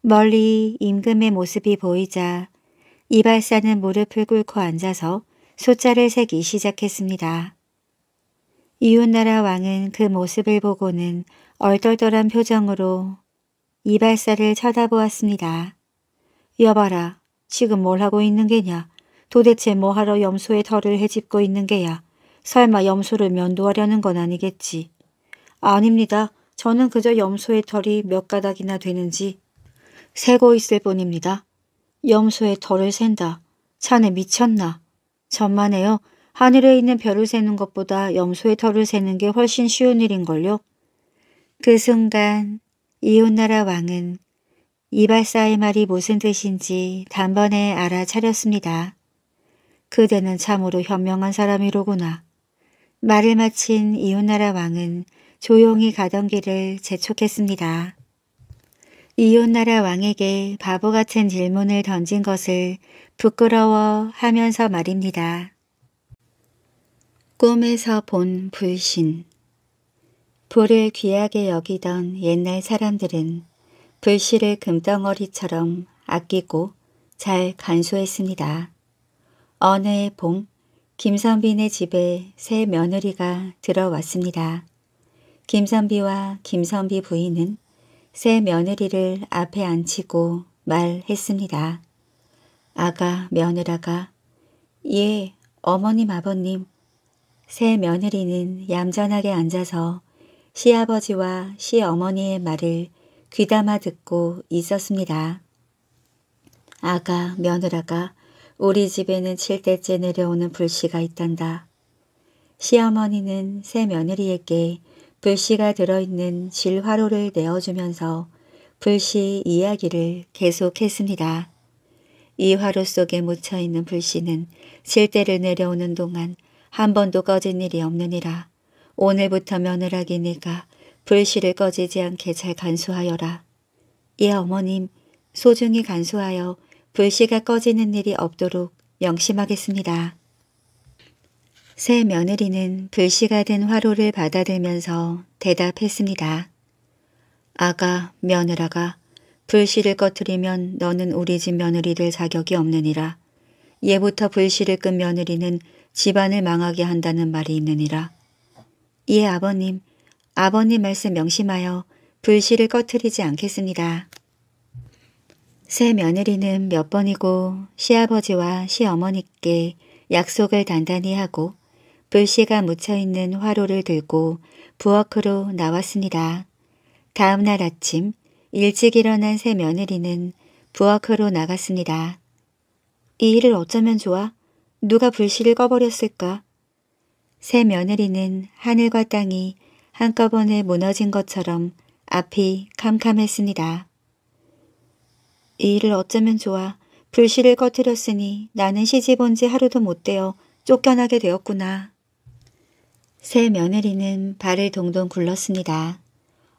멀리 임금의 모습이 보이자 이발사는 무릎을 꿇고 앉아서 숫자를 세기 시작했습니다. 이웃나라 왕은 그 모습을 보고는 얼떨떨한 표정으로 이발사를 쳐다보았습니다. 여봐라. 지금 뭘 하고 있는 게냐. 도대체 뭐하러 염소의 털을 헤집고 있는 게야. 설마 염소를 면도하려는 건 아니겠지. 아닙니다. 저는 그저 염소의 털이 몇 가닥이나 되는지 세고 있을 뿐입니다. 염소의 털을 샌다 자네 미쳤나. 전만해요 하늘에 있는 별을 세는 것보다 염소의 털을 세는 게 훨씬 쉬운 일인걸요. 그 순간 이웃나라 왕은 이발사의 말이 무슨 뜻인지 단번에 알아차렸습니다. 그대는 참으로 현명한 사람이로구나. 말을 마친 이웃나라 왕은 조용히 가던 길을 재촉했습니다. 이웃나라 왕에게 바보 같은 질문을 던진 것을 부끄러워 하면서 말입니다. 꿈에서 본 불신 불을 귀하게 여기던 옛날 사람들은 불씨를 금덩어리처럼 아끼고 잘간수했습니다 어느 해 봄, 김선빈의 집에 새 며느리가 들어왔습니다. 김선비와 김선비 부인은 새 며느리를 앞에 앉히고 말했습니다. 아가 며느라가 예 어머님 아버님 새 며느리는 얌전하게 앉아서 시아버지와 시어머니의 말을 귀담아 듣고 있었습니다. 아가 며느라가 우리 집에는 7대째 내려오는 불씨가 있단다. 시어머니는 새 며느리에게 불씨가 들어있는 질화로를 내어주면서 불씨 이야기를 계속했습니다. 이 화로 속에 묻혀있는 불씨는 실대를 내려오는 동안 한 번도 꺼진 일이 없느니라. 오늘부터 며느라기니가 불씨를 꺼지지 않게 잘 간수하여라. 예 어머님, 소중히 간수하여 불씨가 꺼지는 일이 없도록 명심하겠습니다. 새 며느리는 불씨가 된 화로를 받아들면서 대답했습니다. 아가, 며느라가 불씨를 꺼트리면 너는 우리 집 며느리 될 자격이 없느니라. 예부터 불씨를 끈 며느리는 집안을 망하게 한다는 말이 있느니라. 예, 아버님, 아버님 말씀 명심하여 불씨를 꺼트리지 않겠습니다. 새 며느리는 몇 번이고 시아버지와 시어머니께 약속을 단단히 하고 불씨가 묻혀있는 화로를 들고 부엌으로 나왔습니다. 다음날 아침 일찍 일어난 새 며느리는 부엌으로 나갔습니다. 이 일을 어쩌면 좋아? 누가 불씨를 꺼버렸을까? 새 며느리는 하늘과 땅이 한꺼번에 무너진 것처럼 앞이 캄캄했습니다. 이 일을 어쩌면 좋아. 불씨를 꺼뜨렸으니 나는 시집 온지 하루도 못 되어 쫓겨나게 되었구나. 새 며느리는 발을 동동 굴렀습니다.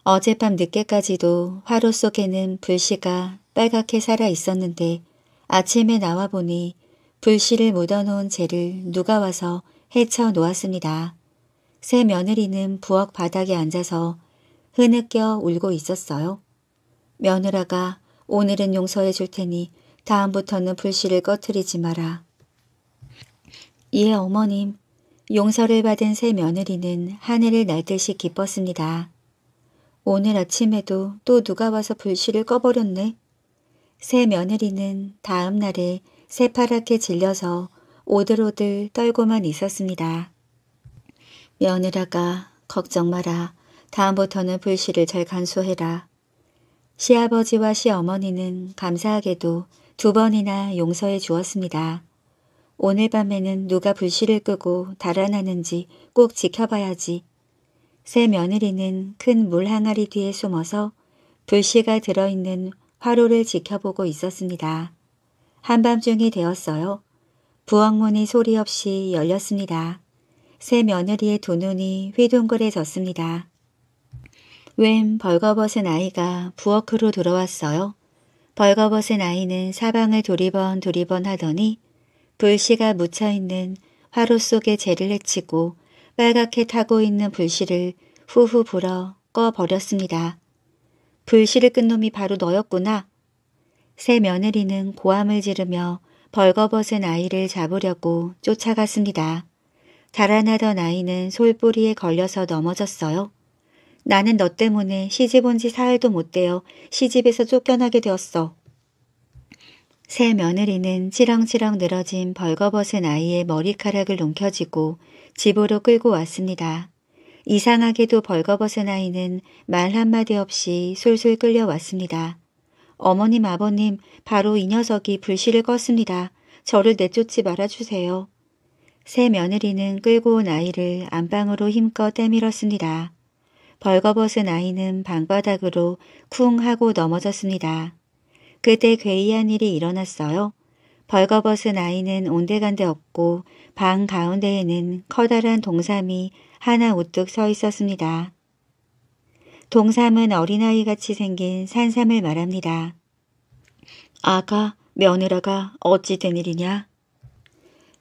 어젯밤 늦게까지도 화로 속에는 불씨가 빨갛게 살아 있었는데 아침에 나와 보니 불씨를 묻어놓은 재를 누가 와서 헤쳐 놓았습니다. 새 며느리는 부엌 바닥에 앉아서 흐느껴 울고 있었어요. 며느라가 오늘은 용서해 줄 테니 다음부터는 불씨를 꺼트리지 마라. 예, 어머님. 용서를 받은 새 며느리는 하늘을 날 듯이 기뻤습니다. 오늘 아침에도 또 누가 와서 불씨를 꺼버렸네. 새 며느리는 다음 날에 새파랗게 질려서 오들오들 떨고만 있었습니다. 며느라가 걱정 마라. 다음부터는 불씨를 잘 간소해라. 시아버지와 시어머니는 감사하게도 두 번이나 용서해 주었습니다. 오늘 밤에는 누가 불씨를 끄고 달아나는지 꼭 지켜봐야지. 새 며느리는 큰 물 항아리 뒤에 숨어서 불씨가 들어있는 화로를 지켜보고 있었습니다. 한밤중이 되었어요. 부엌문이 소리 없이 열렸습니다. 새 며느리의 두 눈이 휘둥그레졌습니다. 웬 벌거벗은 아이가 부엌으로 들어왔어요. 벌거벗은 아이는 사방을 두리번 두리번 하더니 불씨가 묻혀있는 화로 속에 재를 헤치고 빨갛게 타고 있는 불씨를 후후 불어 꺼버렸습니다. 불씨를 끈 놈이 바로 너였구나. 새 며느리는 고함을 지르며 벌거벗은 아이를 잡으려고 쫓아갔습니다. 자라나던 아이는 솔뿌리에 걸려서 넘어졌어요. 나는 너 때문에 시집 온지 사흘도 못 되어 시집에서 쫓겨나게 되었어. 새 며느리는 치렁치렁 늘어진 벌거벗은 아이의 머리카락을 농켜지고 집으로 끌고 왔습니다. 이상하게도 벌거벗은 아이는 말 한마디 없이 술술 끌려왔습니다. 어머님 아버님 바로 이 녀석이 불씨를 껐습니다. 저를 내쫓지 말아주세요. 새 며느리는 끌고 온 아이를 안방으로 힘껏 때밀었습니다. 벌거벗은 아이는 방바닥으로 쿵 하고 넘어졌습니다. 그때 괴이한 일이 일어났어요. 벌거벗은 아이는 온데간데 없고 방 가운데에는 커다란 동삼이 하나 우뚝 서 있었습니다. 동삼은 어린아이같이 생긴 산삼을 말합니다. 아가, 며느라가 어찌 된 일이냐?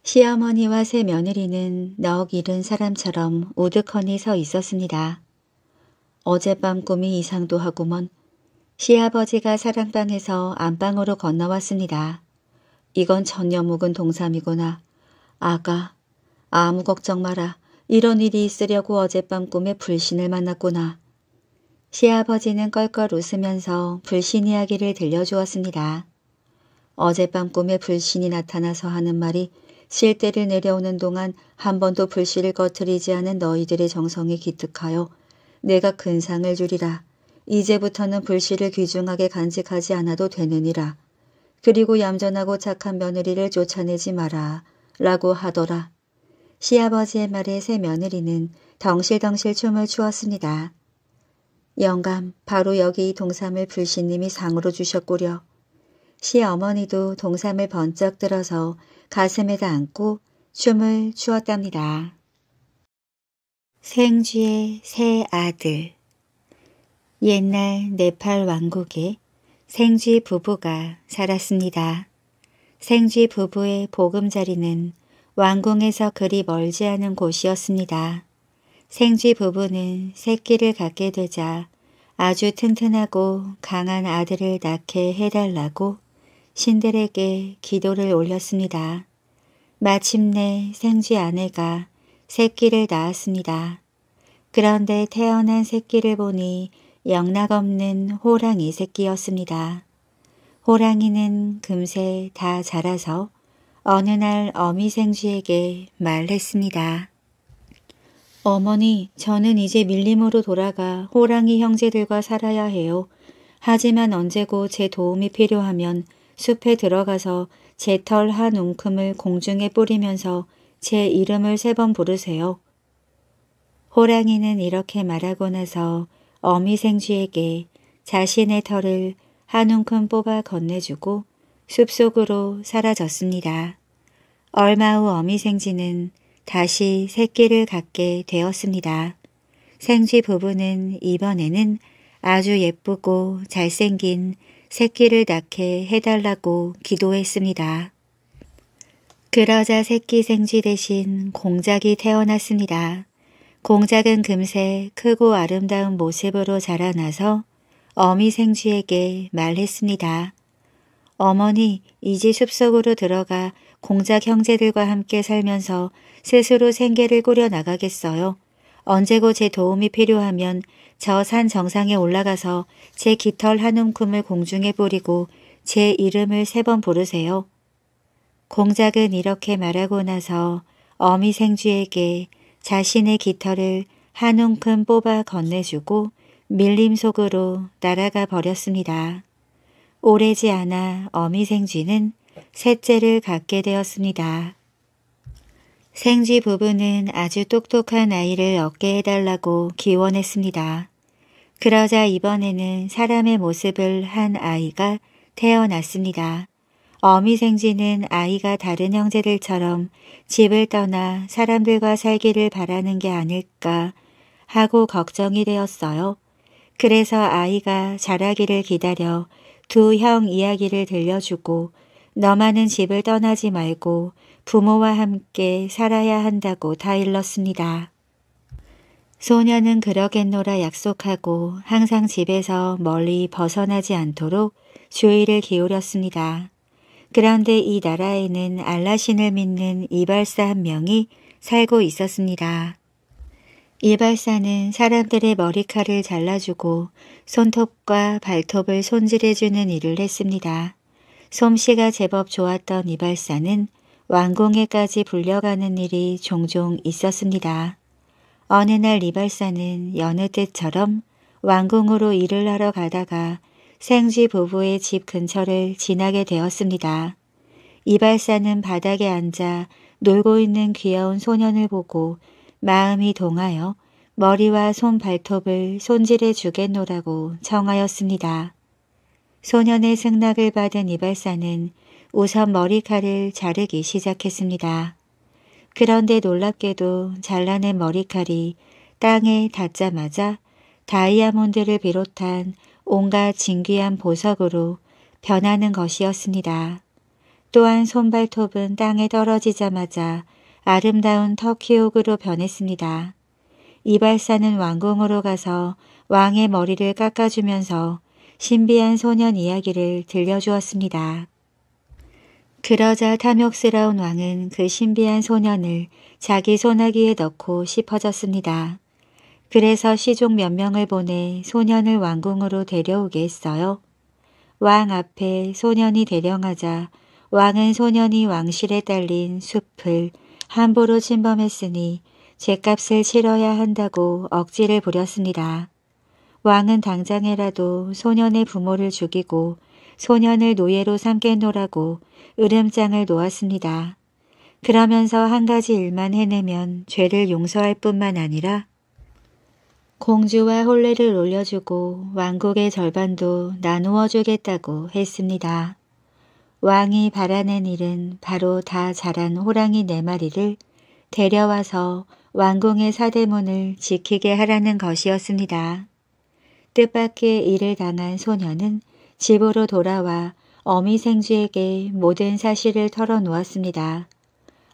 시어머니와 새 며느리는 넉 이른 사람처럼 우드커니 서 있었습니다. 어젯밤 꿈이 이상도 하구먼 시아버지가 사랑방에서 안방으로 건너왔습니다. 이건 전혀 묵은 동삼이구나. 아가, 아무 걱정 마라. 이런 일이 있으려고 어젯밤 꿈에 불신을 만났구나. 시아버지는 껄껄 웃으면서 불신 이야기를 들려주었습니다. 어젯밤 꿈에 불신이 나타나서 하는 말이 실대를 내려오는 동안 한 번도 불씨를 거트리지 않은 너희들의 정성이 기특하여 내가 근상을 주리라. 이제부터는 불씨를 귀중하게 간직하지 않아도 되느니라. 그리고 얌전하고 착한 며느리를 쫓아내지 마라. 라고 하더라. 시아버지의 말에 새 며느리는 덩실덩실 춤을 추었습니다. 영감, 바로 여기 이 동삼을 불신님이 상으로 주셨구려. 시어머니도 동삼을 번쩍 들어서 가슴에다 안고 춤을 추었답니다. 생쥐의 세 아들 옛날 네팔 왕국에 생쥐 부부가 살았습니다. 생쥐 부부의 보금자리는 왕궁에서 그리 멀지 않은 곳이었습니다. 생쥐 부부는 새끼를 갖게 되자 아주 튼튼하고 강한 아들을 낳게 해달라고 신들에게 기도를 올렸습니다. 마침내 생쥐 아내가 새끼를 낳았습니다. 그런데 태어난 새끼를 보니 영락없는 호랑이 새끼였습니다. 호랑이는 금세 다 자라서 어느 날 어미 생쥐에게 말했습니다. 어머니, 저는 이제 밀림으로 돌아가 호랑이 형제들과 살아야 해요. 하지만 언제고 제 도움이 필요하면 숲에 들어가서 제 털 한웅큼을 공중에 뿌리면서 제 이름을 세 번 부르세요. 호랑이는 이렇게 말하고 나서 어미생쥐에게 자신의 털을 한웅큼 뽑아 건네주고 숲속으로 사라졌습니다. 얼마 후 어미생쥐는 다시 새끼를 갖게 되었습니다. 생쥐 부부는 이번에는 아주 예쁘고 잘생긴 새끼를 낳게 해달라고 기도했습니다. 그러자 새끼 생쥐 대신 공작이 태어났습니다. 공작은 금세 크고 아름다운 모습으로 자라나서 어미 생쥐에게 말했습니다. 어머니, 이제 숲속으로 들어가 공작 형제들과 함께 살면서 스스로 생계를 꾸려나가겠어요. 언제고 제 도움이 필요하면 저 산 정상에 올라가서 제 깃털 한 움큼을 공중에 뿌리고 제 이름을 세 번 부르세요. 공작은 이렇게 말하고 나서 어미 생쥐에게 자신의 깃털을 한 움큼 뽑아 건네주고 밀림 속으로 날아가 버렸습니다. 오래지 않아 어미 생쥐는 셋째를 갖게 되었습니다. 생쥐 부부는 아주 똑똑한 아이를 얻게 해달라고 기원했습니다. 그러자 이번에는 사람의 모습을 한 아이가 태어났습니다. 어미 생쥐는 아이가 다른 형제들처럼 집을 떠나 사람들과 살기를 바라는 게 아닐까 하고 걱정이 되었어요. 그래서 아이가 자라기를 기다려 두 형 이야기를 들려주고 너만은 집을 떠나지 말고 부모와 함께 살아야 한다고 다일렀습니다. 소녀는 그러겠노라 약속하고 항상 집에서 멀리 벗어나지 않도록 주의를 기울였습니다. 그런데 이 나라에는 알라신을 믿는 이발사 한 명이 살고 있었습니다. 이발사는 사람들의 머리카락을 잘라주고 손톱과 발톱을 손질해주는 일을 했습니다. 솜씨가 제법 좋았던 이발사는 왕궁에까지 불려가는 일이 종종 있었습니다. 어느 날 이발사는 여느 때처럼 왕궁으로 일을 하러 가다가 생쥐 부부의 집 근처를 지나게 되었습니다. 이발사는 바닥에 앉아 놀고 있는 귀여운 소년을 보고 마음이 동하여 머리와 손 발톱을 손질해 주겠노라고 청하였습니다. 소년의 승낙을 받은 이발사는 우선 머리칼을 자르기 시작했습니다. 그런데 놀랍게도 잘라낸 머리칼이 땅에 닿자마자 다이아몬드를 비롯한 온갖 진귀한 보석으로 변하는 것이었습니다. 또한 손발톱은 땅에 떨어지자마자 아름다운 터키옥으로 변했습니다. 이발사는 왕궁으로 가서 왕의 머리를 깎아주면서 신비한 소년 이야기를 들려주었습니다. 그러자 탐욕스러운 왕은 그 신비한 소년을 자기 소나기에 넣고 싶어졌습니다. 그래서 시종 몇 명을 보내 소년을 왕궁으로 데려오게 했어요. 왕 앞에 소년이 대령하자 왕은 소년이 왕실에 딸린 숲을 함부로 침범했으니 죗값을 치러야 한다고 억지를 부렸습니다. 왕은 당장에라도 소년의 부모를 죽이고 소년을 노예로 삼겠노라고 으름장을 놓았습니다. 그러면서 한 가지 일만 해내면 죄를 용서할 뿐만 아니라 공주와 혼례를 올려주고 왕국의 절반도 나누어 주겠다고 했습니다. 왕이 바라낸 일은 바로 다 자란 호랑이 네 마리를 데려와서 왕궁의 사대문을 지키게 하라는 것이었습니다. 뜻밖의 일을 당한 소녀는 집으로 돌아와 어미 생쥐에게 모든 사실을 털어놓았습니다.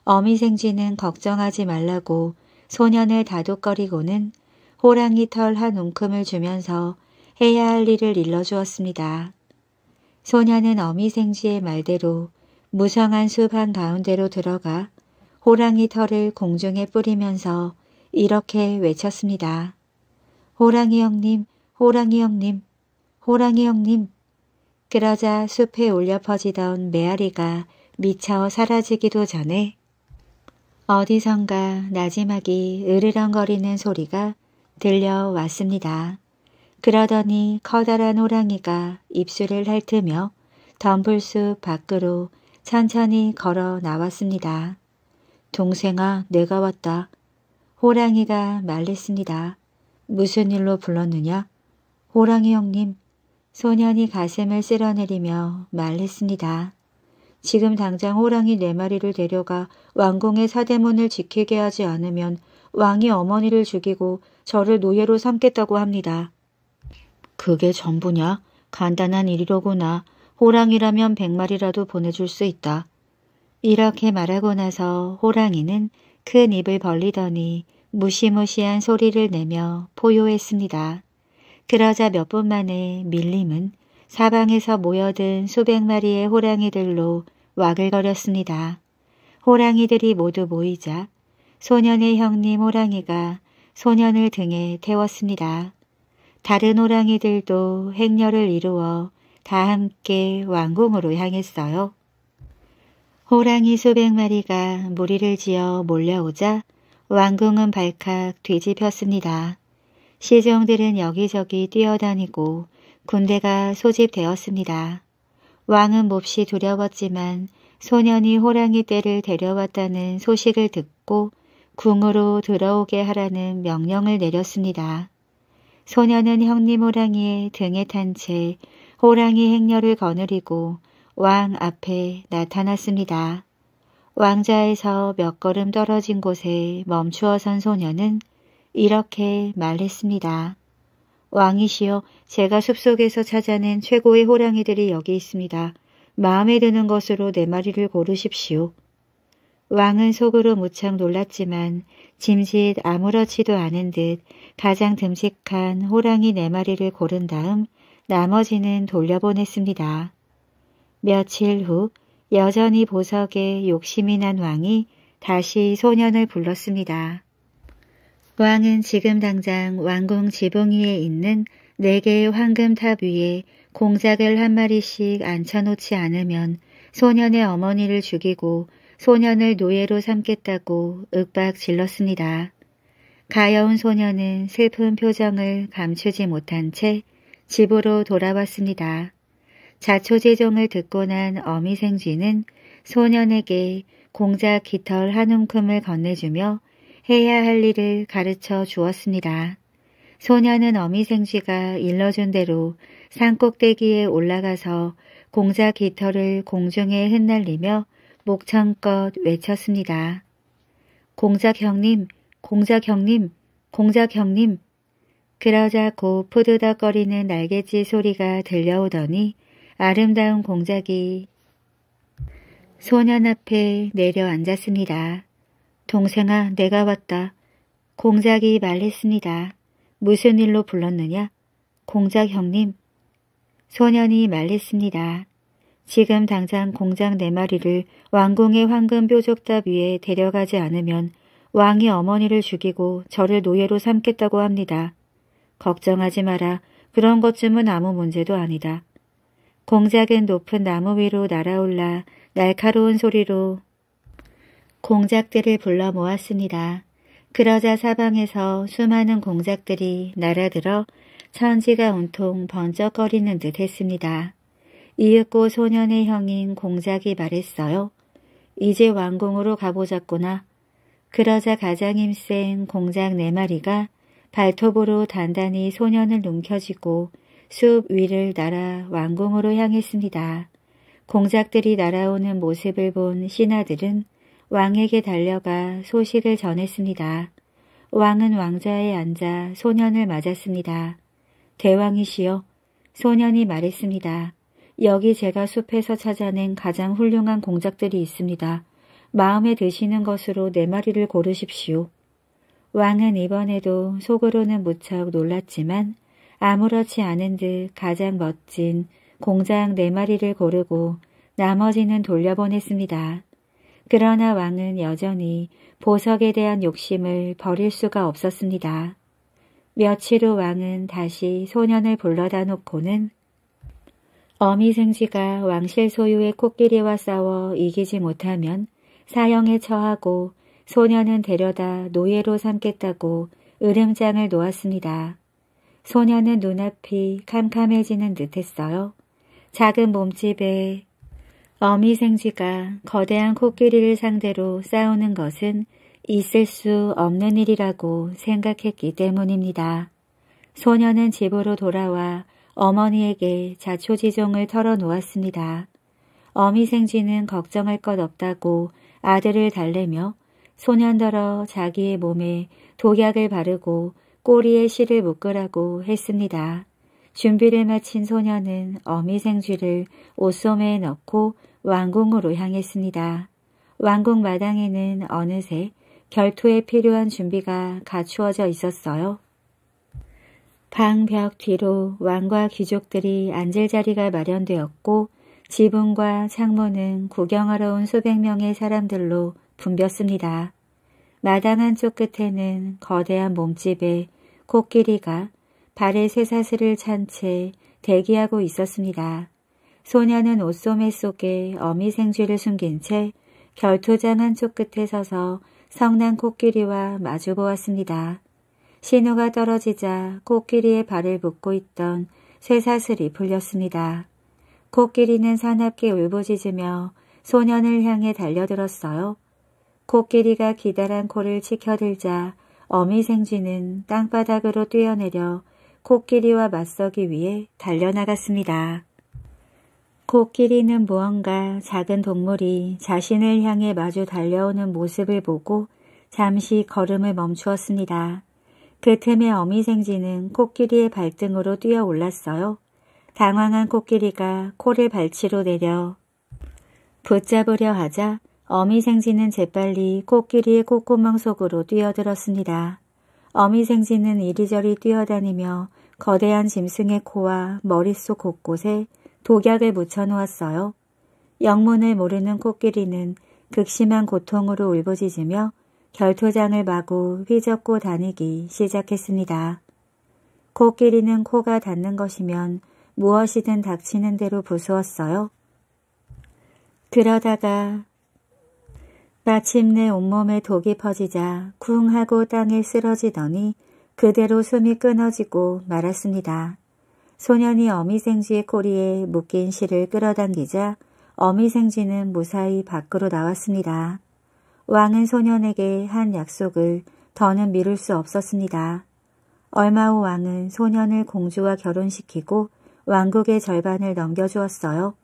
어미 생쥐는 걱정하지 말라고 소년을 다독거리고는 호랑이 털 한 움큼을 주면서 해야 할 일을 일러주었습니다. 소년은 어미 생쥐의 말대로 무성한 숲 한가운데로 들어가 호랑이 털을 공중에 뿌리면서 이렇게 외쳤습니다. 호랑이 형님, 호랑이 형님, 호랑이 형님, 그러자 숲에 울려 퍼지던 메아리가 미쳐 사라지기도 전에 어디선가 나지막이 으르렁거리는 소리가 들려왔습니다. 그러더니 커다란 호랑이가 입술을 핥으며 덤불숲 밖으로 천천히 걸어 나왔습니다. 동생아 내가 왔다. 호랑이가 말했습니다. 무슨 일로 불렀느냐? 호랑이 형님 소년이 가슴을 쓸어내리며 말했습니다. 지금 당장 호랑이 네 마리를 데려가 왕궁의 사대문을 지키게 하지 않으면 왕이 어머니를 죽이고 저를 노예로 삼겠다고 합니다. 그게 전부냐? 간단한 일이로구나. 호랑이라면 백마리라도 보내줄 수 있다. 이렇게 말하고 나서 호랑이는 큰 입을 벌리더니 무시무시한 소리를 내며 포효했습니다. 그러자 몇 분 만에 밀림은 사방에서 모여든 수백 마리의 호랑이들로 와글거렸습니다. 호랑이들이 모두 모이자 소년의 형님 호랑이가 소년을 등에 태웠습니다. 다른 호랑이들도 행렬을 이루어 다 함께 왕궁으로 향했어요. 호랑이 수백 마리가 무리를 지어 몰려오자 왕궁은 발칵 뒤집혔습니다. 시종들은 여기저기 뛰어다니고 군대가 소집되었습니다. 왕은 몹시 두려웠지만 소년이 호랑이 떼를 데려왔다는 소식을 듣고 궁으로 들어오게 하라는 명령을 내렸습니다. 소년은 형님 호랑이의 등에 탄 채 호랑이 행렬을 거느리고 왕 앞에 나타났습니다. 왕좌에서 몇 걸음 떨어진 곳에 멈추어 선 소년은 이렇게 말했습니다. 왕이시여 제가 숲속에서 찾아낸 최고의 호랑이들이 여기 있습니다. 마음에 드는 것으로 네 마리를 고르십시오. 왕은 속으로 무척 놀랐지만 짐짓 아무렇지도 않은 듯 가장 듬직한 호랑이 네 마리를 고른 다음 나머지는 돌려보냈습니다. 며칠 후 여전히 보석에 욕심이 난 왕이 다시 소년을 불렀습니다. 왕은 지금 당장 왕궁 지붕위에 있는 네 개의 황금탑 위에 공작을 한 마리씩 앉혀놓지 않으면 소년의 어머니를 죽이고 소년을 노예로 삼겠다고 윽박 질렀습니다. 가여운 소년은 슬픈 표정을 감추지 못한 채 집으로 돌아왔습니다. 자초지종을 듣고 난 어미생쥐는 소년에게 공작 깃털 한 움큼을 건네주며 해야 할 일을 가르쳐 주었습니다. 소녀는 어미생쥐가 일러준 대로 산꼭대기에 올라가서 공자 깃털을 공중에 흩날리며 목청껏 외쳤습니다. 공자 경님, 공자 경님, 공자 경님. 그러자 곧 푸드덕거리는 날갯짓 소리가 들려오더니 아름다운 공작이 소년 앞에 내려앉았습니다. 동생아 내가 왔다. 공작이 말했습니다. 무슨 일로 불렀느냐? 공작 형님. 소년이 말했습니다. 지금 당장 공작 네 마리를 왕궁의 황금 뾰족답 위에 데려가지 않으면 왕이 어머니를 죽이고 저를 노예로 삼겠다고 합니다. 걱정하지 마라. 그런 것쯤은 아무 문제도 아니다. 공작은 높은 나무 위로 날아올라 날카로운 소리로 공작들을 불러 모았습니다. 그러자 사방에서 수많은 공작들이 날아들어 천지가 온통 번쩍거리는 듯 했습니다. 이윽고 소년의 형인 공작이 말했어요. 이제 왕궁으로 가보자꾸나. 그러자 가장 힘센 공작 네 마리가 발톱으로 단단히 소년을 움켜쥐고 숲 위를 날아 왕궁으로 향했습니다. 공작들이 날아오는 모습을 본 신하들은 왕에게 달려가 소식을 전했습니다. 왕은 왕좌에 앉아 소년을 맞았습니다. 대왕이시여, 소년이 말했습니다. 여기 제가 숲에서 찾아낸 가장 훌륭한 공작들이 있습니다. 마음에 드시는 것으로 네 마리를 고르십시오. 왕은 이번에도 속으로는 무척 놀랐지만 아무렇지 않은 듯 가장 멋진 공작 네 마리를 고르고 나머지는 돌려보냈습니다. 그러나 왕은 여전히 보석에 대한 욕심을 버릴 수가 없었습니다. 며칠 후 왕은 다시 소년을 불러다 놓고는 어미생쥐가 왕실 소유의 코끼리와 싸워 이기지 못하면 사형에 처하고 소년은 데려다 노예로 삼겠다고 으름장을 놓았습니다. 소년은 눈앞이 캄캄해지는 듯했어요. 작은 몸집에 어미 생쥐가 거대한 코끼리를 상대로 싸우는 것은 있을 수 없는 일이라고 생각했기 때문입니다. 소녀는 집으로 돌아와 어머니에게 자초지종을 털어놓았습니다. 어미 생쥐는 걱정할 것 없다고 아들을 달래며 소년더러 자기의 몸에 독약을 바르고 꼬리에 실을 묶으라고 했습니다. 준비를 마친 소녀는 어미 생쥐를 옷소매에 넣고 왕궁으로 향했습니다. 왕궁 마당에는 어느새 결투에 필요한 준비가 갖추어져 있었어요. 방벽 뒤로 왕과 귀족들이 앉을 자리가 마련되었고 지붕과 창문은 구경하러 온 수백 명의 사람들로 붐볐습니다. 마당 한쪽 끝에는 거대한 몸집에 코끼리가 발에 새사슬을찬 채 대기하고 있었습니다. 소녀는 옷소매 속에 어미 생쥐를 숨긴 채결투장 한쪽 끝에 서서 성난 코끼리와 마주 보았습니다. 신호가 떨어지자 코끼리의 발을 붓고 있던 쇠사슬이 풀렸습니다. 코끼리는 사납게 울부짖으며 소년을 향해 달려들었어요. 코끼리가 기다란 코를 치켜들자 어미 생쥐는 땅바닥으로 뛰어내려 코끼리와 맞서기 위해 달려나갔습니다. 코끼리는 무언가 작은 동물이 자신을 향해 마주 달려오는 모습을 보고 잠시 걸음을 멈추었습니다. 그 틈에 어미생쥐는 코끼리의 발등으로 뛰어 올랐어요. 당황한 코끼리가 코를 발치로 내려 붙잡으려 하자 어미생쥐는 재빨리 코끼리의 콧구멍 속으로 뛰어들었습니다. 어미생쥐는 이리저리 뛰어다니며 거대한 짐승의 코와 머릿속 곳곳에 독약을 묻혀 놓았어요. 영문을 모르는 코끼리는 극심한 고통으로 울부짖으며 결토장을 마구 휘젓고 다니기 시작했습니다. 코끼리는 코가 닿는 것이면 무엇이든 닥치는 대로 부수었어요. 그러다가 마침내 온몸에 독이 퍼지자 쿵 하고 땅에 쓰러지더니 그대로 숨이 끊어지고 말았습니다. 소년이 어미생쥐의 꼬리에 묶인 실을 끌어당기자 어미생쥐는 무사히 밖으로 나왔습니다. 왕은 소년에게 한 약속을 더는 미룰 수 없었습니다. 얼마 후 왕은 소년을 공주와 결혼시키고 왕국의 절반을 넘겨주었어요.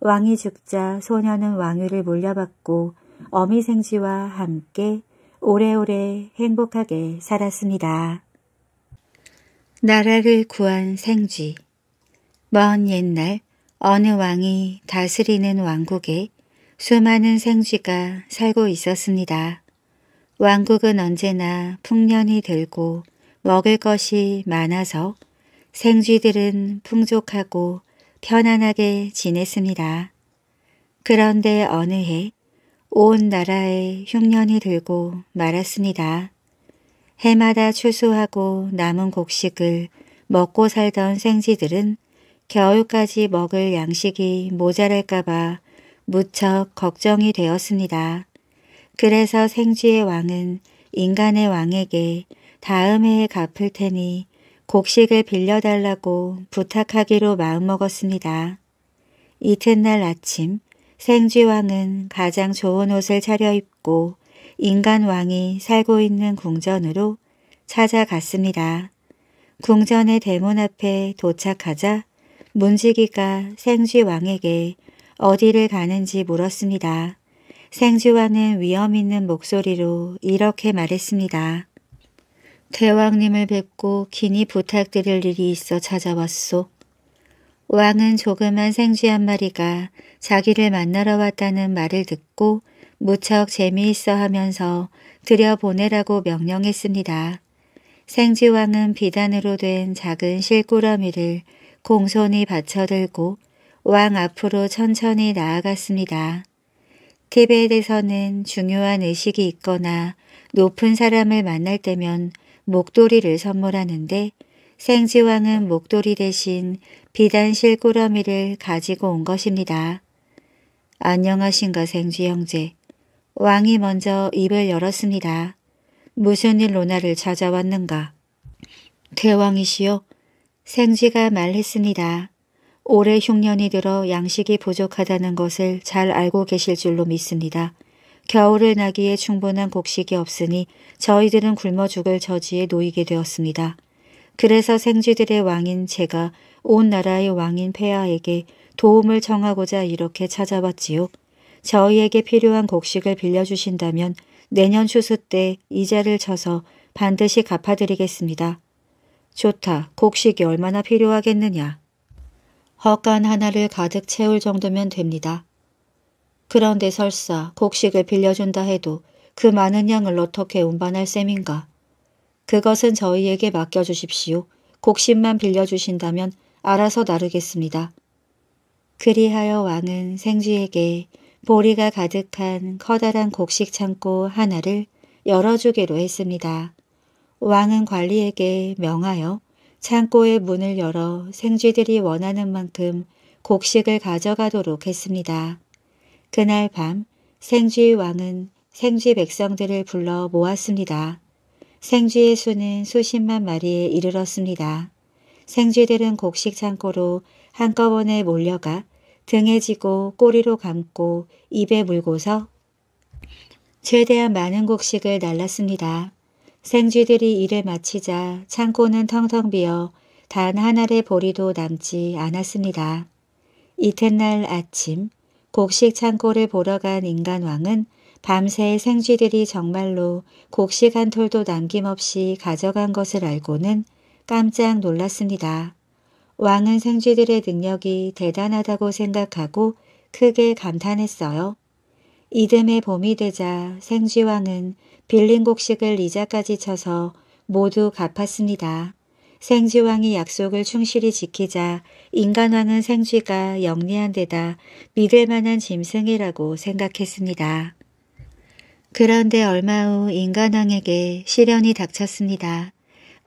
왕이 죽자 소년은 왕위를 물려받고 어미생쥐와 함께 오래오래 행복하게 살았습니다. 나라를 구한 생쥐 먼 옛날 어느 왕이 다스리는 왕국에 수많은 생쥐가 살고 있었습니다. 왕국은 언제나 풍년이 들고 먹을 것이 많아서 생쥐들은 풍족하고 편안하게 지냈습니다. 그런데 어느 해 온 나라에 흉년이 들고 말았습니다. 해마다 추수하고 남은 곡식을 먹고 살던 생쥐들은 겨울까지 먹을 양식이 모자랄까봐 무척 걱정이 되었습니다. 그래서 생쥐의 왕은 인간의 왕에게 다음 해에 갚을 테니 곡식을 빌려달라고 부탁하기로 마음먹었습니다. 이튿날 아침 생쥐왕은 가장 좋은 옷을 차려입고 인간 왕이 살고 있는 궁전으로 찾아갔습니다. 궁전의 대문 앞에 도착하자 문지기가 생쥐왕에게 어디를 가는지 물었습니다. 생쥐왕은 위험 있는 목소리로 이렇게 말했습니다. 대왕님을 뵙고 긴히 부탁드릴 일이 있어 찾아왔소. 왕은 조그만 생쥐 한 마리가 자기를 만나러 왔다는 말을 듣고 무척 재미있어 하면서 들여보내라고 명령했습니다. 생쥐왕은 비단으로 된 작은 실꾸러미를 공손히 받쳐들고 왕 앞으로 천천히 나아갔습니다. 티벳에서는 중요한 의식이 있거나 높은 사람을 만날 때면 목도리를 선물하는데 생쥐왕은 목도리 대신 비단 실꾸러미를 가지고 온 것입니다. 안녕하신가 생쥐 형제. 왕이 먼저 입을 열었습니다. 무슨 일로 나를 찾아왔는가? 대왕이시여 생쥐가 말했습니다. 올해 흉년이 들어 양식이 부족하다는 것을 잘 알고 계실 줄로 믿습니다. 겨울을 나기에 충분한 곡식이 없으니 저희들은 굶어 죽을 저지에 놓이게 되었습니다. 그래서 생쥐들의 왕인 제가 온 나라의 왕인 폐하에게 도움을 청하고자 이렇게 찾아왔지요. 저희에게 필요한 곡식을 빌려주신다면 내년 추수 때 이자를 쳐서 반드시 갚아드리겠습니다. 좋다. 곡식이 얼마나 필요하겠느냐. 헛간 하나를 가득 채울 정도면 됩니다. 그런데 설사 곡식을 빌려준다 해도 그 많은 양을 어떻게 운반할 셈인가. 그것은 저희에게 맡겨주십시오. 곡식만 빌려주신다면 알아서 나르겠습니다. 그리하여 왕은 생쥐에게 보리가 가득한 커다란 곡식 창고 하나를 열어주기로 했습니다. 왕은 관리에게 명하여 창고의 문을 열어 생쥐들이 원하는 만큼 곡식을 가져가도록 했습니다. 그날 밤 생쥐 왕은 생쥐 백성들을 불러 모았습니다. 생쥐의 수는 수십만 마리에 이르렀습니다. 생쥐들은 곡식 창고로 한꺼번에 몰려가 등에 지고 꼬리로 감고 입에 물고서 최대한 많은 곡식을 날랐습니다. 생쥐들이 일을 마치자 창고는 텅텅 비어 단 하나의 보리도 남지 않았습니다. 이튿날 아침 곡식 창고를 보러 간 인간왕은 밤새 생쥐들이 정말로 곡식 한 톨도 남김없이 가져간 것을 알고는 깜짝 놀랐습니다. 왕은 생쥐들의 능력이 대단하다고 생각하고 크게 감탄했어요. 이듬해 봄이 되자 생쥐왕은 빌린 곡식을 이자까지 쳐서 모두 갚았습니다. 생쥐왕이 약속을 충실히 지키자 인간왕은 생쥐가 영리한 데다 믿을 만한 짐승이라고 생각했습니다. 그런데 얼마 후 인간왕에게 시련이 닥쳤습니다.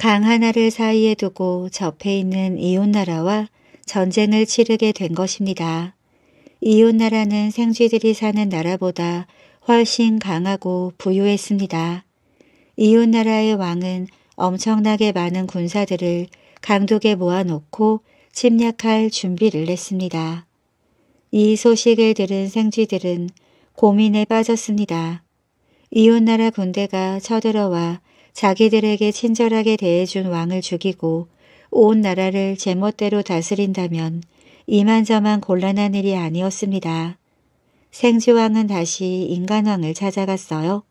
강 하나를 사이에 두고 접해 있는 이웃나라와 전쟁을 치르게 된 것입니다. 이웃나라는 생쥐들이 사는 나라보다 훨씬 강하고 부유했습니다. 이웃나라의 왕은 엄청나게 많은 군사들을 강독에 모아놓고 침략할 준비를 했습니다. 이 소식을 들은 생쥐들은 고민에 빠졌습니다. 이웃나라 군대가 쳐들어와 자기들에게 친절하게 대해준 왕을 죽이고 온 나라를 제멋대로 다스린다면 이만저만 곤란한 일이 아니었습니다. 생쥐왕은 다시 인간왕을 찾아갔어요.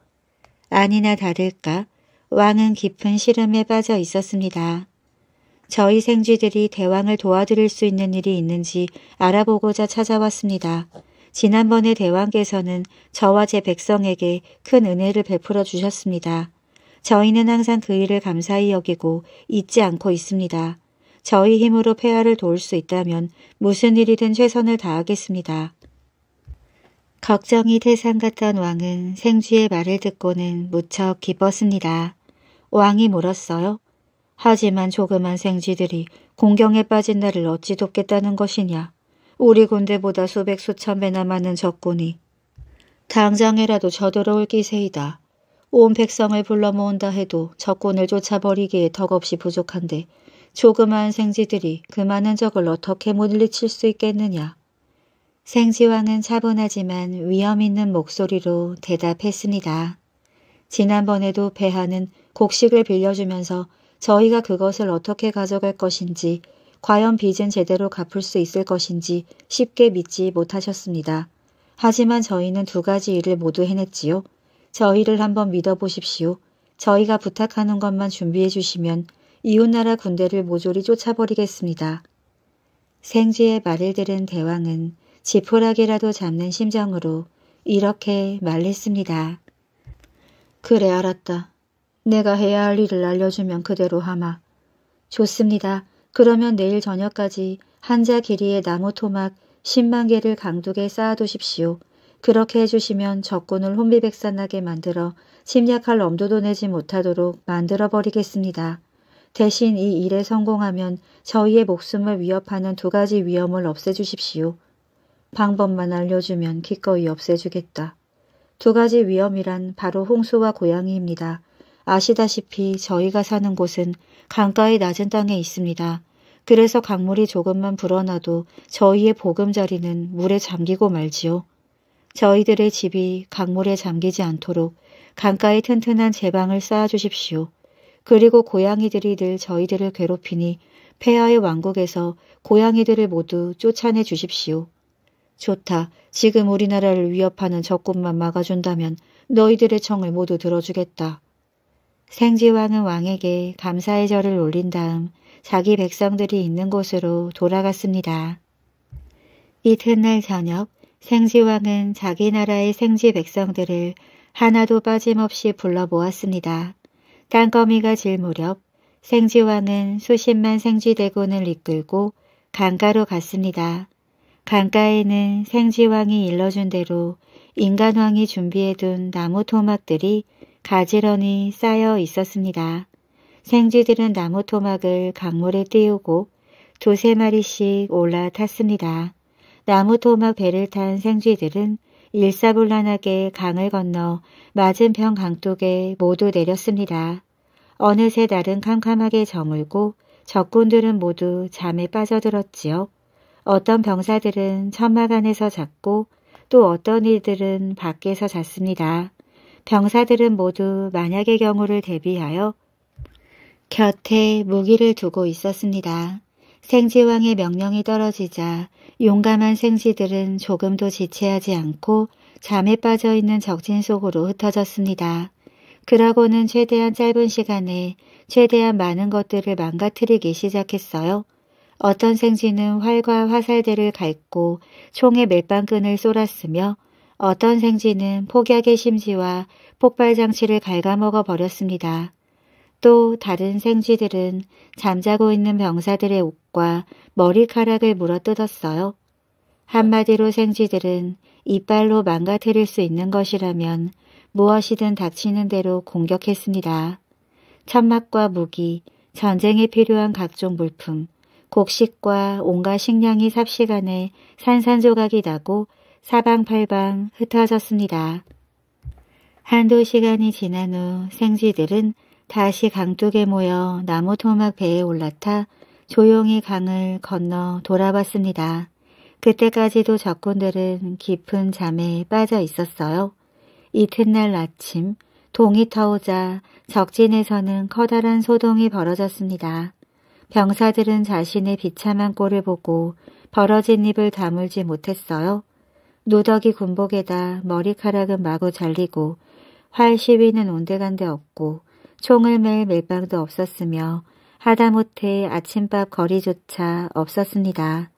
아니나 다를까 왕은 깊은 시름에 빠져 있었습니다. 저희 생쥐들이 대왕을 도와드릴 수 있는 일이 있는지 알아보고자 찾아왔습니다. 지난번에 대왕께서는 저와 제 백성에게 큰 은혜를 베풀어 주셨습니다. 저희는 항상 그 일을 감사히 여기고 잊지 않고 있습니다. 저희 힘으로 폐하를 도울 수 있다면 무슨 일이든 최선을 다하겠습니다. 걱정이 태산 같던 왕은 생쥐의 말을 듣고는 무척 기뻤습니다. 왕이 물었어요. 하지만 조그만 생쥐들이 공경에 빠진 나를 어찌 돕겠다는 것이냐. 우리 군대보다 수백 수천 배나 많은 적군이 당장에라도 저들어올 기세이다. 온 백성을 불러 모은다 해도 적군을 쫓아버리기에 덕없이 부족한데 조그마한 생지들이 그 많은 적을 어떻게 물리칠 수 있겠느냐. 생지왕은 차분하지만 위험 있는 목소리로 대답했습니다. 지난번에도 배하는 곡식을 빌려주면서 저희가 그것을 어떻게 가져갈 것인지 과연 빚은 제대로 갚을 수 있을 것인지 쉽게 믿지 못하셨습니다. 하지만 저희는 두 가지 일을 모두 해냈지요. 저희를 한번 믿어보십시오. 저희가 부탁하는 것만 준비해 주시면 이웃나라 군대를 모조리 쫓아버리겠습니다. 생쥐의 말을 들은 대왕은 지푸라기라도 잡는 심정으로 이렇게 말했습니다. 그래 알았다. 내가 해야 할 일을 알려주면 그대로 하마. 좋습니다. 그러면 내일 저녁까지 한자 길이의 나무 토막 10만 개를 강둑에 쌓아두십시오. 그렇게 해주시면 적군을 혼비백산하게 만들어 침략할 엄두도 내지 못하도록 만들어버리겠습니다. 대신 이 일에 성공하면 저희의 목숨을 위협하는 두 가지 위험을 없애주십시오. 방법만 알려주면 기꺼이 없애주겠다. 두 가지 위험이란 바로 홍수와 고양이입니다. 아시다시피 저희가 사는 곳은 강가의 낮은 땅에 있습니다. 그래서 강물이 조금만 불어나도 저희의 보금자리는 물에 잠기고 말지요. 저희들의 집이 강물에 잠기지 않도록 강가에 튼튼한 제방을 쌓아주십시오. 그리고 고양이들이 늘 저희들을 괴롭히니 폐하의 왕국에서 고양이들을 모두 쫓아내 주십시오. 좋다. 지금 우리나라를 위협하는 적군만 막아준다면 너희들의 청을 모두 들어주겠다. 생지왕은 왕에게 감사의 절을 올린 다음 자기 백성들이 있는 곳으로 돌아갔습니다. 이튿날 저녁 생지왕은 자기 나라의 생지 백성들을 하나도 빠짐없이 불러 모았습니다. 땅거미가 질 무렵 생지왕은 수십만 생쥐대군을 이끌고 강가로 갔습니다. 강가에는 생지왕이 일러준 대로 인간왕이 준비해둔 나무 토막들이 가지런히 쌓여 있었습니다. 생쥐들은 나무 토막을 강물에 띄우고 두세 마리씩 올라탔습니다. 나무 토막 배를 탄 생쥐들은 일사불란하게 강을 건너 맞은편 강둑에 모두 내렸습니다. 어느새 날은 캄캄하게 저물고 적군들은 모두 잠에 빠져들었지요. 어떤 병사들은 천막 안에서 잤고 또 어떤 이들은 밖에서 잤습니다. 병사들은 모두 만약의 경우를 대비하여 곁에 무기를 두고 있었습니다. 생지왕의 명령이 떨어지자 용감한 생지들은 조금도 지체하지 않고 잠에 빠져 있는 적진 속으로 흩어졌습니다. 그러고는 최대한 짧은 시간에 최대한 많은 것들을 망가뜨리기 시작했어요. 어떤 생쥐는 활과 화살대를 갈고 총의 멜빵끈을 쏠았으며 어떤 생쥐는 폭약의 심지와 폭발장치를 갉아먹어 버렸습니다. 또 다른 생쥐들은 잠자고 있는 병사들의 옷과 머리카락을 물어뜯었어요. 한마디로 생쥐들은 이빨로 망가뜨릴 수 있는 것이라면 무엇이든 닥치는 대로 공격했습니다. 천막과 무기, 전쟁에 필요한 각종 물품, 곡식과 온갖 식량이 삽시간에 산산조각이 나고 사방팔방 흩어졌습니다. 한두 시간이 지난 후 생쥐들은 다시 강둑에 모여 나무 토막 배에 올라타 조용히 강을 건너 돌아봤습니다. 그때까지도 적군들은 깊은 잠에 빠져 있었어요. 이튿날 아침 동이 터오자 적진에서는 커다란 소동이 벌어졌습니다. 병사들은 자신의 비참한 꼴을 보고 벌어진 입을 다물지 못했어요. 누더기 군복에다 머리카락은 마구 잘리고 활 시위는 온데간데 없고 총을 맬멜빵도 없었으며 하다못해 아침밥 거리조차 없었습니다.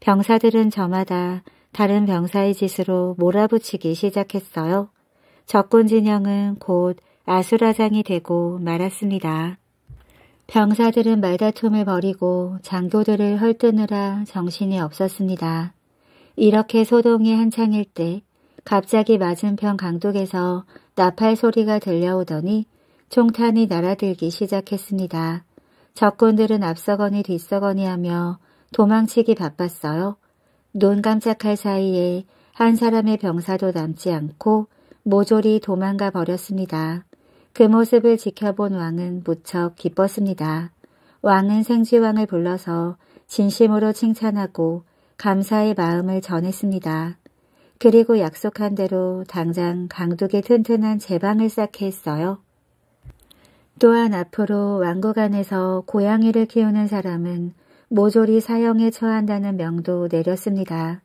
병사들은 저마다 다른 병사의 짓으로 몰아붙이기 시작했어요. 적군 진영은 곧 아수라장이 되고 말았습니다. 병사들은 말다툼을 벌이고 장교들을 헐뜨느라 정신이 없었습니다. 이렇게 소동이 한창일 때 갑자기 맞은편 강둑에서 나팔 소리가 들려오더니 총탄이 날아들기 시작했습니다. 적군들은 앞서거니 뒤서거니 하며 도망치기 바빴어요. 눈 깜짝할 사이에 한 사람의 병사도 남지 않고 모조리 도망가 버렸습니다. 그 모습을 지켜본 왕은 무척 기뻤습니다. 왕은 생쥐왕을 불러서 진심으로 칭찬하고 감사의 마음을 전했습니다. 그리고 약속한 대로 당장 강둑의 튼튼한 제방을 쌓게 했어요. 또한 앞으로 왕국 안에서 고양이를 키우는 사람은 모조리 사형에 처한다는 명도 내렸습니다.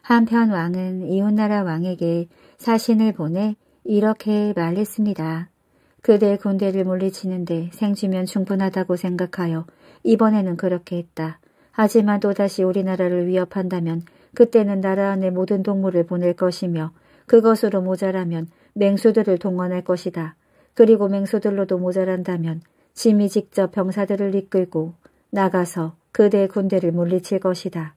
한편 왕은 이웃나라 왕에게 사신을 보내 이렇게 말했습니다. 그대 군대를 물리치는데 생쥐면 충분하다고 생각하여 이번에는 그렇게 했다. 하지만 또다시 우리나라를 위협한다면 그때는 나라 안에 모든 동물을 보낼 것이며 그것으로 모자라면 맹수들을 동원할 것이다. 그리고 맹수들로도 모자란다면 짐이 직접 병사들을 이끌고 나가서 그대 군대를 물리칠 것이다.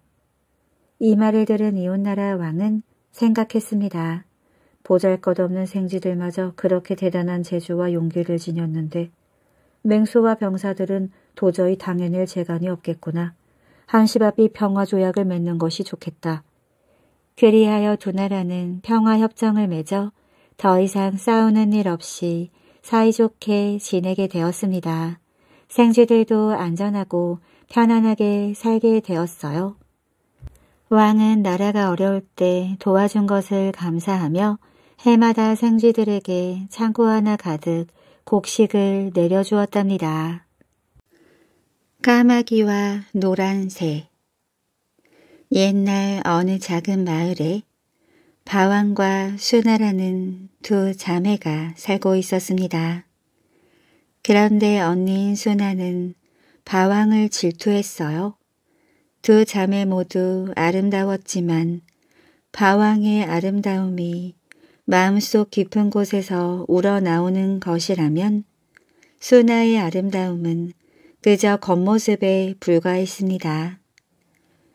이 말을 들은 이웃나라 왕은 생각했습니다. 보잘것없는 생쥐들마저 그렇게 대단한 재주와 용기를 지녔는데 맹수와 병사들은 도저히 당해낼 재간이 없겠구나. 한시바비 평화조약을 맺는 것이 좋겠다. 그리하여 두 나라는 평화협정을 맺어 더 이상 싸우는 일 없이 사이좋게 지내게 되었습니다. 생쥐들도 안전하고 편안하게 살게 되었어요. 왕은 나라가 어려울 때 도와준 것을 감사하며 해마다 생쥐들에게 창고 하나 가득 곡식을 내려주었답니다. 까마귀와 노란새 옛날 어느 작은 마을에 바왕과 수나라는 두 자매가 살고 있었습니다. 그런데 언니인 수나는 바왕을 질투했어요. 두 자매 모두 아름다웠지만 바왕의 아름다움이 마음속 깊은 곳에서 우러나오는 것이라면 수나의 아름다움은 그저 겉모습에 불과했습니다.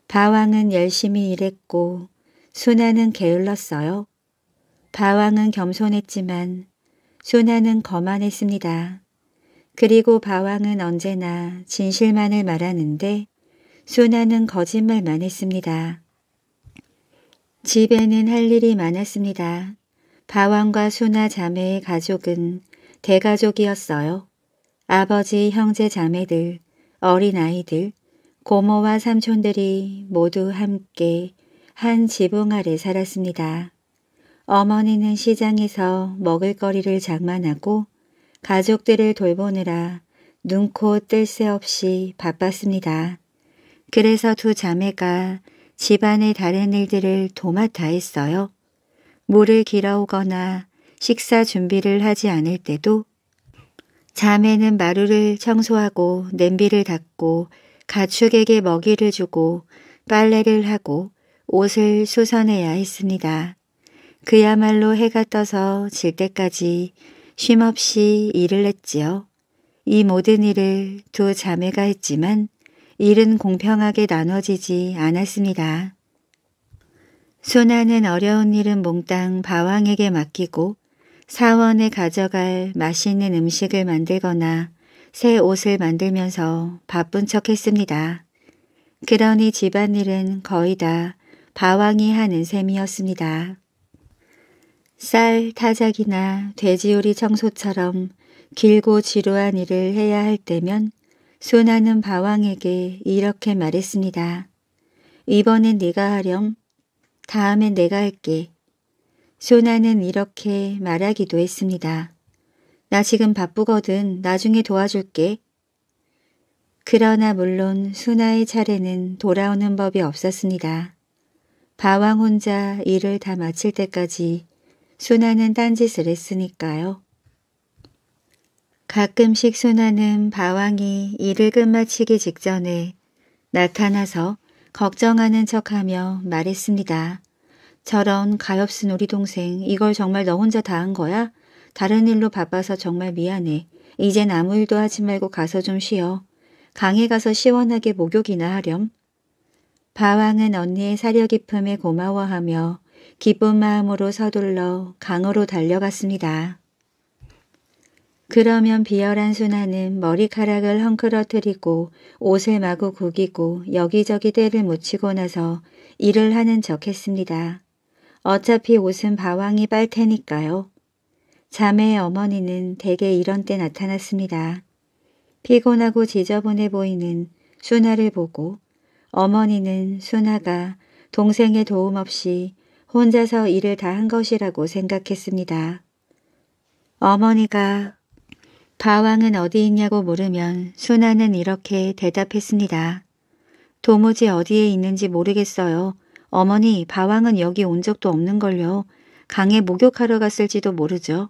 바왕은 열심히 일했고 소나는 게을렀어요. 바왕은 겸손했지만 소나는 거만했습니다. 그리고 바왕은 언제나 진실만을 말하는데 소나는 거짓말만 했습니다. 집에는 할 일이 많았습니다. 바왕과 소나 자매의 가족은 대가족이었어요. 아버지, 형제, 자매들, 어린아이들, 고모와 삼촌들이 모두 함께 한 지붕 아래 살았습니다. 어머니는 시장에서 먹을거리를 장만하고 가족들을 돌보느라 눈코 뜰 새 없이 바빴습니다. 그래서 두 자매가 집안의 다른 일들을 도맡아 했어요. 물을 길어오거나 식사 준비를 하지 않을 때도 자매는 마루를 청소하고 냄비를 닦고 가축에게 먹이를 주고 빨래를 하고 옷을 솟아내야 했습니다. 그야말로 해가 떠서 질 때까지 쉼없이 일을 했지요. 이 모든 일을 두 자매가 했지만 일은 공평하게 나눠지지 않았습니다. 소나는 어려운 일은 몽땅 바왕에게 맡기고 사원에 가져갈 맛있는 음식을 만들거나 새 옷을 만들면서 바쁜 척 했습니다. 그러니 집안일은 거의 다 바왕이 하는 셈이었습니다. 쌀 타작이나 돼지요리 청소처럼 길고 지루한 일을 해야 할 때면 순하는 바왕에게 이렇게 말했습니다. 이번엔 네가 하렴. 다음엔 내가 할게. 소나는 이렇게 말하기도 했습니다. 나 지금 바쁘거든 나중에 도와줄게. 그러나 물론 순아의 차례는 돌아오는 법이 없었습니다. 바왕 혼자 일을 다 마칠 때까지 순나는 딴짓을 했으니까요. 가끔씩 순나는 바왕이 일을 끝마치기 직전에 나타나서 걱정하는 척하며 말했습니다. 저런 가엾은 우리 동생 이걸 정말 너 혼자 다 한 거야? 다른 일로 바빠서 정말 미안해. 이젠 아무 일도 하지 말고 가서 좀 쉬어. 강에 가서 시원하게 목욕이나 하렴. 바왕은 언니의 사려 깊음에 고마워하며 기쁜 마음으로 서둘러 강으로 달려갔습니다. 그러면 비열한 순나는 머리카락을 헝클어뜨리고 옷을 마구 구기고 여기저기 때를 묻히고 나서 일을 하는 척 했습니다. 어차피 옷은 바왕이 빨 테니까요. 자매의 어머니는 대개 이런 때 나타났습니다. 피곤하고 지저분해 보이는 순나를 보고 어머니는 순아가 동생의 도움 없이 혼자서 일을 다 한 것이라고 생각했습니다. 어머니가 가왕은 어디 있냐고 물으면 순아는 이렇게 대답했습니다. 도무지 어디에 있는지 모르겠어요. 어머니, 바왕은 여기 온 적도 없는걸요. 강에 목욕하러 갔을지도 모르죠.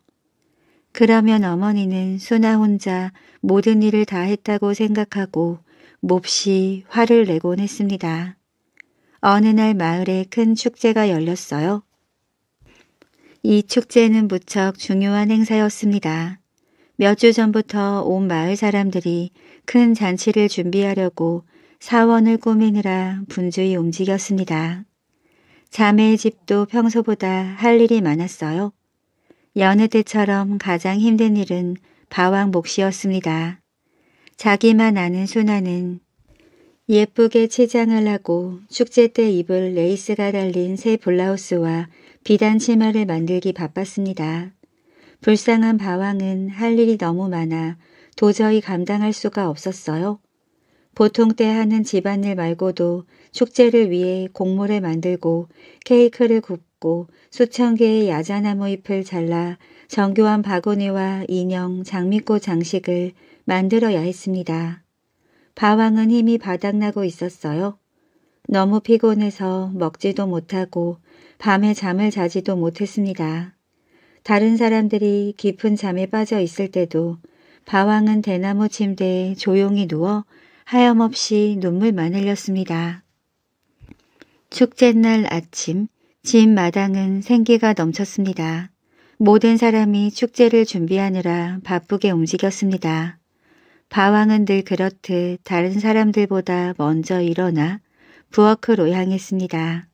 그러면 어머니는 순아 혼자 모든 일을 다 했다고 생각하고 몹시 화를 내곤 했습니다. 어느 날 마을에 큰 축제가 열렸어요. 이 축제는 무척 중요한 행사였습니다. 몇 주 전부터 온 마을 사람들이 큰 잔치를 준비하려고 사원을 꾸미느라 분주히 움직였습니다. 자매의 집도 평소보다 할 일이 많았어요. 여느 때처럼 가장 힘든 일은 바왕 몫이었습니다. 자기만 아는 소나는 예쁘게 치장을 하고 축제 때 입을 레이스가 달린 새 블라우스와 비단 치마를 만들기 바빴습니다. 불쌍한 바왕은 할 일이 너무 많아 도저히 감당할 수가 없었어요. 보통 때 하는 집안일 말고도 축제를 위해 곡물을 만들고 케이크를 굽고 수천 개의 야자나무 잎을 잘라 정교한 바구니와 인형, 장미꽃 장식을 만들어야 했습니다. 바왕은 힘이 바닥나고 있었어요. 너무 피곤해서 먹지도 못하고 밤에 잠을 자지도 못했습니다. 다른 사람들이 깊은 잠에 빠져 있을 때도 바왕은 대나무 침대에 조용히 누워 하염없이 눈물만 흘렸습니다. 축제날 아침 집 마당은 생기가 넘쳤습니다. 모든 사람이 축제를 준비하느라 바쁘게 움직였습니다. 바왕은 늘 그렇듯 다른 사람들보다 먼저 일어나 부엌으로 향했습니다.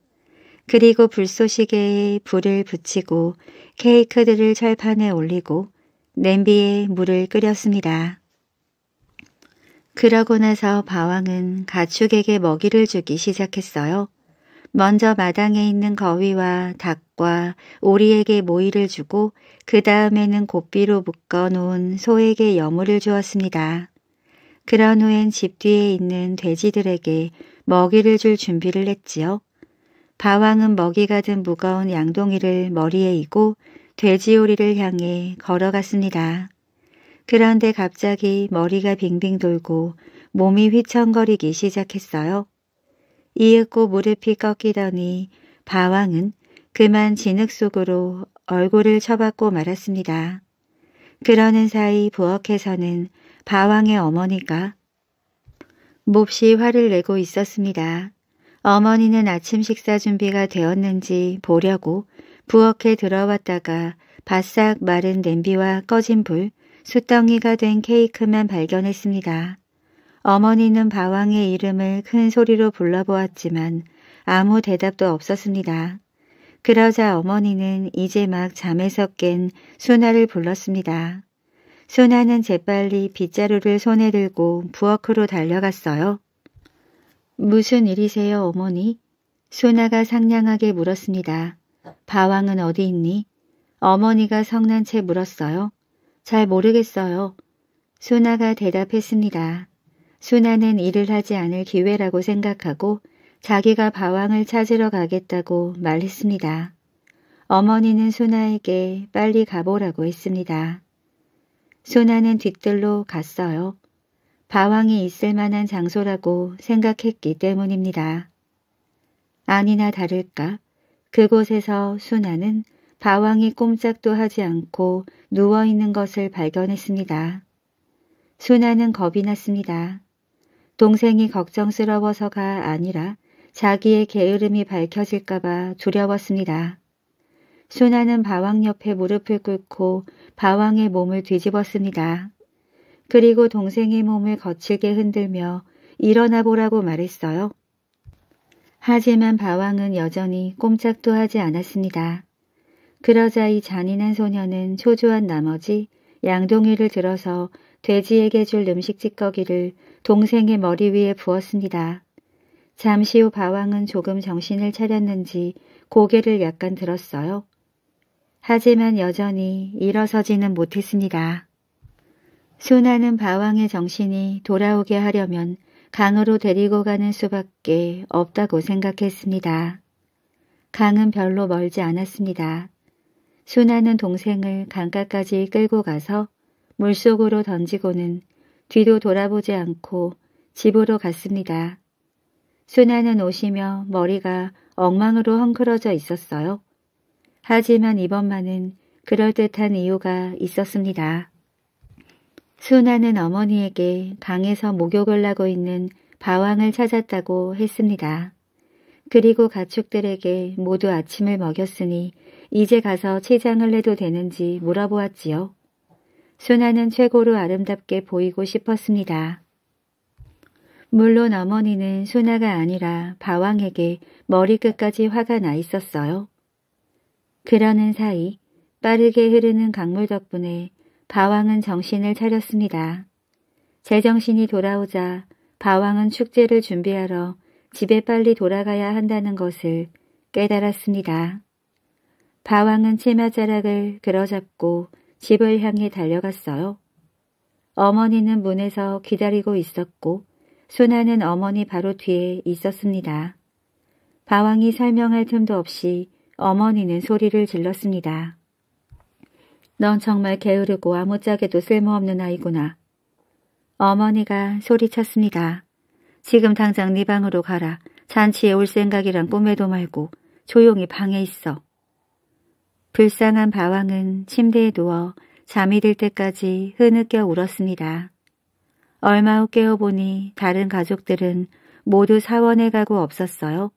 그리고 불쏘시개에 불을 붙이고 케이크들을 철판에 올리고 냄비에 물을 끓였습니다. 그러고 나서 바왕은 가축에게 먹이를 주기 시작했어요. 먼저 마당에 있는 거위와 닭 가과 오리에게 모이를 주고 그 다음에는 곱비로 묶어 놓은 소에게 여물을 주었습니다. 그런 후엔 집 뒤에 있는 돼지들에게 먹이를 줄 준비를 했지요. 바왕은 먹이가 든 무거운 양동이를 머리에 이고 돼지오리를 향해 걸어갔습니다. 그런데 갑자기 머리가 빙빙 돌고 몸이 휘청거리기 시작했어요. 이윽고 무릎이 꺾이더니 바왕은 그만 진흙 속으로 얼굴을 쳐박고 말았습니다. 그러는 사이 부엌에서는 바왕의 어머니가 몹시 화를 내고 있었습니다. 어머니는 아침 식사 준비가 되었는지 보려고 부엌에 들어왔다가 바싹 마른 냄비와 꺼진 불, 숯덩이가 된 케이크만 발견했습니다. 어머니는 바왕의 이름을 큰 소리로 불러보았지만 아무 대답도 없었습니다. 그러자 어머니는 이제 막 잠에서 깬 소나를 불렀습니다. 소나는 재빨리 빗자루를 손에 들고 부엌으로 달려갔어요. 무슨 일이세요, 어머니? 소나가 상냥하게 물었습니다. 바왕은 어디 있니? 어머니가 성난 채 물었어요. 잘 모르겠어요. 소나가 대답했습니다. 소나는 일을 하지 않을 기회라고 생각하고 자기가 바왕을 찾으러 가겠다고 말했습니다. 어머니는 소나에게 빨리 가보라고 했습니다. 소나는 뒷뜰로 갔어요. 바왕이 있을 만한 장소라고 생각했기 때문입니다. 아니나 다를까 그곳에서 소나는 바왕이 꼼짝도 하지 않고 누워있는 것을 발견했습니다. 소나는 겁이 났습니다. 동생이 걱정스러워서가 아니라 자기의 게으름이 밝혀질까봐 두려웠습니다. 순아는 바왕 옆에 무릎을 꿇고 바왕의 몸을 뒤집었습니다. 그리고 동생의 몸을 거칠게 흔들며 일어나 보라고 말했어요. 하지만 바왕은 여전히 꼼짝도 하지 않았습니다. 그러자 이 잔인한 소녀는 초조한 나머지 양동이를 들어서 돼지에게 줄 음식 찌꺼기를 동생의 머리 위에 부었습니다. 잠시 후 바왕은 조금 정신을 차렸는지 고개를 약간 들었어요. 하지만 여전히 일어서지는 못했습니다. 순하는 바왕의 정신이 돌아오게 하려면 강으로 데리고 가는 수밖에 없다고 생각했습니다. 강은 별로 멀지 않았습니다. 순하는 동생을 강가까지 끌고 가서 물속으로 던지고는 뒤도 돌아보지 않고 집으로 갔습니다. 순아는 오시며 머리가 엉망으로 헝클어져 있었어요. 하지만 이번만은 그럴듯한 이유가 있었습니다. 순아는 어머니에게 강에서 목욕을 하고 있는 바왕을 찾았다고 했습니다. 그리고 가축들에게 모두 아침을 먹였으니 이제 가서 치장을 해도 되는지 물어보았지요. 순아는 최고로 아름답게 보이고 싶었습니다. 물론 어머니는 소나가 아니라 바왕에게 머리끝까지 화가 나 있었어요. 그러는 사이 빠르게 흐르는 강물 덕분에 바왕은 정신을 차렸습니다. 제정신이 돌아오자 바왕은 축제를 준비하러 집에 빨리 돌아가야 한다는 것을 깨달았습니다. 바왕은 치마자락을 그러잡고 집을 향해 달려갔어요. 어머니는 문에서 기다리고 있었고 소나는 어머니 바로 뒤에 있었습니다. 바왕이 설명할 틈도 없이 어머니는 소리를 질렀습니다. 넌 정말 게으르고 아무짝에도 쓸모없는 아이구나. 어머니가 소리쳤습니다. 지금 당장 네 방으로 가라. 잔치에 올 생각이란 꿈에도 말고 조용히 방에 있어. 불쌍한 바왕은 침대에 누워 잠이 들 때까지 흐느껴 울었습니다. 얼마 후 깨어보니 다른 가족들은 모두 사원에 가고 없었어요.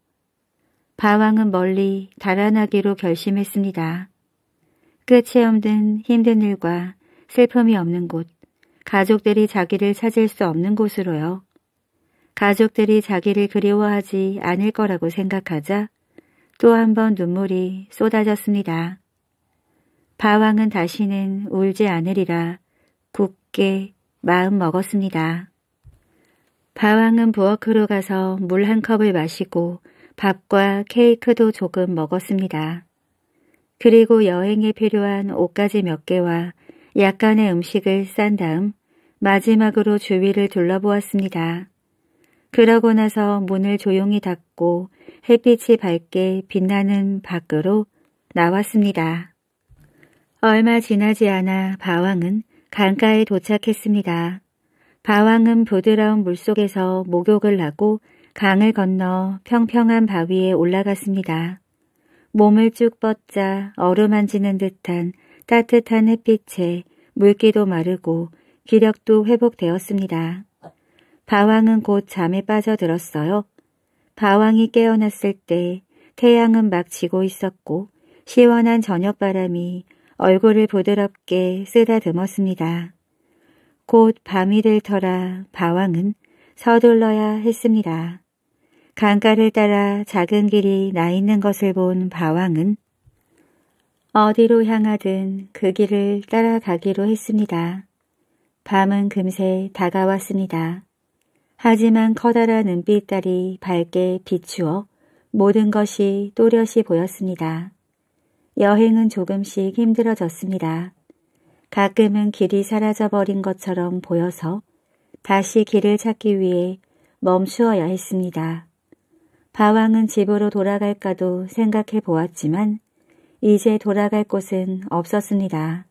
바왕은 멀리 달아나기로 결심했습니다. 끝이 없는 힘든 일과 슬픔이 없는 곳, 가족들이 자기를 찾을 수 없는 곳으로요. 가족들이 자기를 그리워하지 않을 거라고 생각하자 또 한 번 눈물이 쏟아졌습니다. 바왕은 다시는 울지 않으리라 굳게 마음 먹었습니다. 바왕은 부엌으로 가서 물 한 컵을 마시고 밥과 케이크도 조금 먹었습니다. 그리고 여행에 필요한 옷까지 몇 개와 약간의 음식을 싼 다음 마지막으로 주위를 둘러보았습니다. 그러고 나서 문을 조용히 닫고 햇빛이 밝게 빛나는 밖으로 나왔습니다. 얼마 지나지 않아 바왕은 강가에 도착했습니다. 바왕은 부드러운 물속에서 목욕을 하고 강을 건너 평평한 바위에 올라갔습니다. 몸을 쭉 뻗자 어루만지는 듯한 따뜻한 햇빛에 물기도 마르고 기력도 회복되었습니다. 바왕은 곧 잠에 빠져들었어요. 바왕이 깨어났을 때 태양은 막 지고 있었고 시원한 저녁바람이 얼굴을 부드럽게 쓰다듬었습니다. 곧 밤이 될 터라 바왕은 서둘러야 했습니다. 강가를 따라 작은 길이 나 있는 것을 본 바왕은 어디로 향하든 그 길을 따라가기로 했습니다. 밤은 금세 다가왔습니다. 하지만 커다란 은빛달이 밝게 비추어 모든 것이 또렷이 보였습니다. 여행은 조금씩 힘들어졌습니다. 가끔은 길이 사라져버린 것처럼 보여서 다시 길을 찾기 위해 멈추어야 했습니다. 바왕은 집으로 돌아갈까도 생각해 보았지만 이제 돌아갈 곳은 없었습니다.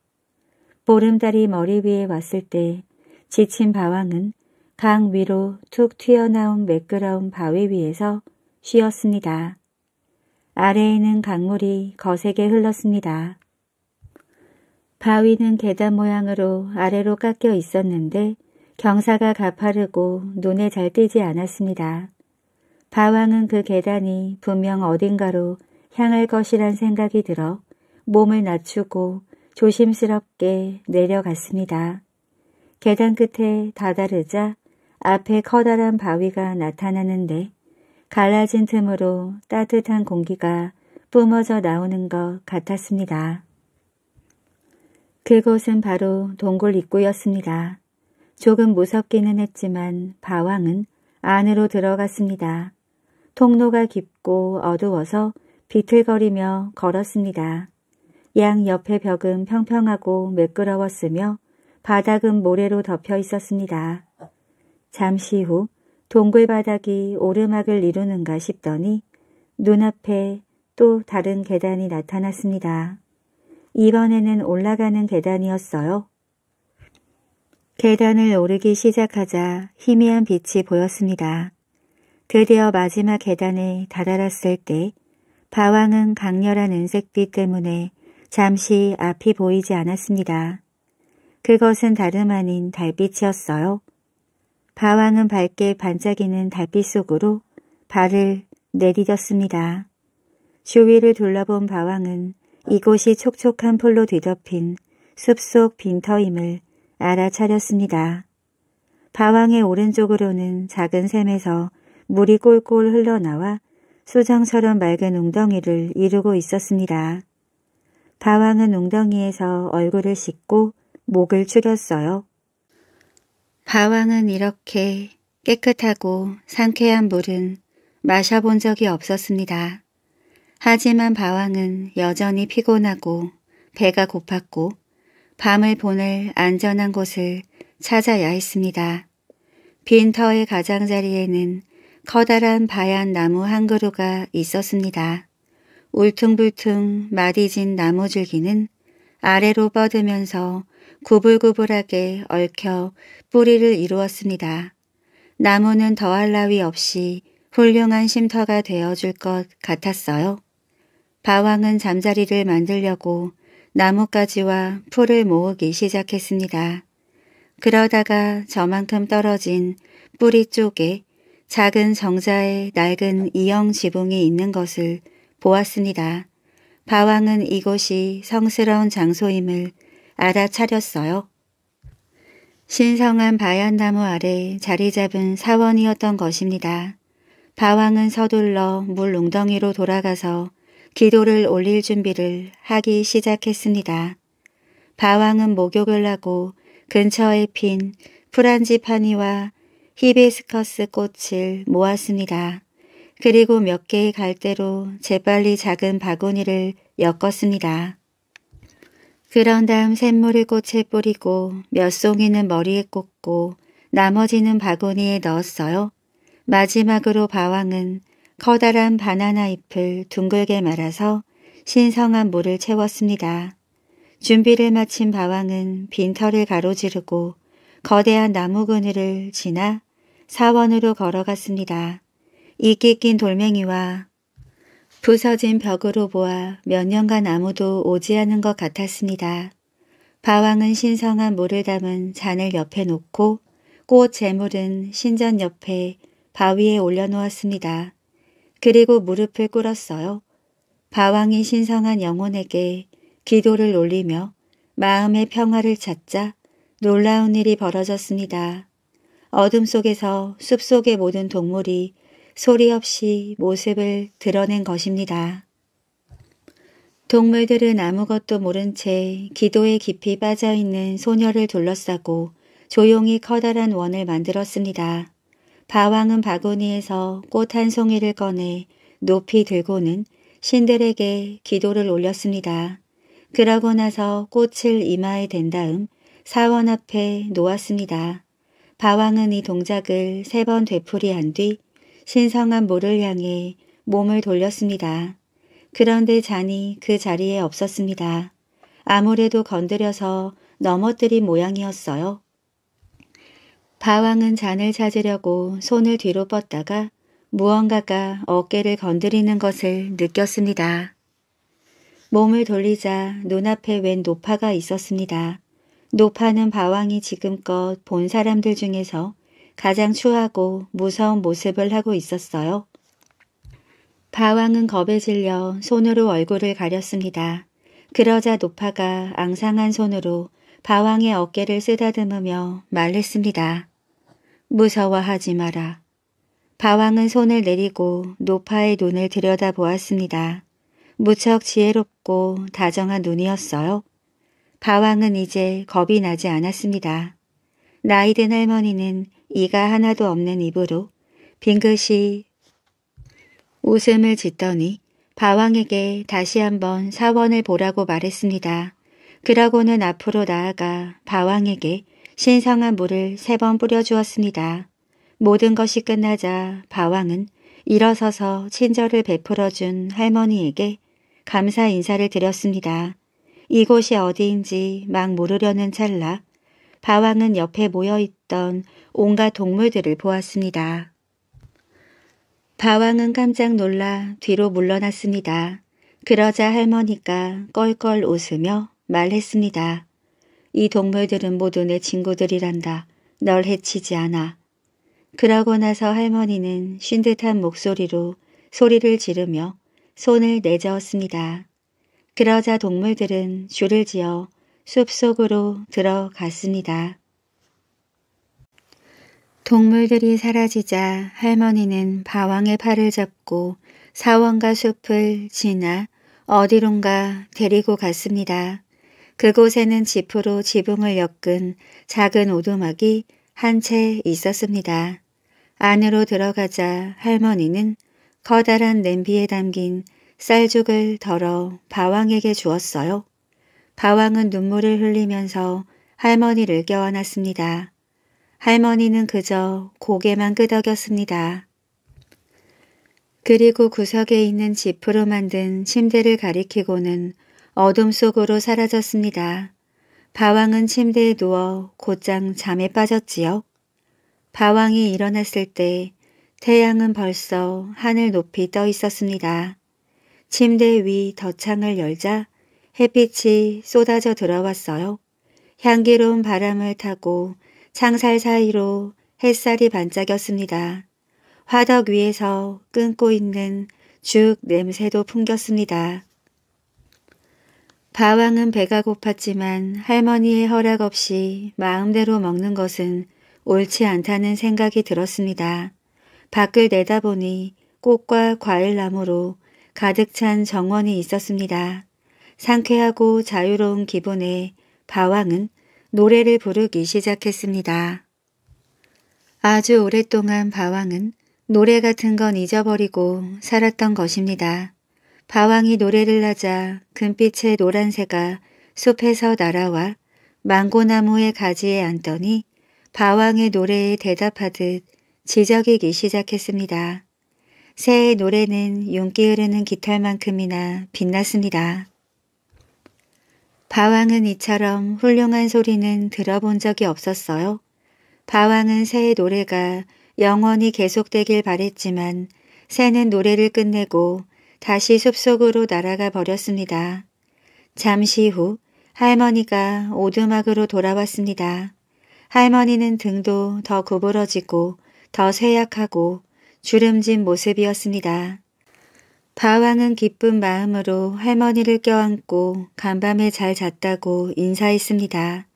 보름달이 머리 위에 왔을 때 지친 바왕은 강 위로 툭 튀어나온 매끄러운 바위 위에서 쉬었습니다. 아래에 는 강물이 거세게 흘렀습니다. 바위는 계단 모양으로 아래로 깎여 있었는데 경사가 가파르고 눈에 잘 띄지 않았습니다. 바왕은 그 계단이 분명 어딘가로 향할 것이란 생각이 들어 몸을 낮추고 조심스럽게 내려갔습니다. 계단 끝에 다다르자 앞에 커다란 바위가 나타나는데 갈라진 틈으로 따뜻한 공기가 뿜어져 나오는 것 같았습니다. 그곳은 바로 동굴 입구였습니다. 조금 무섭기는 했지만 바왕은 안으로 들어갔습니다. 통로가 깊고 어두워서 비틀거리며 걸었습니다. 양 옆의 벽은 평평하고 매끄러웠으며 바닥은 모래로 덮여 있었습니다. 잠시 후 동굴 바닥이 오르막을 이루는가 싶더니 눈앞에 또 다른 계단이 나타났습니다. 이번에는 올라가는 계단이었어요. 계단을 오르기 시작하자 희미한 빛이 보였습니다. 드디어 마지막 계단에 다다랐을 때바왕은 강렬한 은색빛 때문에 잠시 앞이 보이지 않았습니다. 그것은 다름 아닌 달빛이었어요. 바왕은 밝게 반짝이는 달빛 속으로 발을 내디뎠습니다. 주위를 둘러본 바왕은 이곳이 촉촉한 풀로 뒤덮인 숲속 빈터임을 알아차렸습니다. 바왕의 오른쪽으로는 작은 샘에서 물이 꼴꼴 흘러나와 수정처럼 맑은 웅덩이를 이루고 있었습니다. 바왕은 웅덩이에서 얼굴을 씻고 목을 축였어요. 바왕은 이렇게 깨끗하고 상쾌한 물은 마셔본 적이 없었습니다. 하지만 바왕은 여전히 피곤하고 배가 고팠고 밤을 보낼 안전한 곳을 찾아야 했습니다. 빈터의 가장자리에는 커다란 바얀 나무 한 그루가 있었습니다. 울퉁불퉁 마디진 나무 줄기는 아래로 뻗으면서 구불구불하게 얽혀 뿌리를 이루었습니다. 나무는 더할 나위 없이 훌륭한 쉼터가 되어줄 것 같았어요. 바왕은 잠자리를 만들려고 나뭇가지와 풀을 모으기 시작했습니다. 그러다가 저만큼 떨어진 뿌리 쪽에 작은 정자의 낡은 이형 지붕이 있는 것을 보았습니다. 바왕은 이곳이 성스러운 장소임을 알아차렸어요. 신성한 바얀나무 아래 자리 잡은 사원이었던 것입니다. 바왕은 서둘러 물 웅덩이로 돌아가서 기도를 올릴 준비를 하기 시작했습니다. 바왕은 목욕을 하고 근처에 핀 프란지파니와 히비스커스 꽃을 모았습니다. 그리고 몇 개의 갈대로 재빨리 작은 바구니를 엮었습니다. 그런 다음 샘물을 꽃에 뿌리고 몇 송이는 머리에 꽂고 나머지는 바구니에 넣었어요. 마지막으로 바왕은 커다란 바나나 잎을 둥글게 말아서 신성한 물을 채웠습니다. 준비를 마친 바왕은 빈터를 가로지르고 거대한 나무 그늘을 지나 사원으로 걸어갔습니다. 이끼 낀 돌멩이와 부서진 벽으로 보아 몇 년간 아무도 오지 않은 것 같았습니다. 바왕은 신성한 물을 담은 잔을 옆에 놓고 꽃 재물은 신전 옆에 바위에 올려놓았습니다. 그리고 무릎을 꿇었어요. 바왕이 신성한 영혼에게 기도를 올리며 마음의 평화를 찾자 놀라운 일이 벌어졌습니다. 어둠 속에서 숲속의 모든 동물이 소리 없이 모습을 드러낸 것입니다. 동물들은 아무것도 모른 채 기도에 깊이 빠져있는 소녀를 둘러싸고 조용히 커다란 원을 만들었습니다. 바왕은 바구니에서 꽃 한 송이를 꺼내 높이 들고는 신들에게 기도를 올렸습니다. 그러고 나서 꽃을 이마에 댄 다음 사원 앞에 놓았습니다. 바왕은 이 동작을 세 번 되풀이한 뒤 신성한 모를 향해 몸을 돌렸습니다. 그런데 잔이 그 자리에 없었습니다. 아무래도 건드려서 넘어뜨린 모양이었어요. 바왕은 잔을 찾으려고 손을 뒤로 뻗다가 무언가가 어깨를 건드리는 것을 느꼈습니다. 몸을 돌리자 눈앞에 웬 노파가 있었습니다. 노파는 바왕이 지금껏 본 사람들 중에서 가장 추하고 무서운 모습을 하고 있었어요. 바왕은 겁에 질려 손으로 얼굴을 가렸습니다. 그러자 노파가 앙상한 손으로 바왕의 어깨를 쓰다듬으며 말했습니다. 무서워하지 마라. 바왕은 손을 내리고 노파의 눈을 들여다보았습니다. 무척 지혜롭고 다정한 눈이었어요. 바왕은 이제 겁이 나지 않았습니다. 나이든 할머니는 이가 하나도 없는 입으로 빙긋이 웃음을 짓더니 바왕에게 다시 한번 사원을 보라고 말했습니다. 그러고는 앞으로 나아가 바왕에게 신성한 물을 세 번 뿌려주었습니다. 모든 것이 끝나자 바왕은 일어서서 친절을 베풀어준 할머니에게 감사 인사를 드렸습니다. 이곳이 어디인지 막 모르려는 찰나 바왕은 옆에 모여있던 온갖 동물들을 보았습니다. 바왕은 깜짝 놀라 뒤로 물러났습니다. 그러자 할머니가 껄껄 웃으며 말했습니다. 이 동물들은 모두 내 친구들이란다. 널 해치지 않아. 그러고 나서 할머니는 쉰 듯한 목소리로 소리를 지르며 손을 내저었습니다. 그러자 동물들은 줄을 지어 숲속으로 들어갔습니다. 동물들이 사라지자 할머니는 바왕의 팔을 잡고 사원과 숲을 지나 어디론가 데리고 갔습니다. 그곳에는 지프로 지붕을 엮은 작은 오두막이 한 채 있었습니다. 안으로 들어가자 할머니는 커다란 냄비에 담긴 쌀죽을 덜어 바왕에게 주었어요. 다왕은 눈물을 흘리면서 할머니를 껴안았습니다. 할머니는 그저 고개만 끄덕였습니다. 그리고 구석에 있는 지프로 만든 침대를 가리키고는 어둠 속으로 사라졌습니다. 바왕은 침대에 누워 곧장 잠에 빠졌지요. 바왕이 일어났을 때 태양은 벌써 하늘 높이 떠 있었습니다. 침대 위 덧창을 열자 햇빛이 쏟아져 들어왔어요. 향기로운 바람을 타고 창살 사이로 햇살이 반짝였습니다. 화덕 위에서 끊고 있는 죽 냄새도 풍겼습니다. 바왕은 배가 고팠지만 할머니의 허락 없이 마음대로 먹는 것은 옳지 않다는 생각이 들었습니다. 밖을 내다보니 꽃과 과일나무로 가득 찬 정원이 있었습니다. 상쾌하고 자유로운 기분에 바왕은 노래를 부르기 시작했습니다. 아주 오랫동안 바왕은 노래 같은 건 잊어버리고 살았던 것입니다. 바왕이 노래를 하자 금빛의 노란새가 숲에서 날아와 망고나무의 가지에 앉더니 바왕의 노래에 대답하듯 지적이기 시작했습니다. 새의 노래는 윤기 흐르는 깃털만큼이나 빛났습니다. 바왕은 이처럼 훌륭한 소리는 들어본 적이 없었어요. 바왕은 새의 노래가 영원히 계속되길 바랬지만 새는 노래를 끝내고 다시 숲속으로 날아가 버렸습니다. 잠시 후 할머니가 오두막으로 돌아왔습니다. 할머니는 등도 더 구부러지고 더 쇠약하고 주름진 모습이었습니다. 바왕은 기쁜 마음으로 할머니를 껴안고 간밤에 잘 잤다고 인사했습니다.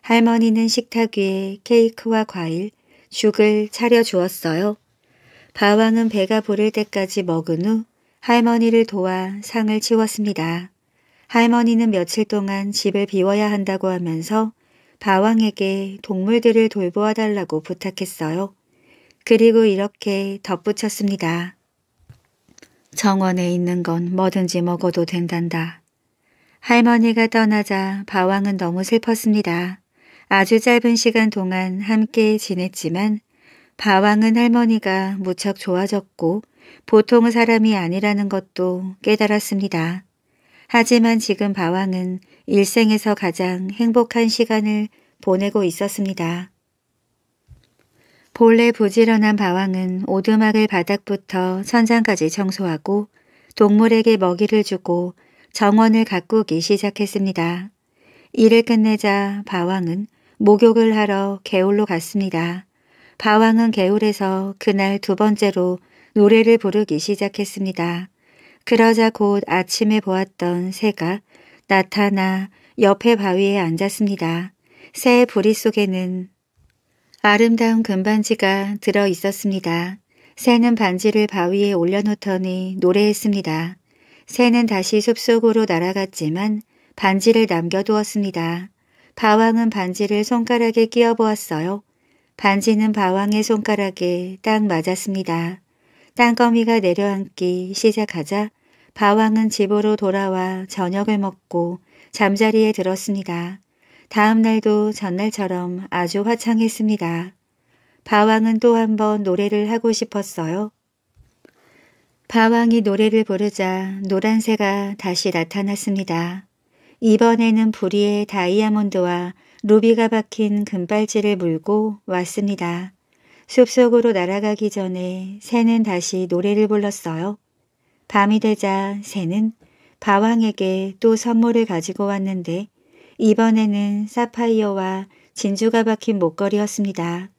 할머니는 식탁 위에 케이크와 과일, 죽을 차려주었어요. 바왕은 배가 부를 때까지 먹은 후 할머니를 도와 상을 치웠습니다. 할머니는 며칠 동안 집을 비워야 한다고 하면서 바왕에게 동물들을 돌보아 달라고 부탁했어요. 그리고 이렇게 덧붙였습니다. 정원에 있는 건 뭐든지 먹어도 된단다. 할머니가 떠나자 바왕은 너무 슬펐습니다. 아주 짧은 시간 동안 함께 지냈지만 바왕은 할머니가 무척 좋아졌고 보통 사람이 아니라는 것도 깨달았습니다. 하지만 지금 바왕은 일생에서 가장 행복한 시간을 보내고 있었습니다. 본래 부지런한 바왕은 오두막을 바닥부터 천장까지 청소하고 동물에게 먹이를 주고 정원을 가꾸기 시작했습니다. 일을 끝내자 바왕은 목욕을 하러 개울로 갔습니다. 바왕은 개울에서 그날 두 번째로 노래를 부르기 시작했습니다. 그러자 곧 아침에 보았던 새가 나타나 옆에 바위에 앉았습니다. 새의 부리 속에는 아름다운 금반지가 들어 있었습니다. 새는 반지를 바위에 올려놓더니 노래했습니다. 새는 다시 숲속으로 날아갔지만 반지를 남겨두었습니다. 바왕은 반지를 손가락에 끼워 보았어요. 반지는 바왕의 손가락에 딱 맞았습니다. 땅거미가 내려앉기 시작하자 바왕은 집으로 돌아와 저녁을 먹고 잠자리에 들었습니다. 다음 날도 전날처럼 아주 화창했습니다. 바왕은 또 한 번 노래를 하고 싶었어요. 바왕이 노래를 부르자 노란새가 다시 나타났습니다. 이번에는 부리에 다이아몬드와 루비가 박힌 금발찌를 물고 왔습니다. 숲속으로 날아가기 전에 새는 다시 노래를 불렀어요. 밤이 되자 새는 바왕에게 또 선물을 가지고 왔는데 이번에는 사파이어와 진주가 박힌 목걸이였습니다.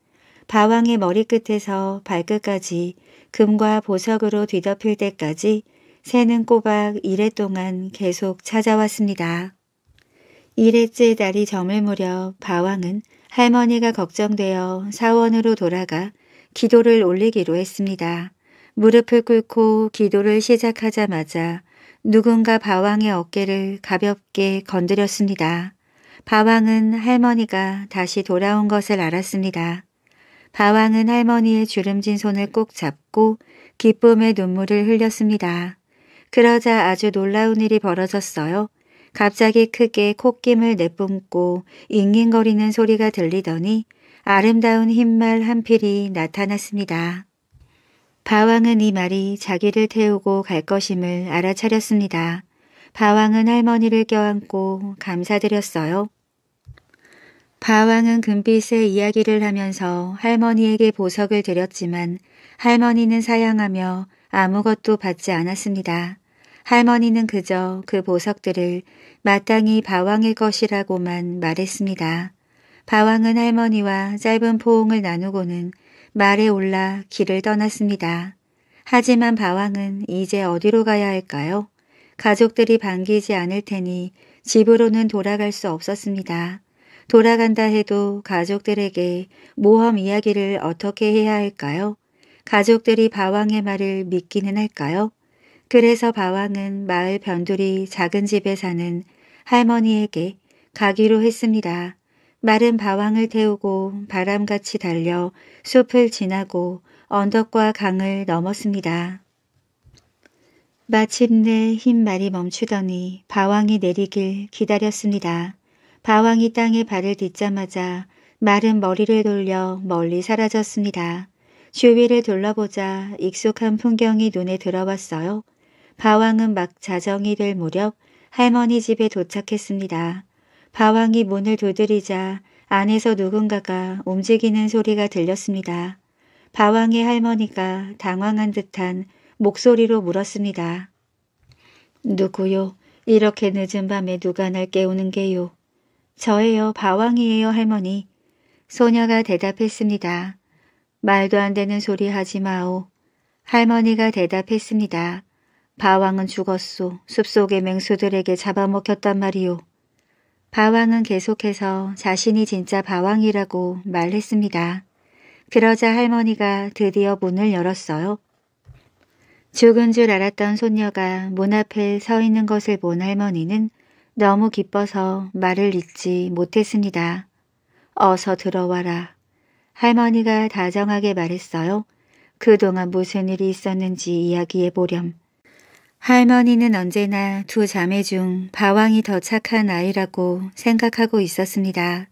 바왕의 머리끝에서 발끝까지 금과 보석으로 뒤덮일 때까지 새는 꼬박 1회 동안 계속 찾아왔습니다. 1회째 달이 저물 무렵 바왕은 할머니가 걱정되어 사원으로 돌아가 기도를 올리기로 했습니다. 무릎을 꿇고 기도를 시작하자마자 누군가 바왕의 어깨를 가볍게 건드렸습니다. 바왕은 할머니가 다시 돌아온 것을 알았습니다. 바왕은 할머니의 주름진 손을 꼭 잡고 기쁨의 눈물을 흘렸습니다. 그러자 아주 놀라운 일이 벌어졌어요. 갑자기 크게 콧김을 내뿜고 잉잉거리는 소리가 들리더니 아름다운 흰말 한 필이 나타났습니다. 바왕은 이 말이 자기를 태우고 갈 것임을 알아차렸습니다. 바왕은 할머니를 껴안고 감사드렸어요. 바왕은 금빛의 이야기를 하면서 할머니에게 보석을 드렸지만 할머니는 사양하며 아무것도 받지 않았습니다. 할머니는 그저 그 보석들을 마땅히 바왕일 것이라고만 말했습니다. 바왕은 할머니와 짧은 포옹을 나누고는 말에 올라 길을 떠났습니다. 하지만 바왕은 이제 어디로 가야 할까요? 가족들이 반기지 않을 테니 집으로는 돌아갈 수 없었습니다. 돌아간다 해도 가족들에게 모험 이야기를 어떻게 해야 할까요? 가족들이 바왕의 말을 믿기는 할까요? 그래서 바왕은 마을 변두리 작은 집에 사는 할머니에게 가기로 했습니다. 마른 바왕을 태우고 바람같이 달려 숲을 지나고 언덕과 강을 넘었습니다. 마침내 흰 말이 멈추더니 바왕이 내리길 기다렸습니다. 바왕이 땅에 발을 딛자마자 마른 머리를 돌려 멀리 사라졌습니다. 주위를 둘러보자 익숙한 풍경이 눈에 들어왔어요. 바왕은 막 자정이 될 무렵 할머니 집에 도착했습니다. 바왕이 문을 두드리자 안에서 누군가가 움직이는 소리가 들렸습니다. 바왕의 할머니가 당황한 듯한 목소리로 물었습니다. 누구요? 이렇게 늦은 밤에 누가 날 깨우는 게요? 저예요, 바왕이에요, 할머니. 소녀가 대답했습니다. 말도 안 되는 소리 하지 마오. 할머니가 대답했습니다. 바왕은 죽었소. 숲속의 맹수들에게 잡아먹혔단 말이오. 바왕은 계속해서 자신이 진짜 바왕이라고 말했습니다. 그러자 할머니가 드디어 문을 열었어요. 죽은 줄 알았던 손녀가 문 앞에 서 있는 것을 본 할머니는 너무 기뻐서 말을 잇지 못했습니다. 어서 들어와라. 할머니가 다정하게 말했어요. 그동안 무슨 일이 있었는지 이야기해보렴. 할머니는 언제나 두 자매 중 바왕이 더 착한 아이라고 생각하고 있었습니다.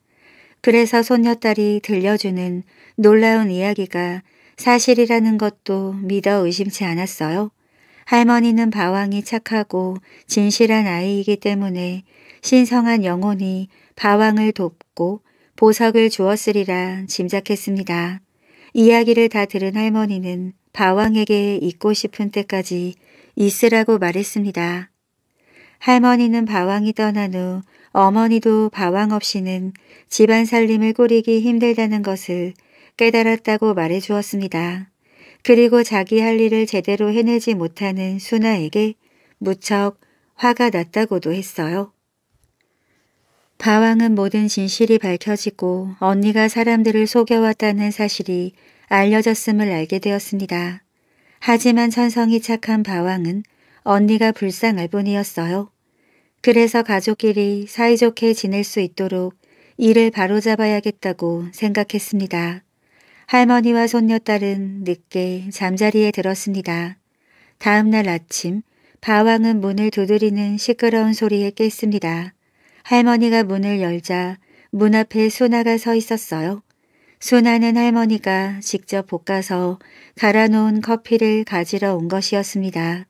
그래서 손녀딸이 들려주는 놀라운 이야기가 사실이라는 것도 믿어 의심치 않았어요. 할머니는 바왕이 착하고 진실한 아이이기 때문에 신성한 영혼이 바왕을 돕고 보석을 주었으리라 짐작했습니다. 이야기를 다 들은 할머니는 바왕에게 잊고 싶은 때까지 있으라고 말했습니다. 할머니는 바왕이 떠난 후 어머니도 바왕 없이는 집안 살림을 꾸리기 힘들다는 것을 깨달았다고 말해주었습니다. 그리고 자기 할 일을 제대로 해내지 못하는 수나에게 무척 화가 났다고도 했어요. 바왕은 모든 진실이 밝혀지고 언니가 사람들을 속여왔다는 사실이 알려졌음을 알게 되었습니다. 하지만 천성이 착한 바왕은 언니가 불쌍할 뿐이었어요. 그래서 가족끼리 사이좋게 지낼 수 있도록 일을 바로잡아야겠다고 생각했습니다. 할머니와 손녀딸은 늦게 잠자리에 들었습니다. 다음날 아침 바왕은 문을 두드리는 시끄러운 소리에 깼습니다. 할머니가 문을 열자 문 앞에 수나가 서 있었어요. 소나는 할머니가 직접 볶아서 갈아놓은 커피를 가지러 온 것이었습니다.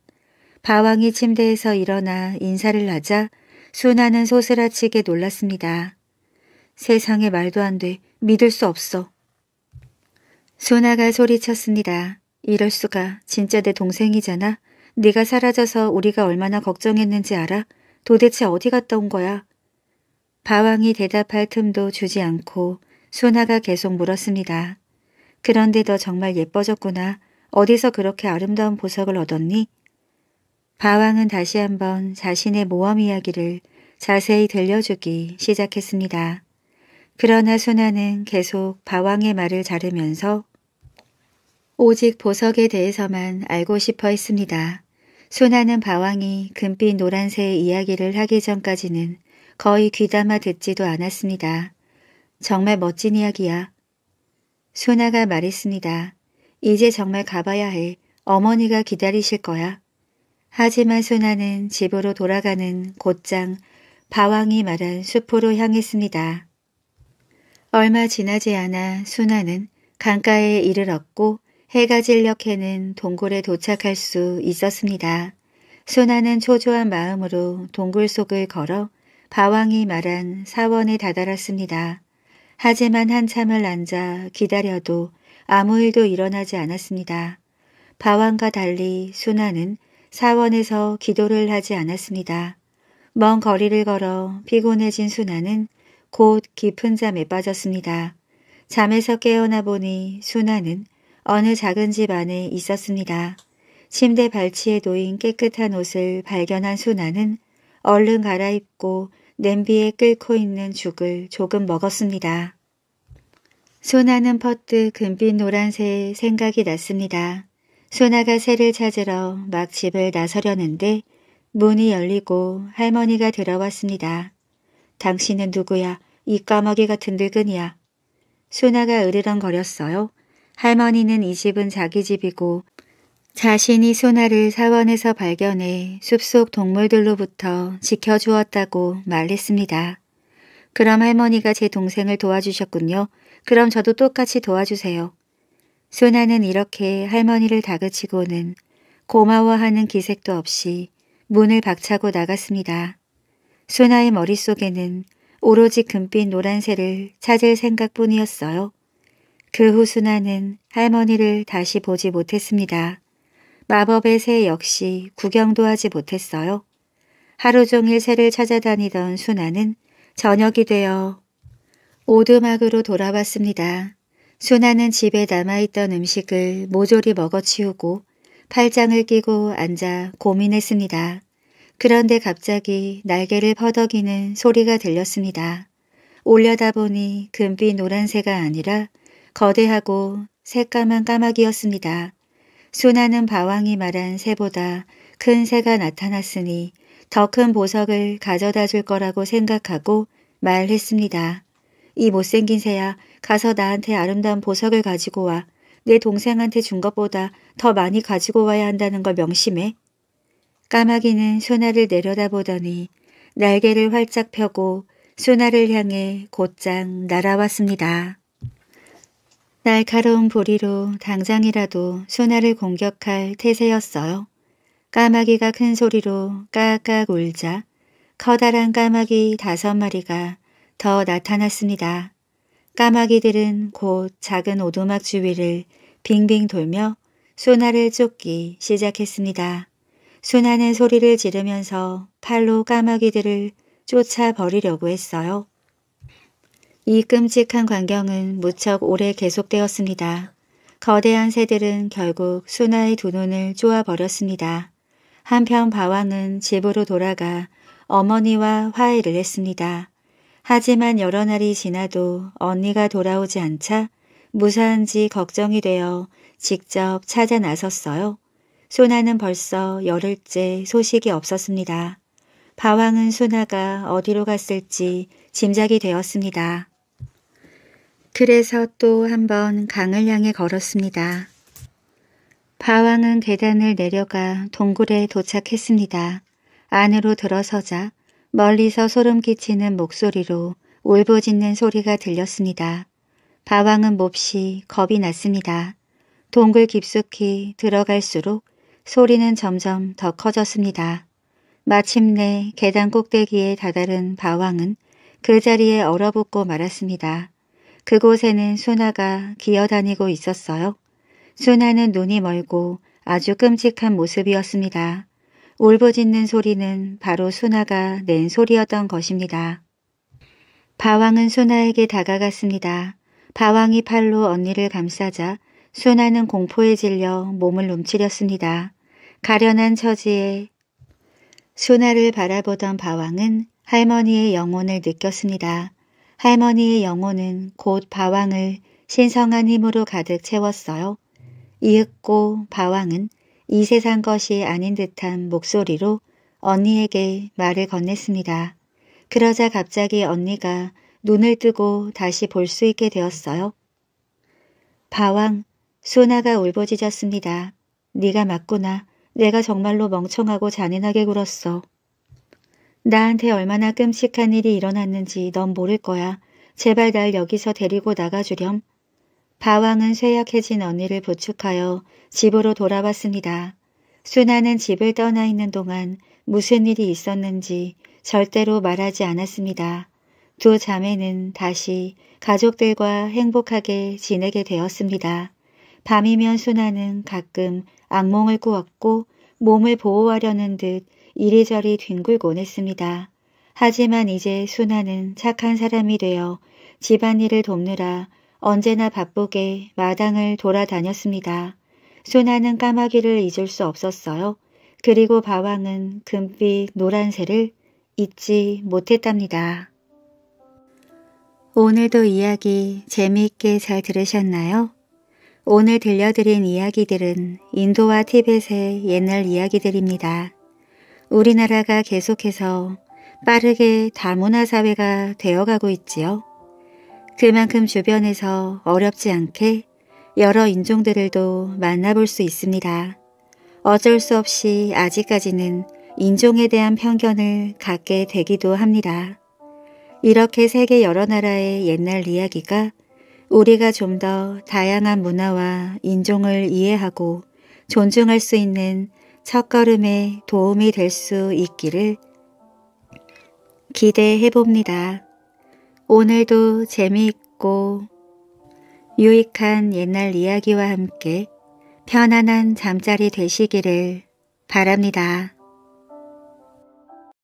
바왕이 침대에서 일어나 인사를 하자 소나는 소스라치게 놀랐습니다. 세상에 말도 안 돼. 믿을 수 없어. 소나가 소리쳤습니다. 이럴 수가. 진짜 내 동생이잖아. 네가 사라져서 우리가 얼마나 걱정했는지 알아? 도대체 어디 갔다 온 거야? 바왕이 대답할 틈도 주지 않고 소나가 계속 물었습니다. 그런데 너 정말 예뻐졌구나. 어디서 그렇게 아름다운 보석을 얻었니? 바왕은 다시 한번 자신의 모험 이야기를 자세히 들려주기 시작했습니다. 그러나 소나는 계속 바왕의 말을 자르면서 오직 보석에 대해서만 알고 싶어 했습니다. 소나는 바왕이 금빛 노란새의 이야기를 하기 전까지는 거의 귀담아 듣지도 않았습니다. 정말 멋진 이야기야. 소나가 말했습니다. 이제 정말 가봐야 해. 어머니가 기다리실 거야. 하지만 소나는 집으로 돌아가는 곧장 바왕이 말한 숲으로 향했습니다. 얼마 지나지 않아 소나는 강가에 이르렀고 해가 질려 캐는 동굴에 도착할 수 있었습니다. 소나는 초조한 마음으로 동굴 속을 걸어 바왕이 말한 사원에 다다랐습니다. 하재만 한참을 앉아 기다려도 아무 일도 일어나지 않았습니다. 바왕과 달리 순아는 사원에서 기도를 하지 않았습니다. 먼 거리를 걸어 피곤해진 순아는 곧 깊은 잠에 빠졌습니다. 잠에서 깨어나 보니 순아는 어느 작은 집 안에 있었습니다. 침대 발치에 놓인 깨끗한 옷을 발견한 순아는 얼른 갈아입고 냄비에 끓고 있는 죽을 조금 먹었습니다. 소나는 퍼뜩 금빛 노란새 생각이 났습니다. 소나가 새를 찾으러 막 집을 나서려는데 문이 열리고 할머니가 들어왔습니다. 당신은 누구야? 이 까마귀 같은 늙은이야. 소나가 으르렁거렸어요. 할머니는 이 집은 자기 집이고 자신이 소나를 사원에서 발견해 숲속 동물들로부터 지켜주었다고 말했습니다. 그럼 할머니가 제 동생을 도와주셨군요. 그럼 저도 똑같이 도와주세요. 소나는 이렇게 할머니를 다그치고는 고마워하는 기색도 없이 문을 박차고 나갔습니다. 소나의 머릿속에는 오로지 금빛 노란새를 찾을 생각뿐이었어요. 그 후 소나는 할머니를 다시 보지 못했습니다. 마법의 새 역시 구경도 하지 못했어요. 하루 종일 새를 찾아다니던 순아는 저녁이 되어 오두막으로 돌아왔습니다. 순아는 집에 남아있던 음식을 모조리 먹어치우고 팔짱을 끼고 앉아 고민했습니다. 그런데 갑자기 날개를 퍼덕이는 소리가 들렸습니다. 올려다보니 금빛 노란새가 아니라 거대하고 새까만 까마귀였습니다. 소나는 바왕이 말한 새보다 큰 새가 나타났으니 더 큰 보석을 가져다 줄 거라고 생각하고 말했습니다. 이 못생긴 새야 가서 나한테 아름다운 보석을 가지고 와. 내 동생한테 준 것보다 더 많이 가지고 와야 한다는 걸 명심해. 까마귀는 소나를 내려다보더니 날개를 활짝 펴고 소나를 향해 곧장 날아왔습니다. 날카로운 보리로 당장이라도 소나를 공격할 태세였어요. 까마귀가 큰 소리로 까깍 울자 커다란 까마귀 다섯 마리가 더 나타났습니다. 까마귀들은 곧 작은 오두막 주위를 빙빙 돌며 소나를 쫓기 시작했습니다. 소나는 소리를 지르면서 팔로 까마귀들을 쫓아버리려고 했어요. 이 끔찍한 광경은 무척 오래 계속되었습니다. 거대한 새들은 결국 수나의 두 눈을 쪼아버렸습니다. 한편 바왕은 집으로 돌아가 어머니와 화해를 했습니다. 하지만 여러 날이 지나도 언니가 돌아오지 않자 무사한지 걱정이 되어 직접 찾아 나섰어요. 소나는 벌써 열흘째 소식이 없었습니다. 바왕은 소나가 어디로 갔을지 짐작이 되었습니다. 그래서 또 한 번 강을 향해 걸었습니다. 바왕은 계단을 내려가 동굴에 도착했습니다. 안으로 들어서자 멀리서 소름 끼치는 목소리로 울부짖는 소리가 들렸습니다. 바왕은 몹시 겁이 났습니다. 동굴 깊숙이 들어갈수록 소리는 점점 더 커졌습니다. 마침내 계단 꼭대기에 다다른 바왕은 그 자리에 얼어붙고 말았습니다. 그곳에는 소나가 기어다니고 있었어요. 소나는 눈이 멀고 아주 끔찍한 모습이었습니다. 울부짖는 소리는 바로 소나가 낸 소리였던 것입니다. 바왕은 소나에게 다가갔습니다. 바왕이 팔로 언니를 감싸자 소나는 공포에 질려 몸을 움츠렸습니다. 가련한 처지에 소나를 바라보던 바왕은 할머니의 영혼을 느꼈습니다. 할머니의 영혼은 곧 바왕을 신성한 힘으로 가득 채웠어요. 이윽고 바왕은 이 세상 것이 아닌 듯한 목소리로 언니에게 말을 건넸습니다. 그러자 갑자기 언니가 눈을 뜨고 다시 볼 수 있게 되었어요. 바왕, 수나가 울부짖었습니다. 네가 맞구나. 내가 정말로 멍청하고 잔인하게 굴었어. 나한테 얼마나 끔찍한 일이 일어났는지 넌 모를 거야. 제발 날 여기서 데리고 나가주렴. 바왕은 쇠약해진 언니를 부축하여 집으로 돌아왔습니다. 순아는 집을 떠나 있는 동안 무슨 일이 있었는지 절대로 말하지 않았습니다. 두 자매는 다시 가족들과 행복하게 지내게 되었습니다. 밤이면 순아는 가끔 악몽을 꾸었고 몸을 보호하려는 듯 이리저리 뒹굴곤 했습니다. 하지만 이제 순아는 착한 사람이 되어 집안일을 돕느라 언제나 바쁘게 마당을 돌아다녔습니다. 순아는 까마귀를 잊을 수 없었어요. 그리고 바왕은 금빛 노란새를 잊지 못했답니다. 오늘도 이야기 재미있게 잘 들으셨나요? 오늘 들려드린 이야기들은 인도와 티벳의 옛날 이야기들입니다. 우리나라가 계속해서 빠르게 다문화 사회가 되어가고 있지요. 그만큼 주변에서 어렵지 않게 여러 인종들을도 만나볼 수 있습니다. 어쩔 수 없이 아직까지는 인종에 대한 편견을 갖게 되기도 합니다. 이렇게 세계 여러 나라의 옛날 이야기가 우리가 좀 더 다양한 문화와 인종을 이해하고 존중할 수 있는 첫걸음에 도움이 될 수 있기를 기대해 봅니다. 오늘도 재미있고 유익한 옛날 이야기와 함께 편안한 잠자리 되시기를 바랍니다.